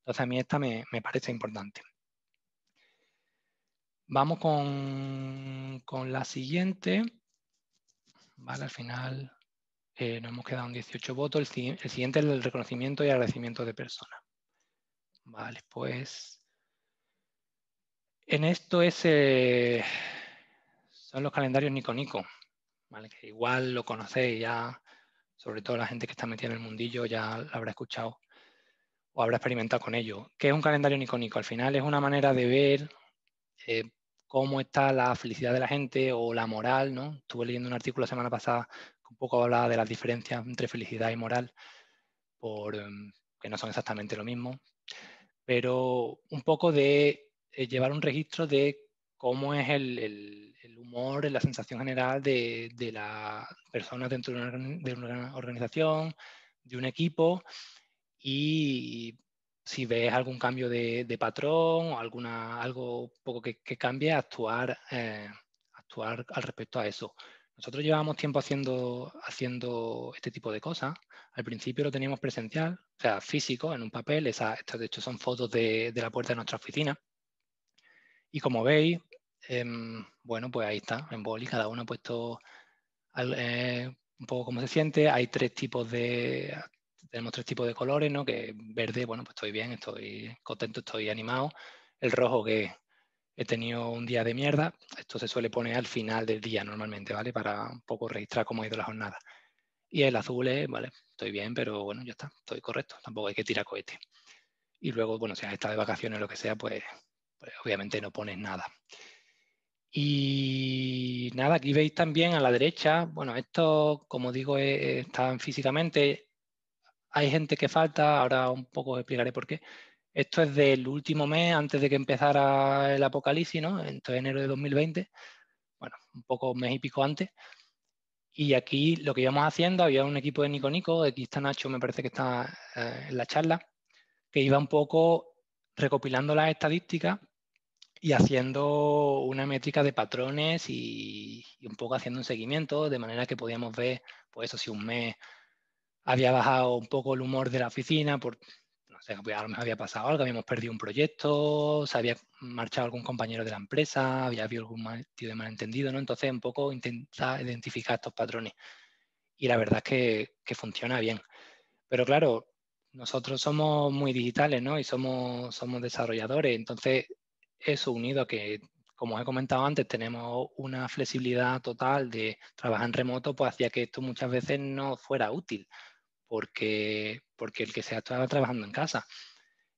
D: Entonces a mí esta me parece importante. Vamos con, la siguiente. al final eh, nos hemos quedado en 18 votos. El, siguiente es el reconocimiento y agradecimiento de personas. Vale, pues en esto es, eh, son los calendarios Nico que igual lo conocéis ya, sobre todo la gente que está metida en el mundillo ya lo habrá escuchado o habrá experimentado con ello. ¿Qué es un calendario Nico Al final es una manera de ver eh, cómo está la felicidad de la gente o la moral, ¿no? Estuve leyendo un artículo la semana pasada que un poco hablaba de las diferencias entre felicidad y moral, por, em, que no son exactamente lo mismo, pero un poco de eh, llevar un registro de cómo es el, humor, la sensación general de, de las dentro de una, de una organización, de un equipo, y si ves algún cambio de, patrón o alguna, algo poco que, cambie, actuar, eh, actuar al respecto a eso. Nosotros llevamos tiempo haciendo, haciendo este tipo de cosas. Al principio lo teníamos presencial, o sea, físico, en un papel. estas, de hecho, son fotos de, la puerta de nuestra oficina. Y como veis, em, bueno, pues ahí está, en boli, cada uno ha puesto eh, un poco cómo se siente. Hay tres tipos de, tenemos tres tipos de colores, ¿no? Que verde, bueno, pues estoy bien, estoy contento, estoy animado. El rojo que he tenido un día de mierda. Esto se suele poner al final del día normalmente, ¿vale? Para un poco registrar cómo ha ido la jornada. Y el azul es, vale, estoy bien, pero bueno, ya está, estoy correcto. Tampoco hay que tirar cohete. Y luego, bueno, si has estado de vacaciones o lo que sea, pues, pues, obviamente no pones nada. Y nada, aquí veis también a la derecha, bueno, esto, como digo, están físicamente, hay gente que falta, ahora un poco explicaré por qué. Esto es del último mes antes de que empezara el apocalipsis, ¿no? Entonces, enero de 2020, bueno, un poco un mes y pico antes. Y aquí lo que íbamos haciendo, había un equipo de Nico Nico, aquí está Nacho, me parece que está eh, en la charla, que iba un poco recopilando las estadísticas y haciendo una métrica de patrones y, un poco haciendo un seguimiento, de manera que podíamos ver, pues eso, si un mes había bajado un poco el humor de la oficina, por, no sé, pues, a lo mejor había pasado algo, habíamos perdido un proyecto, se había marchado algún compañero de la empresa, había habido algún mal, tío de malentendido, ¿no? Entonces, un poco intenta identificar estos patrones. Y la verdad es que, que funciona bien. Pero claro, nosotros somos muy digitales, ¿no? Y somos, somos desarrolladores. Entonces, eso unido a que, como os he comentado antes, tenemos una flexibilidad total de trabajar en remoto, pues hacía que esto muchas veces no fuera útil porque, porque el que se estaba trabajando en casa.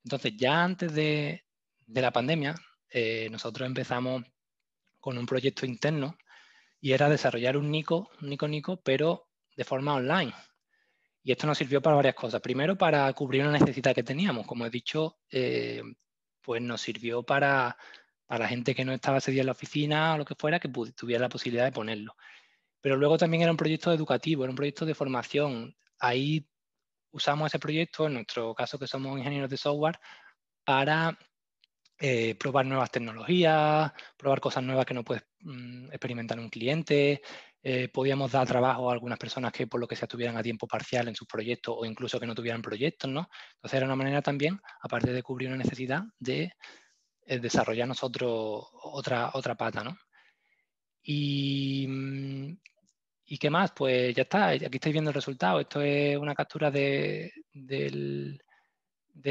D: Entonces, ya antes de, la pandemia, eh, nosotros empezamos con un proyecto interno y era desarrollar un Nico, un Nico Nico, pero de forma online. Y esto nos sirvió para varias cosas. Primero, para cubrir una necesidad que teníamos. Como he dicho, eh, pues nos sirvió para, para la gente que no estaba ese en la oficina o lo que fuera, que tuviera la posibilidad de ponerlo. Pero luego también era un proyecto educativo, era un proyecto de formación ahí usamos ese proyecto, en nuestro caso que somos ingenieros de software, para eh, probar nuevas tecnologías, probar cosas nuevas que no puedes mm, experimentar un cliente. Eh, podíamos dar trabajo a algunas personas que por lo que sea tuvieran a tiempo parcial en sus proyectos o incluso que no tuvieran proyectos, ¿no? Entonces era una manera también, aparte de cubrir una necesidad, de desarrollarnos eh, desarrollar nosotros otra, otra pata, ¿no? Y mm, ¿Y qué más? Pues ya está, aquí estáis viendo el resultado. Esto es una captura de, de,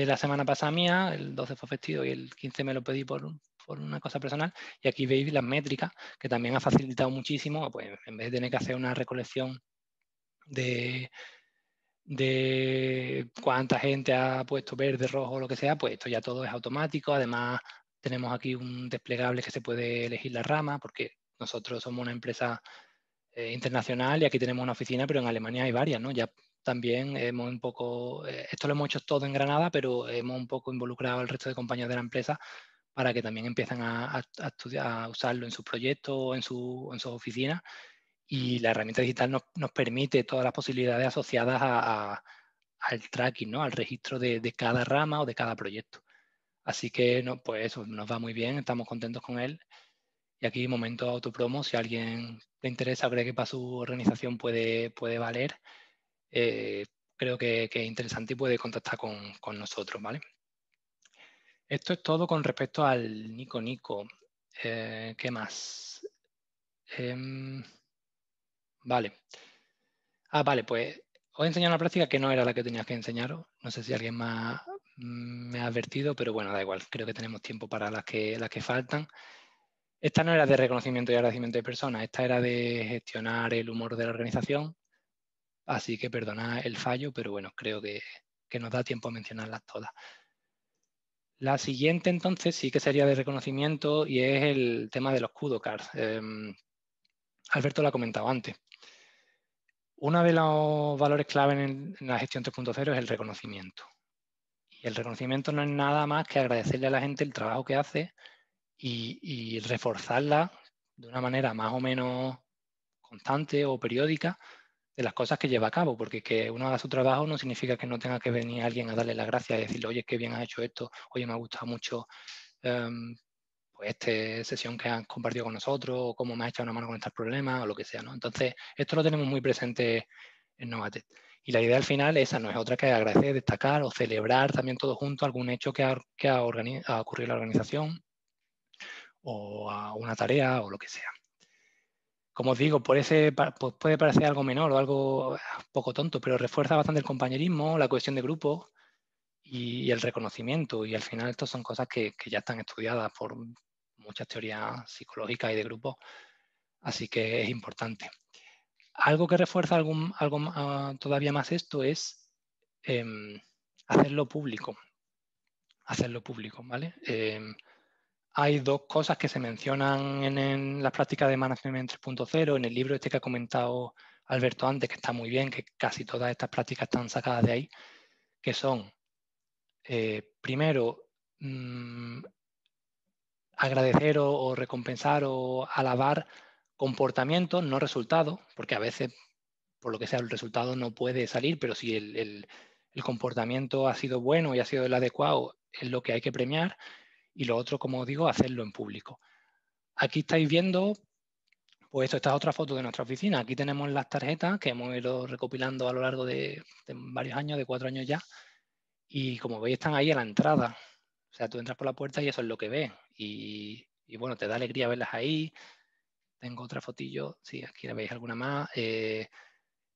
D: la semana pasada mía, el 12 fue festivo y el 15 me lo pedí por, una cosa personal. Y aquí veis las métricas, que también ha facilitado muchísimo, pues en vez de tener que hacer una recolección de, de cuánta gente ha puesto verde, rojo, o lo que sea, pues esto ya todo es automático. Además, tenemos aquí un desplegable que se puede elegir la rama, porque nosotros somos una empresa eh, internacional y aquí tenemos una oficina, pero en Alemania hay varias, ¿no? Ya también hemos un poco, eh, esto lo hemos hecho todo en Granada, pero hemos un poco involucrado al resto de compañeros de la empresa para que también empiecen a, usarlo en sus proyectos, en, su, en sus oficinas. Y la herramienta digital nos, permite todas las posibilidades asociadas al tracking, ¿no? al registro de, cada rama o de cada proyecto. Así que no, pues nos va muy bien, estamos contentos con él y aquí momento autopromo, si alguien le interesa, cree que para su organización puede, puede valer, eh, creo que, es interesante y puede contactar con, nosotros, ¿vale? Esto es todo con respecto al Nico Nico. Eh, ¿Qué más? Em, vale. Ah, vale, pues os he enseñado una práctica que no era la que tenía que enseñaros. No sé si alguien más mm, me ha advertido, pero bueno, da igual. Creo que tenemos tiempo para las que, las que faltan. Esta no era de reconocimiento y agradecimiento de personas, esta era de gestionar el humor de la organización. Así que perdona el fallo, pero bueno, creo que, nos da tiempo a mencionarlas todas. La siguiente entonces sí que sería de reconocimiento y es el tema de los CUDOCARs. Em, Alberto lo ha comentado antes. Uno de los valores clave en, la gestión 3.0 es el reconocimiento. Y el reconocimiento no es nada más que agradecerle a la gente el trabajo que hace y, reforzarla de una manera más o menos constante o periódica de las cosas que lleva a cabo, porque que uno haga su trabajo no significa que no tenga que venir alguien a darle la gracia y decirle, oye, qué bien has hecho esto, oye, me ha gustado mucho em, pues, esta sesión que has compartido con nosotros, o cómo me has echado una mano con estos problemas, o lo que sea, ¿no? Entonces, esto lo tenemos muy presente en Novated. Y la idea al final, esa no es otra que agradecer, destacar o celebrar también todos juntos algún hecho que ha ocurrido en la organización, o a una tarea o lo que sea. Como os digo, puede parecer algo menor o algo poco tonto, pero refuerza bastante el compañerismo, la cohesión de grupo y, el reconocimiento. Y al final estas son cosas que, ya están estudiadas por muchas teorías psicológicas y de grupo, así que es importante. Algo que refuerza algo todavía más esto es em, hacerlo público. Hacerlo público, ¿vale? Em, hay dos cosas que se mencionan en, las prácticas de Management 3.0, en el libro este que ha comentado Alberto antes, que está muy bien, que casi todas estas prácticas están sacadas de ahí, que son, eh, primero, mm, agradecer o, recompensar o alabar comportamientos, no resultados, porque a veces, por lo que sea, el resultado no puede salir, pero si el comportamiento ha sido bueno y ha sido el adecuado, es lo que hay que premiar y lo otro, como digo, hacerlo en público. Aquí estáis viendo, pues esta es otra foto de nuestra oficina. Aquí tenemos las tarjetas que hemos ido recopilando a lo largo de, varios años, de cuatro años ya, y como veis están ahí a la entrada. O sea, tú entras por la puerta y eso es lo que ves. Y, bueno, te da alegría verlas ahí. Tengo otra fotillo, si sí, aquí veis alguna más. Eh,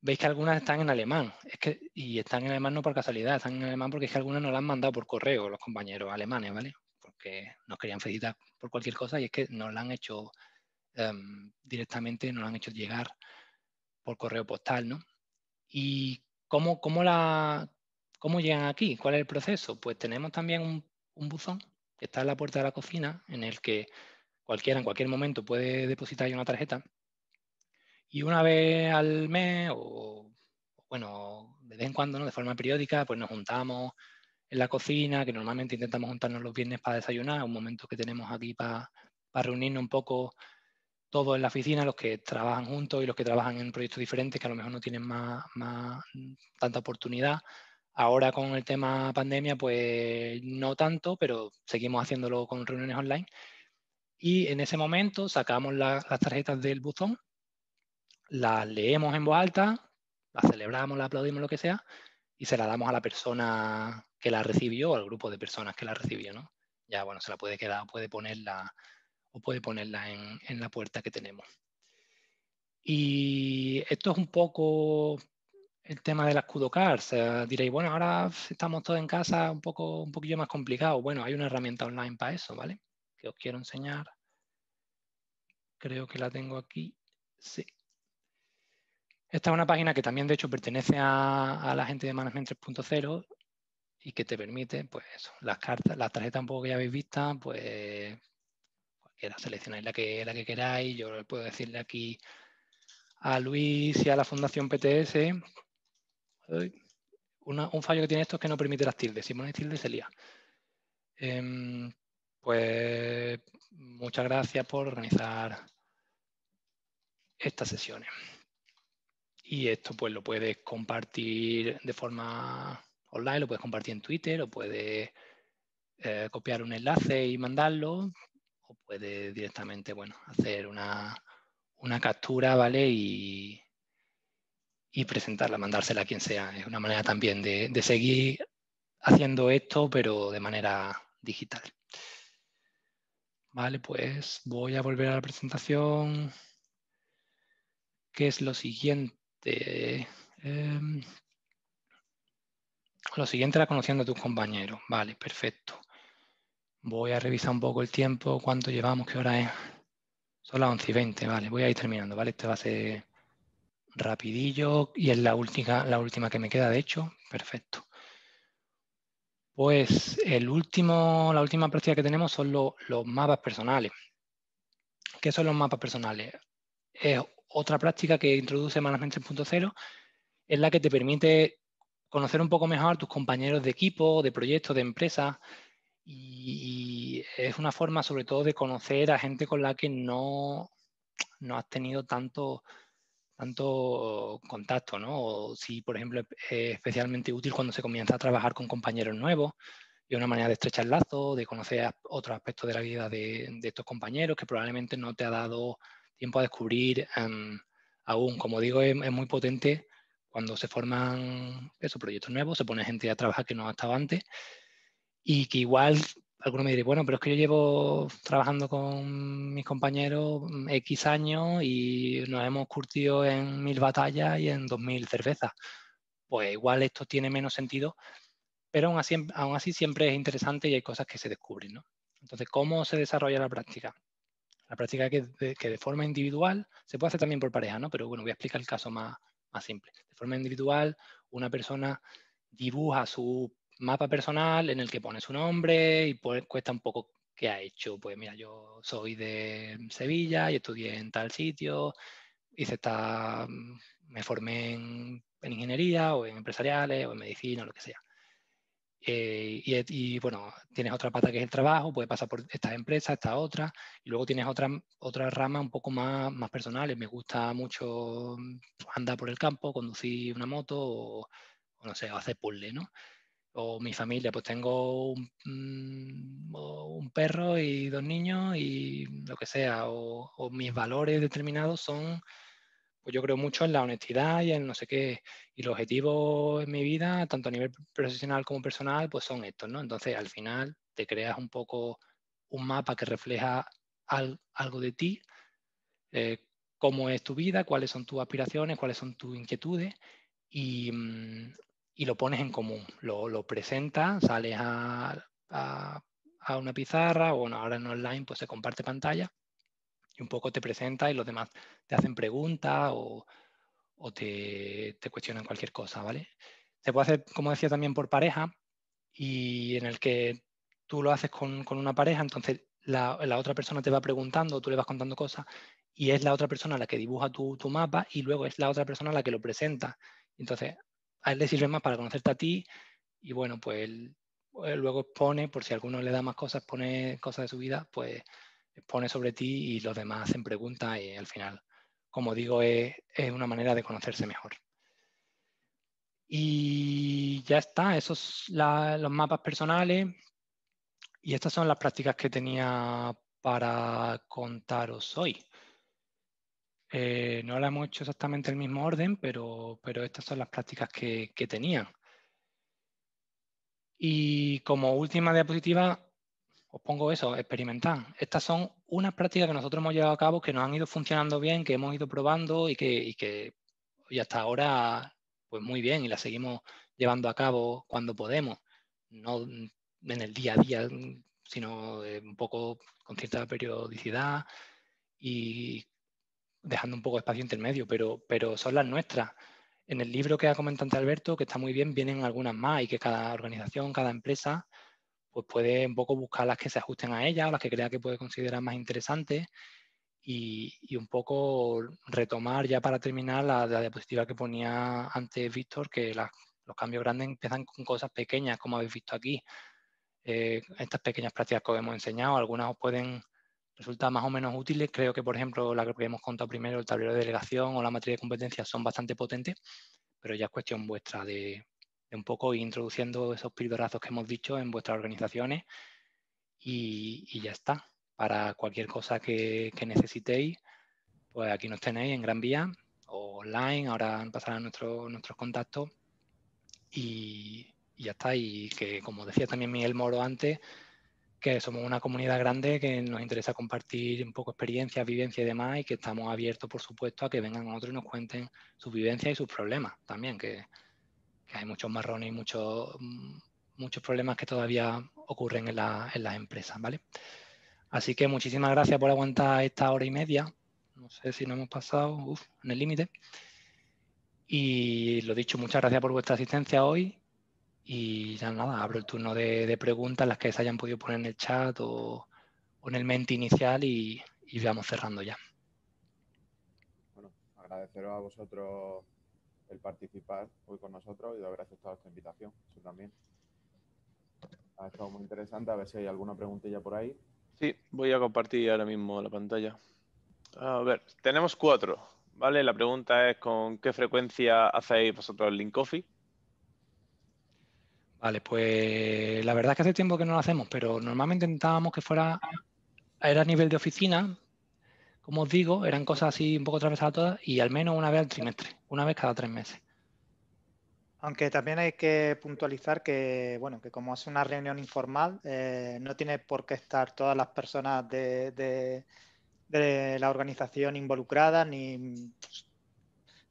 D: veis que algunas están en alemán. Es que, y están en alemán no por casualidad, están en alemán porque es que algunas nos las han mandado por correo los compañeros alemanes, ¿vale? que nos querían felicitar por cualquier cosa y es que nos la han hecho em, directamente, nos la han hecho llegar por correo postal, ¿Y cómo, cómo, la, cómo llegan aquí? ¿Cuál es el proceso? Pues tenemos también un, buzón que está en la puerta de la cocina en el que cualquiera en cualquier momento puede depositar una tarjeta y una vez al mes o bueno, de vez en cuando, de forma periódica, pues nos juntamos, en la cocina, que normalmente intentamos juntarnos los viernes para desayunar, un momento que tenemos aquí para, para reunirnos un poco todos en la oficina, los que trabajan juntos y los que trabajan en proyectos diferentes, que a lo mejor no tienen más, tanta oportunidad. Ahora con el tema pandemia, pues no tanto, pero seguimos haciéndolo con reuniones online. Y en ese momento sacamos las tarjetas del buzón, las leemos en voz alta, las celebramos, las aplaudimos, lo que sea, y se la damos a la persona que la recibió o al grupo de personas que la recibió, ¿no? Ya, bueno, se la puede quedar o puede ponerla, o puede ponerla en, la puerta que tenemos. Y esto es un poco el tema de las CudoCars. diréis, bueno, ahora estamos todos en casa, un, poco, un poquillo más complicado. Bueno, hay una herramienta online para eso, ¿vale? Que os quiero enseñar. Creo que la tengo aquí. Sí. Esta es una página que también de hecho pertenece a, la gente de Management 3.0 y que te permite, pues las cartas, las tarjetas un poco que ya habéis visto, pues cualquiera, pues, seleccionáis la que, la que queráis. Yo puedo decirle aquí a Luis y a la Fundación PTS. un fallo que tiene esto es que no permite las tildes. Si pones tildes, se lía. Em, pues muchas gracias por organizar estas sesiones. Y esto pues lo puedes compartir de forma online, lo puedes compartir en Twitter, o puedes eh, copiar un enlace y mandarlo, o puedes directamente, bueno, hacer una, captura, ¿vale? Y, presentarla, mandársela a quien sea. Es una manera también de, de seguir haciendo esto, pero de manera digital. Vale, pues voy a volver a la presentación. ¿Qué es lo siguiente? Este, em, lo siguiente la conociendo a tus compañeros. Vale, perfecto. Voy a revisar un poco el tiempo, cuánto llevamos, qué hora es. Son las 11 y vale, voy a ir terminando, ¿vale? Este va a ser rapidillo y es la última, la última que me queda, de hecho. Perfecto. Pues el último, la última práctica que tenemos son los mapas personales. ¿Qué son los mapas personales? Es otra práctica que introduce Management 3.0 es la que te permite conocer un poco mejor a tus compañeros de equipo, de proyectos, de empresas. Y, es una forma sobre todo de conocer a gente con la que no, no has tenido tanto, tanto contacto, ¿no? O si, por ejemplo, es especialmente útil cuando se comienza a trabajar con compañeros nuevos y una manera de estrechar lazo, de conocer otros aspectos de la vida de, de estos compañeros que probablemente no te ha dado tiempo a descubrir. Em, aún, como digo, es, muy potente cuando se forman esos proyectos nuevos, se pone gente a trabajar que no ha estado antes y que igual algunos me dirán, bueno, pero es que yo llevo trabajando con mis compañeros mm, X años y nos hemos curtido en mil batallas y en dos mil cervezas. Pues igual esto tiene menos sentido, pero aún así, aún así siempre es interesante y hay cosas que se descubren, ¿no? Entonces, ¿cómo se desarrolla la práctica? La práctica que de, que de, forma individual se puede hacer también por pareja, ¿no? Pero bueno, voy a explicar el caso más, más simple. De forma individual, una persona dibuja su mapa personal en el que pone su nombre y pues cuesta un poco qué ha hecho. Pues mira, yo soy de Sevilla y estudié en tal sitio, hice esta, me formé en, en ingeniería o en empresariales o en medicina o lo que sea. Eh, y, bueno, tienes otra pata que es el trabajo, puede pasar por esta empresa esta otra, y luego tienes otra, otra rama un poco más, más personales. Me gusta mucho mm, andar por el campo, conducir una moto o, no sé, hacer puzzle, ¿no? O mi familia, pues tengo mm, un, perro y dos niños y lo que sea, o mis valores determinados son pues, yo creo mucho en la honestidad y en no sé qué. Y los objetivos en mi vida, tanto a nivel profesional como personal, pues son estos, ¿no? Entonces, al final, te creas un poco un mapa que refleja algo de ti, eh, cómo es tu vida, cuáles son tus aspiraciones, cuáles son tus inquietudes y, mm, lo pones en común, lo, lo presentas, sales a, a, una pizarra o bueno, ahora en online pues se comparte pantalla un poco te presenta y los demás te hacen preguntas o, te, cuestionan cualquier cosa, ¿vale? Se puede hacer, como decía, también por pareja y en el que tú lo haces con, una pareja, entonces la, otra persona te va preguntando, tú le vas contando cosas y es la otra persona la que dibuja tu, mapa y luego es la otra persona la que lo presenta. Entonces, a él le sirve más para conocerte a ti y bueno, pues, pues luego expone, por si alguno le da más cosas, pone cosas de su vida, pues pone sobre ti y los demás hacen preguntas y al final, como digo, es, una manera de conocerse mejor. Y ya está, esos son los mapas personales. Y estas son las prácticas que tenía para contaros hoy. Eh, no la hemos hecho exactamente el mismo orden, pero, estas son las prácticas que, que Y como última diapositiva, os pongo eso, experimentad. Estas son unas prácticas que nosotros hemos llevado a cabo, que nos han ido funcionando bien, que hemos ido probando y que, y que hasta ahora, pues muy bien, y las seguimos llevando a cabo cuando podemos, no en el día a día, sino eh, un poco con cierta periodicidad y dejando un poco de espacio intermedio, pero, pero son las nuestras. En el libro que ha comentado Alberto, que está muy bien, vienen algunas más y que cada organización, cada empresa pues puede un poco buscar las que se ajusten a ellas o las que crea que puede considerar más interesantes y, un poco retomar ya para terminar la, diapositiva que ponía antes Víctor, que los cambios grandes empiezan con cosas pequeñas, como habéis visto aquí. Eh, estas pequeñas prácticas que os hemos enseñado, algunas os pueden resultar más o menos útiles. Creo que, por ejemplo, la que hemos contado primero, el tablero de delegación o la materia de competencias son bastante potentes, pero ya es cuestión vuestra de, un poco introduciendo esos pildorazos que hemos dicho en vuestras organizaciones y, ya está. Para cualquier cosa que, necesitéis, pues aquí nos tenéis en Gran Vía o online, ahora pasarán nuestros contactos y, y ya está. Y que, como decía también Miguel Moro antes, que somos una comunidad grande que nos interesa compartir un poco experiencia, vivencias y demás, y que estamos abiertos, por supuesto, a que vengan otros y nos cuenten sus vivencias y sus problemas también, que, que hay muchos marrones y muchos, muchos problemas que todavía ocurren en, las empresas, ¿vale? Así que muchísimas gracias por aguantar esta hora y media. No sé si nos hemos pasado en el límite. Y lo dicho, muchas gracias por vuestra asistencia hoy. Y ya nada, abro el turno de, preguntas, las que se hayan podido poner en el chat o, en el mente inicial y, y vamos cerrando ya.
A: Bueno, agradeceros a vosotros el participar hoy con nosotros y de haber aceptado esta invitación. Eso también. Ha estado muy interesante. A ver si hay alguna preguntilla por ahí.
B: Sí, voy a compartir ahora mismo la pantalla. A ver, tenemos cuatro, ¿vale? La pregunta es con qué frecuencia hacéis vosotros el link coffee. Vale, pues
D: la verdad es que hace tiempo que no lo hacemos, pero normalmente intentábamos que fuera, era a nivel de oficina, como os digo, eran cosas así un poco atravesadas todas y al menos una vez al trimestre una vez cada tres meses.
C: Aunque también hay que puntualizar que, bueno, que como es una reunión informal, eh, no tiene por qué estar todas las personas de, de, la organización involucradas, ni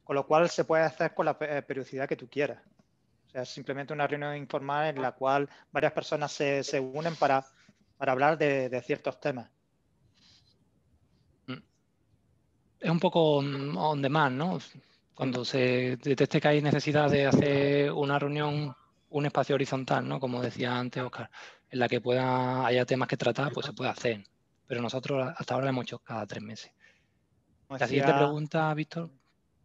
C: con lo cual se puede hacer con la eh, periodicidad que tú quieras. O sea, es simplemente una reunión informal en la cual varias personas se, unen para, para hablar de, de ciertos temas
D: mm. es un poco on demand, ¿no? cuando se detecte que hay necesidad de hacer una reunión, un espacio horizontal, ¿no? Como decía antes Oscar, en la que pueda, haya temas que tratar, pues se puede hacer. Pero nosotros hasta ahora lo hemos hecho cada tres meses. la siguiente
C: pregunta, Víctor.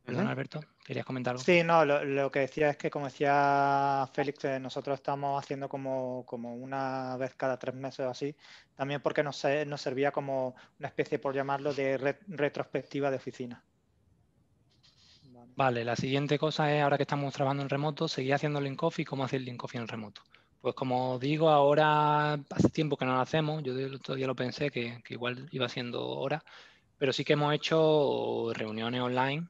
D: Perdón, Alberto, ¿querías
C: comentar algo? Sí, no, lo, que decía es que, como decía Félix, eh, nosotros estamos haciendo como, como, una vez cada tres meses o así, también porque nos, eh, nos servía como una especie, por llamarlo, de retrospectiva de oficina.
D: Vale, la siguiente cosa es, ahora que estamos trabajando en remoto, seguir haciendo link coffee, ¿cómo hacer link coffee en remoto? Pues como digo, ahora hace tiempo que no lo hacemos, yo todavía lo pensé que, igual iba siendo hora, pero sí que hemos hecho reuniones online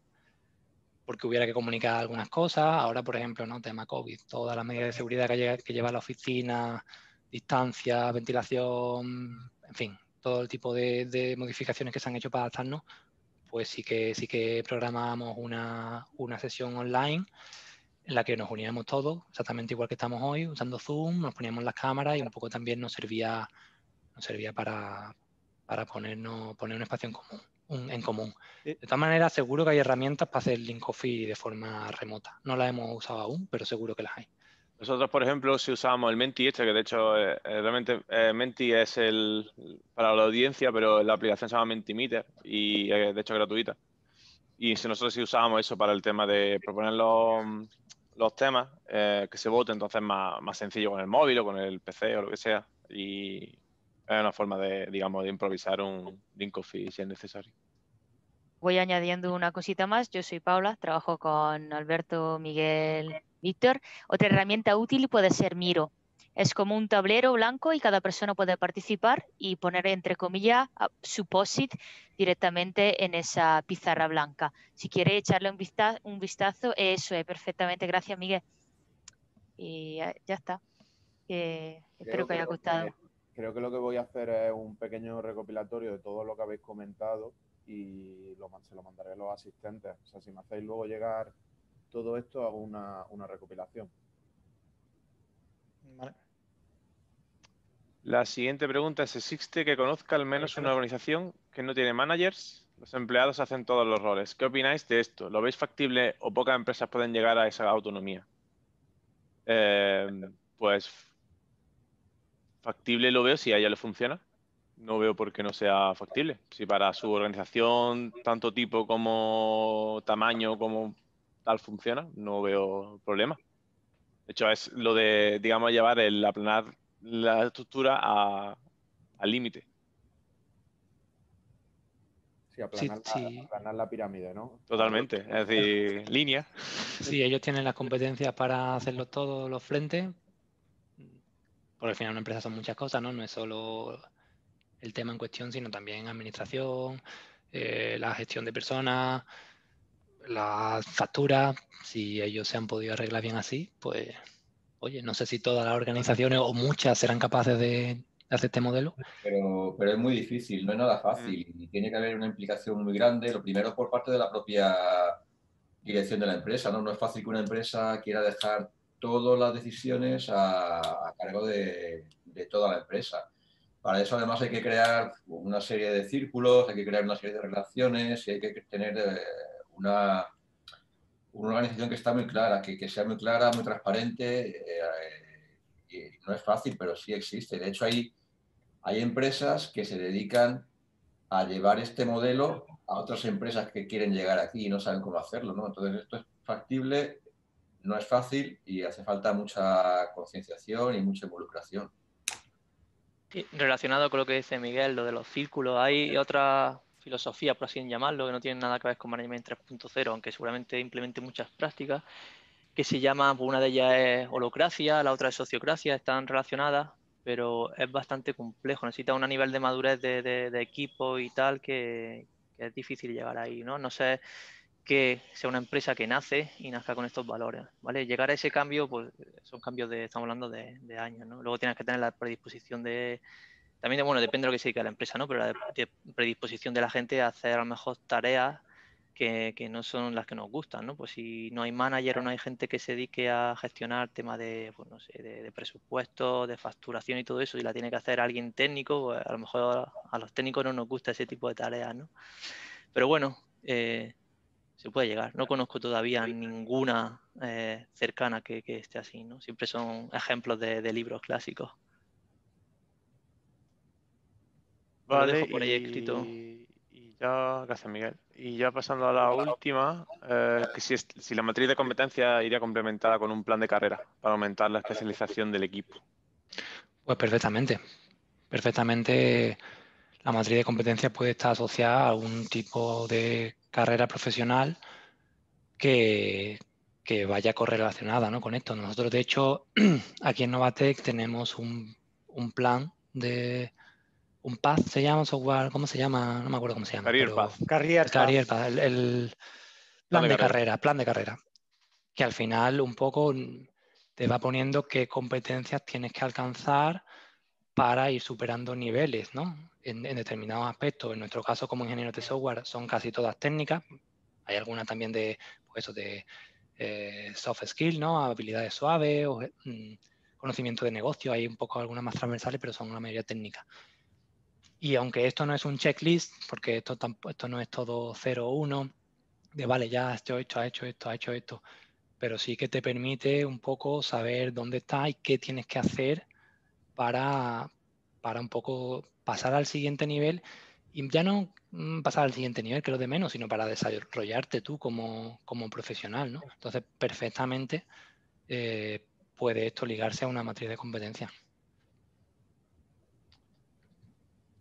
D: porque hubiera que comunicar algunas cosas. Ahora, por ejemplo, ¿no? tema COVID, todas las medidas de seguridad que, lleva, que la oficina, distancia, ventilación, en fin, todo el tipo de, de modificaciones que se han hecho para adaptarnos, pues sí que, sí que programábamos una, sesión online en la que nos uníamos todos, exactamente igual que estamos hoy, usando Zoom, nos poníamos las cámaras y un poco también nos servía, nos servía para, ponernos, poner un espacio en
F: común.
D: en común. De todas maneras, seguro que hay herramientas para hacer Link de forma remota. No las hemos usado aún, pero seguro que las hay.
B: Nosotros, por ejemplo, si usábamos el Menti este, que de hecho eh, eh, realmente eh, Menti es el para la audiencia, pero la aplicación se llama Mentimeter y de hecho es gratuita. Y si nosotros si usábamos eso para el tema de proponer los, los temas que se vote, entonces más, más sencillo con el móvil o con el PC o lo que sea. Y es una forma de, digamos, de improvisar un link office si es necesario
C: voy añadiendo una cosita más. Yo soy Paula, trabajo con Alberto, Miguel Víctor, otra herramienta útil puede ser Miro. Es como un tablero blanco y cada persona puede participar y poner entre comillas su POSIT directamente en esa pizarra blanca. Si quiere echarle un, vistazo, eso es perfectamente. Gracias, Miguel. Y ya está. espero que haya gustado.
A: creo que lo que voy a hacer es un pequeño recopilatorio de todo lo que habéis comentado y lo, se lo mandaré a los asistentes. O sea, si me hacéis luego llegar todo esto hago una, recopilación.
B: La siguiente pregunta es, ¿existe que conozca al menos una organización que no tiene managers? Los empleados hacen todos los roles. ¿Qué opináis de esto? ¿Lo veis factible o pocas empresas pueden llegar a esa autonomía? Eh, pues factible lo veo si a ella le funciona. No veo por qué no sea factible. Si para su organización, tanto tipo como tamaño, como tal funciona, no veo problema. De hecho, es lo de, digamos, llevar el aplanar la estructura al límite.
A: Sí, aplanar, La, pirámide, ¿no?
B: Totalmente, es decir, línea. Sí,
D: ellos tienen las competencias para hacerlo todos los frentes, Por al final una empresa son muchas cosas, ¿no? No es solo el tema en cuestión, sino también administración, eh, la gestión de personas, la factura si ellos se han podido arreglar bien así, pues, oye, no sé si todas las organizaciones o muchas serán capaces de hacer este modelo.
F: Pero, pero es muy difícil, no es nada fácil. Mm. Y tiene que haber una implicación muy grande, lo primero por parte de la propia dirección de la empresa, ¿no? No es fácil que una empresa quiera dejar todas las decisiones a, cargo de, toda la empresa. Para eso además hay que crear una serie de círculos, hay que crear una serie de relaciones y hay que tener... Eh, una, una organización que está muy clara, que, que sea muy clara, muy transparente. Eh, eh, no es fácil, pero sí existe. De hecho, hay, hay empresas que se dedican a llevar este modelo a otras empresas que quieren llegar aquí y no saben cómo hacerlo. Entonces, esto es factible, no es fácil y hace falta mucha concienciación y mucha involucración.
G: Relacionado con lo que dice Miguel, lo de los círculos, ¿hay otra...? filosofía, por así llamarlo, que no tiene nada que ver con Management 3.0, aunque seguramente implemente muchas prácticas, que se llama pues una de ellas es holocracia, la otra es sociocracia, están relacionadas, pero es bastante complejo, necesita un nivel de madurez de, equipo y tal que, es difícil llegar ahí, ¿no? No sé que sea una empresa que nace y nazca con estos valores, ¿vale? Llegar a ese cambio, pues son cambios de, estamos hablando de, de años, ¿no? Luego tienes que tener la predisposición de también, bueno, depende de lo que se a la empresa, ¿no? Pero la predisposición de la gente a hacer a lo mejor tareas que, no son las que nos gustan, ¿no? Pues si no hay manager o no hay gente que se dedique a gestionar temas de, presupuesto, de, de facturación y todo eso, y la tiene que hacer alguien técnico, pues a lo mejor a los técnicos no nos gusta ese tipo de tareas, ¿no? Pero bueno, eh, se puede llegar. No conozco todavía ninguna eh, cercana que, esté así, ¿no? Siempre son ejemplos de libros clásicos. Vale, dejo por ahí y, escrito.
B: ya, gracias Miguel. Y ya pasando a la última, eh, que si, si la matriz de competencia iría complementada con un plan de carrera para aumentar la especialización del equipo.
D: Pues perfectamente. Perfectamente la matriz de competencia puede estar asociada a algún tipo de carrera profesional que, vaya correlacionada ¿no? con esto. Nosotros, de hecho, aquí en Novatec tenemos un plan de, un path se llama, software, ¿cómo se llama? No me acuerdo cómo se llama. Career Path. Career, Path. el, plan, de, carrera. plan de carrera. Que al final un poco mm, te va poniendo qué competencias tienes que alcanzar para ir superando niveles, ¿no? En, determinados aspectos. En nuestro caso, como ingenieros de software, son casi todas técnicas. Hay algunas también de, pues de eh, soft skills ¿no? Habilidades suaves, o, mm, conocimiento de negocio. Hay un poco algunas más transversales, pero son una mayoría técnicas. Y aunque esto no es un checklist, porque esto, esto no es todo 0 1, de vale, ya has hecho esto, ha hecho esto, ha hecho esto, pero sí que te permite un poco saber dónde estás y qué tienes que hacer para, para un poco pasar al siguiente nivel. Y ya no mm, pasar al siguiente nivel, que es lo de menos, sino para desarrollarte tú como, profesional. ¿no? Entonces, perfectamente eh, puede esto ligarse a una matriz de competencia.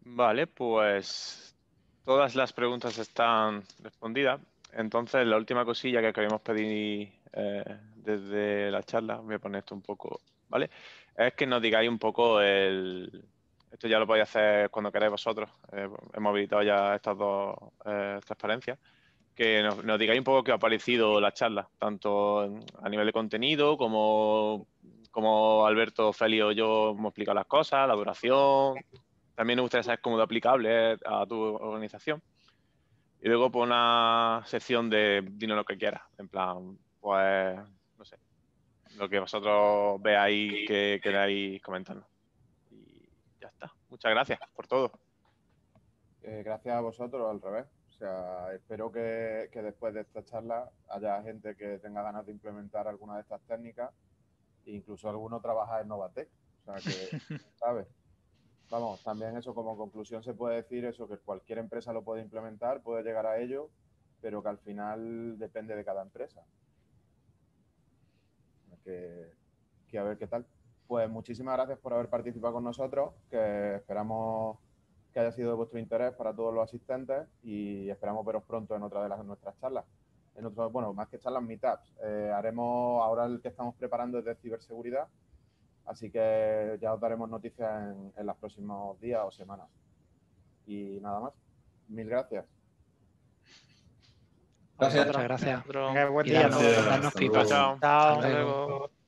B: Vale, pues todas las preguntas están respondidas. Entonces, la última cosilla que queremos pedir eh, desde la charla, voy a poner esto un poco, ¿vale? Es que nos digáis un poco el... Esto ya lo podéis hacer cuando queráis vosotros. Eh, hemos habilitado ya estas dos eh, transparencias. Que nos, digáis un poco qué ha parecido la charla, tanto a nivel de contenido como, como Alberto, Feli o yo hemos explicado las cosas, la duración, también me gustaría saber cómo de aplicable a tu organización. Y luego por pues, una sección de dinos lo que quieras. En plan, pues, no sé, lo que vosotros veáis que queráis comentarnos. Y ya está. Muchas gracias por todo.
A: Eh, gracias a vosotros, al revés. O sea, espero que, después de esta charla haya gente que tenga ganas de implementar alguna de estas técnicas. E incluso alguno trabaja en Novatec. O sea, que, ¿sabes? vamos, también eso como conclusión se puede decir eso, que cualquier empresa lo puede implementar, puede llegar a ello, pero que al final depende de cada empresa. Que, a ver qué tal. Pues muchísimas gracias por haber participado con nosotros, que esperamos que haya sido de vuestro interés para todos los asistentes y esperamos veros pronto en otra de las, nuestras charlas. En otros, bueno, más que charlas, meetups. Eh, haremos ahora el que estamos preparando es de ciberseguridad, Así que ya os daremos noticias en, los próximos días o semanas. Y nada más. Mil gracias. Gracias. Muchas gracias. buen día. Nos, Chao. Chao. Hasta luego.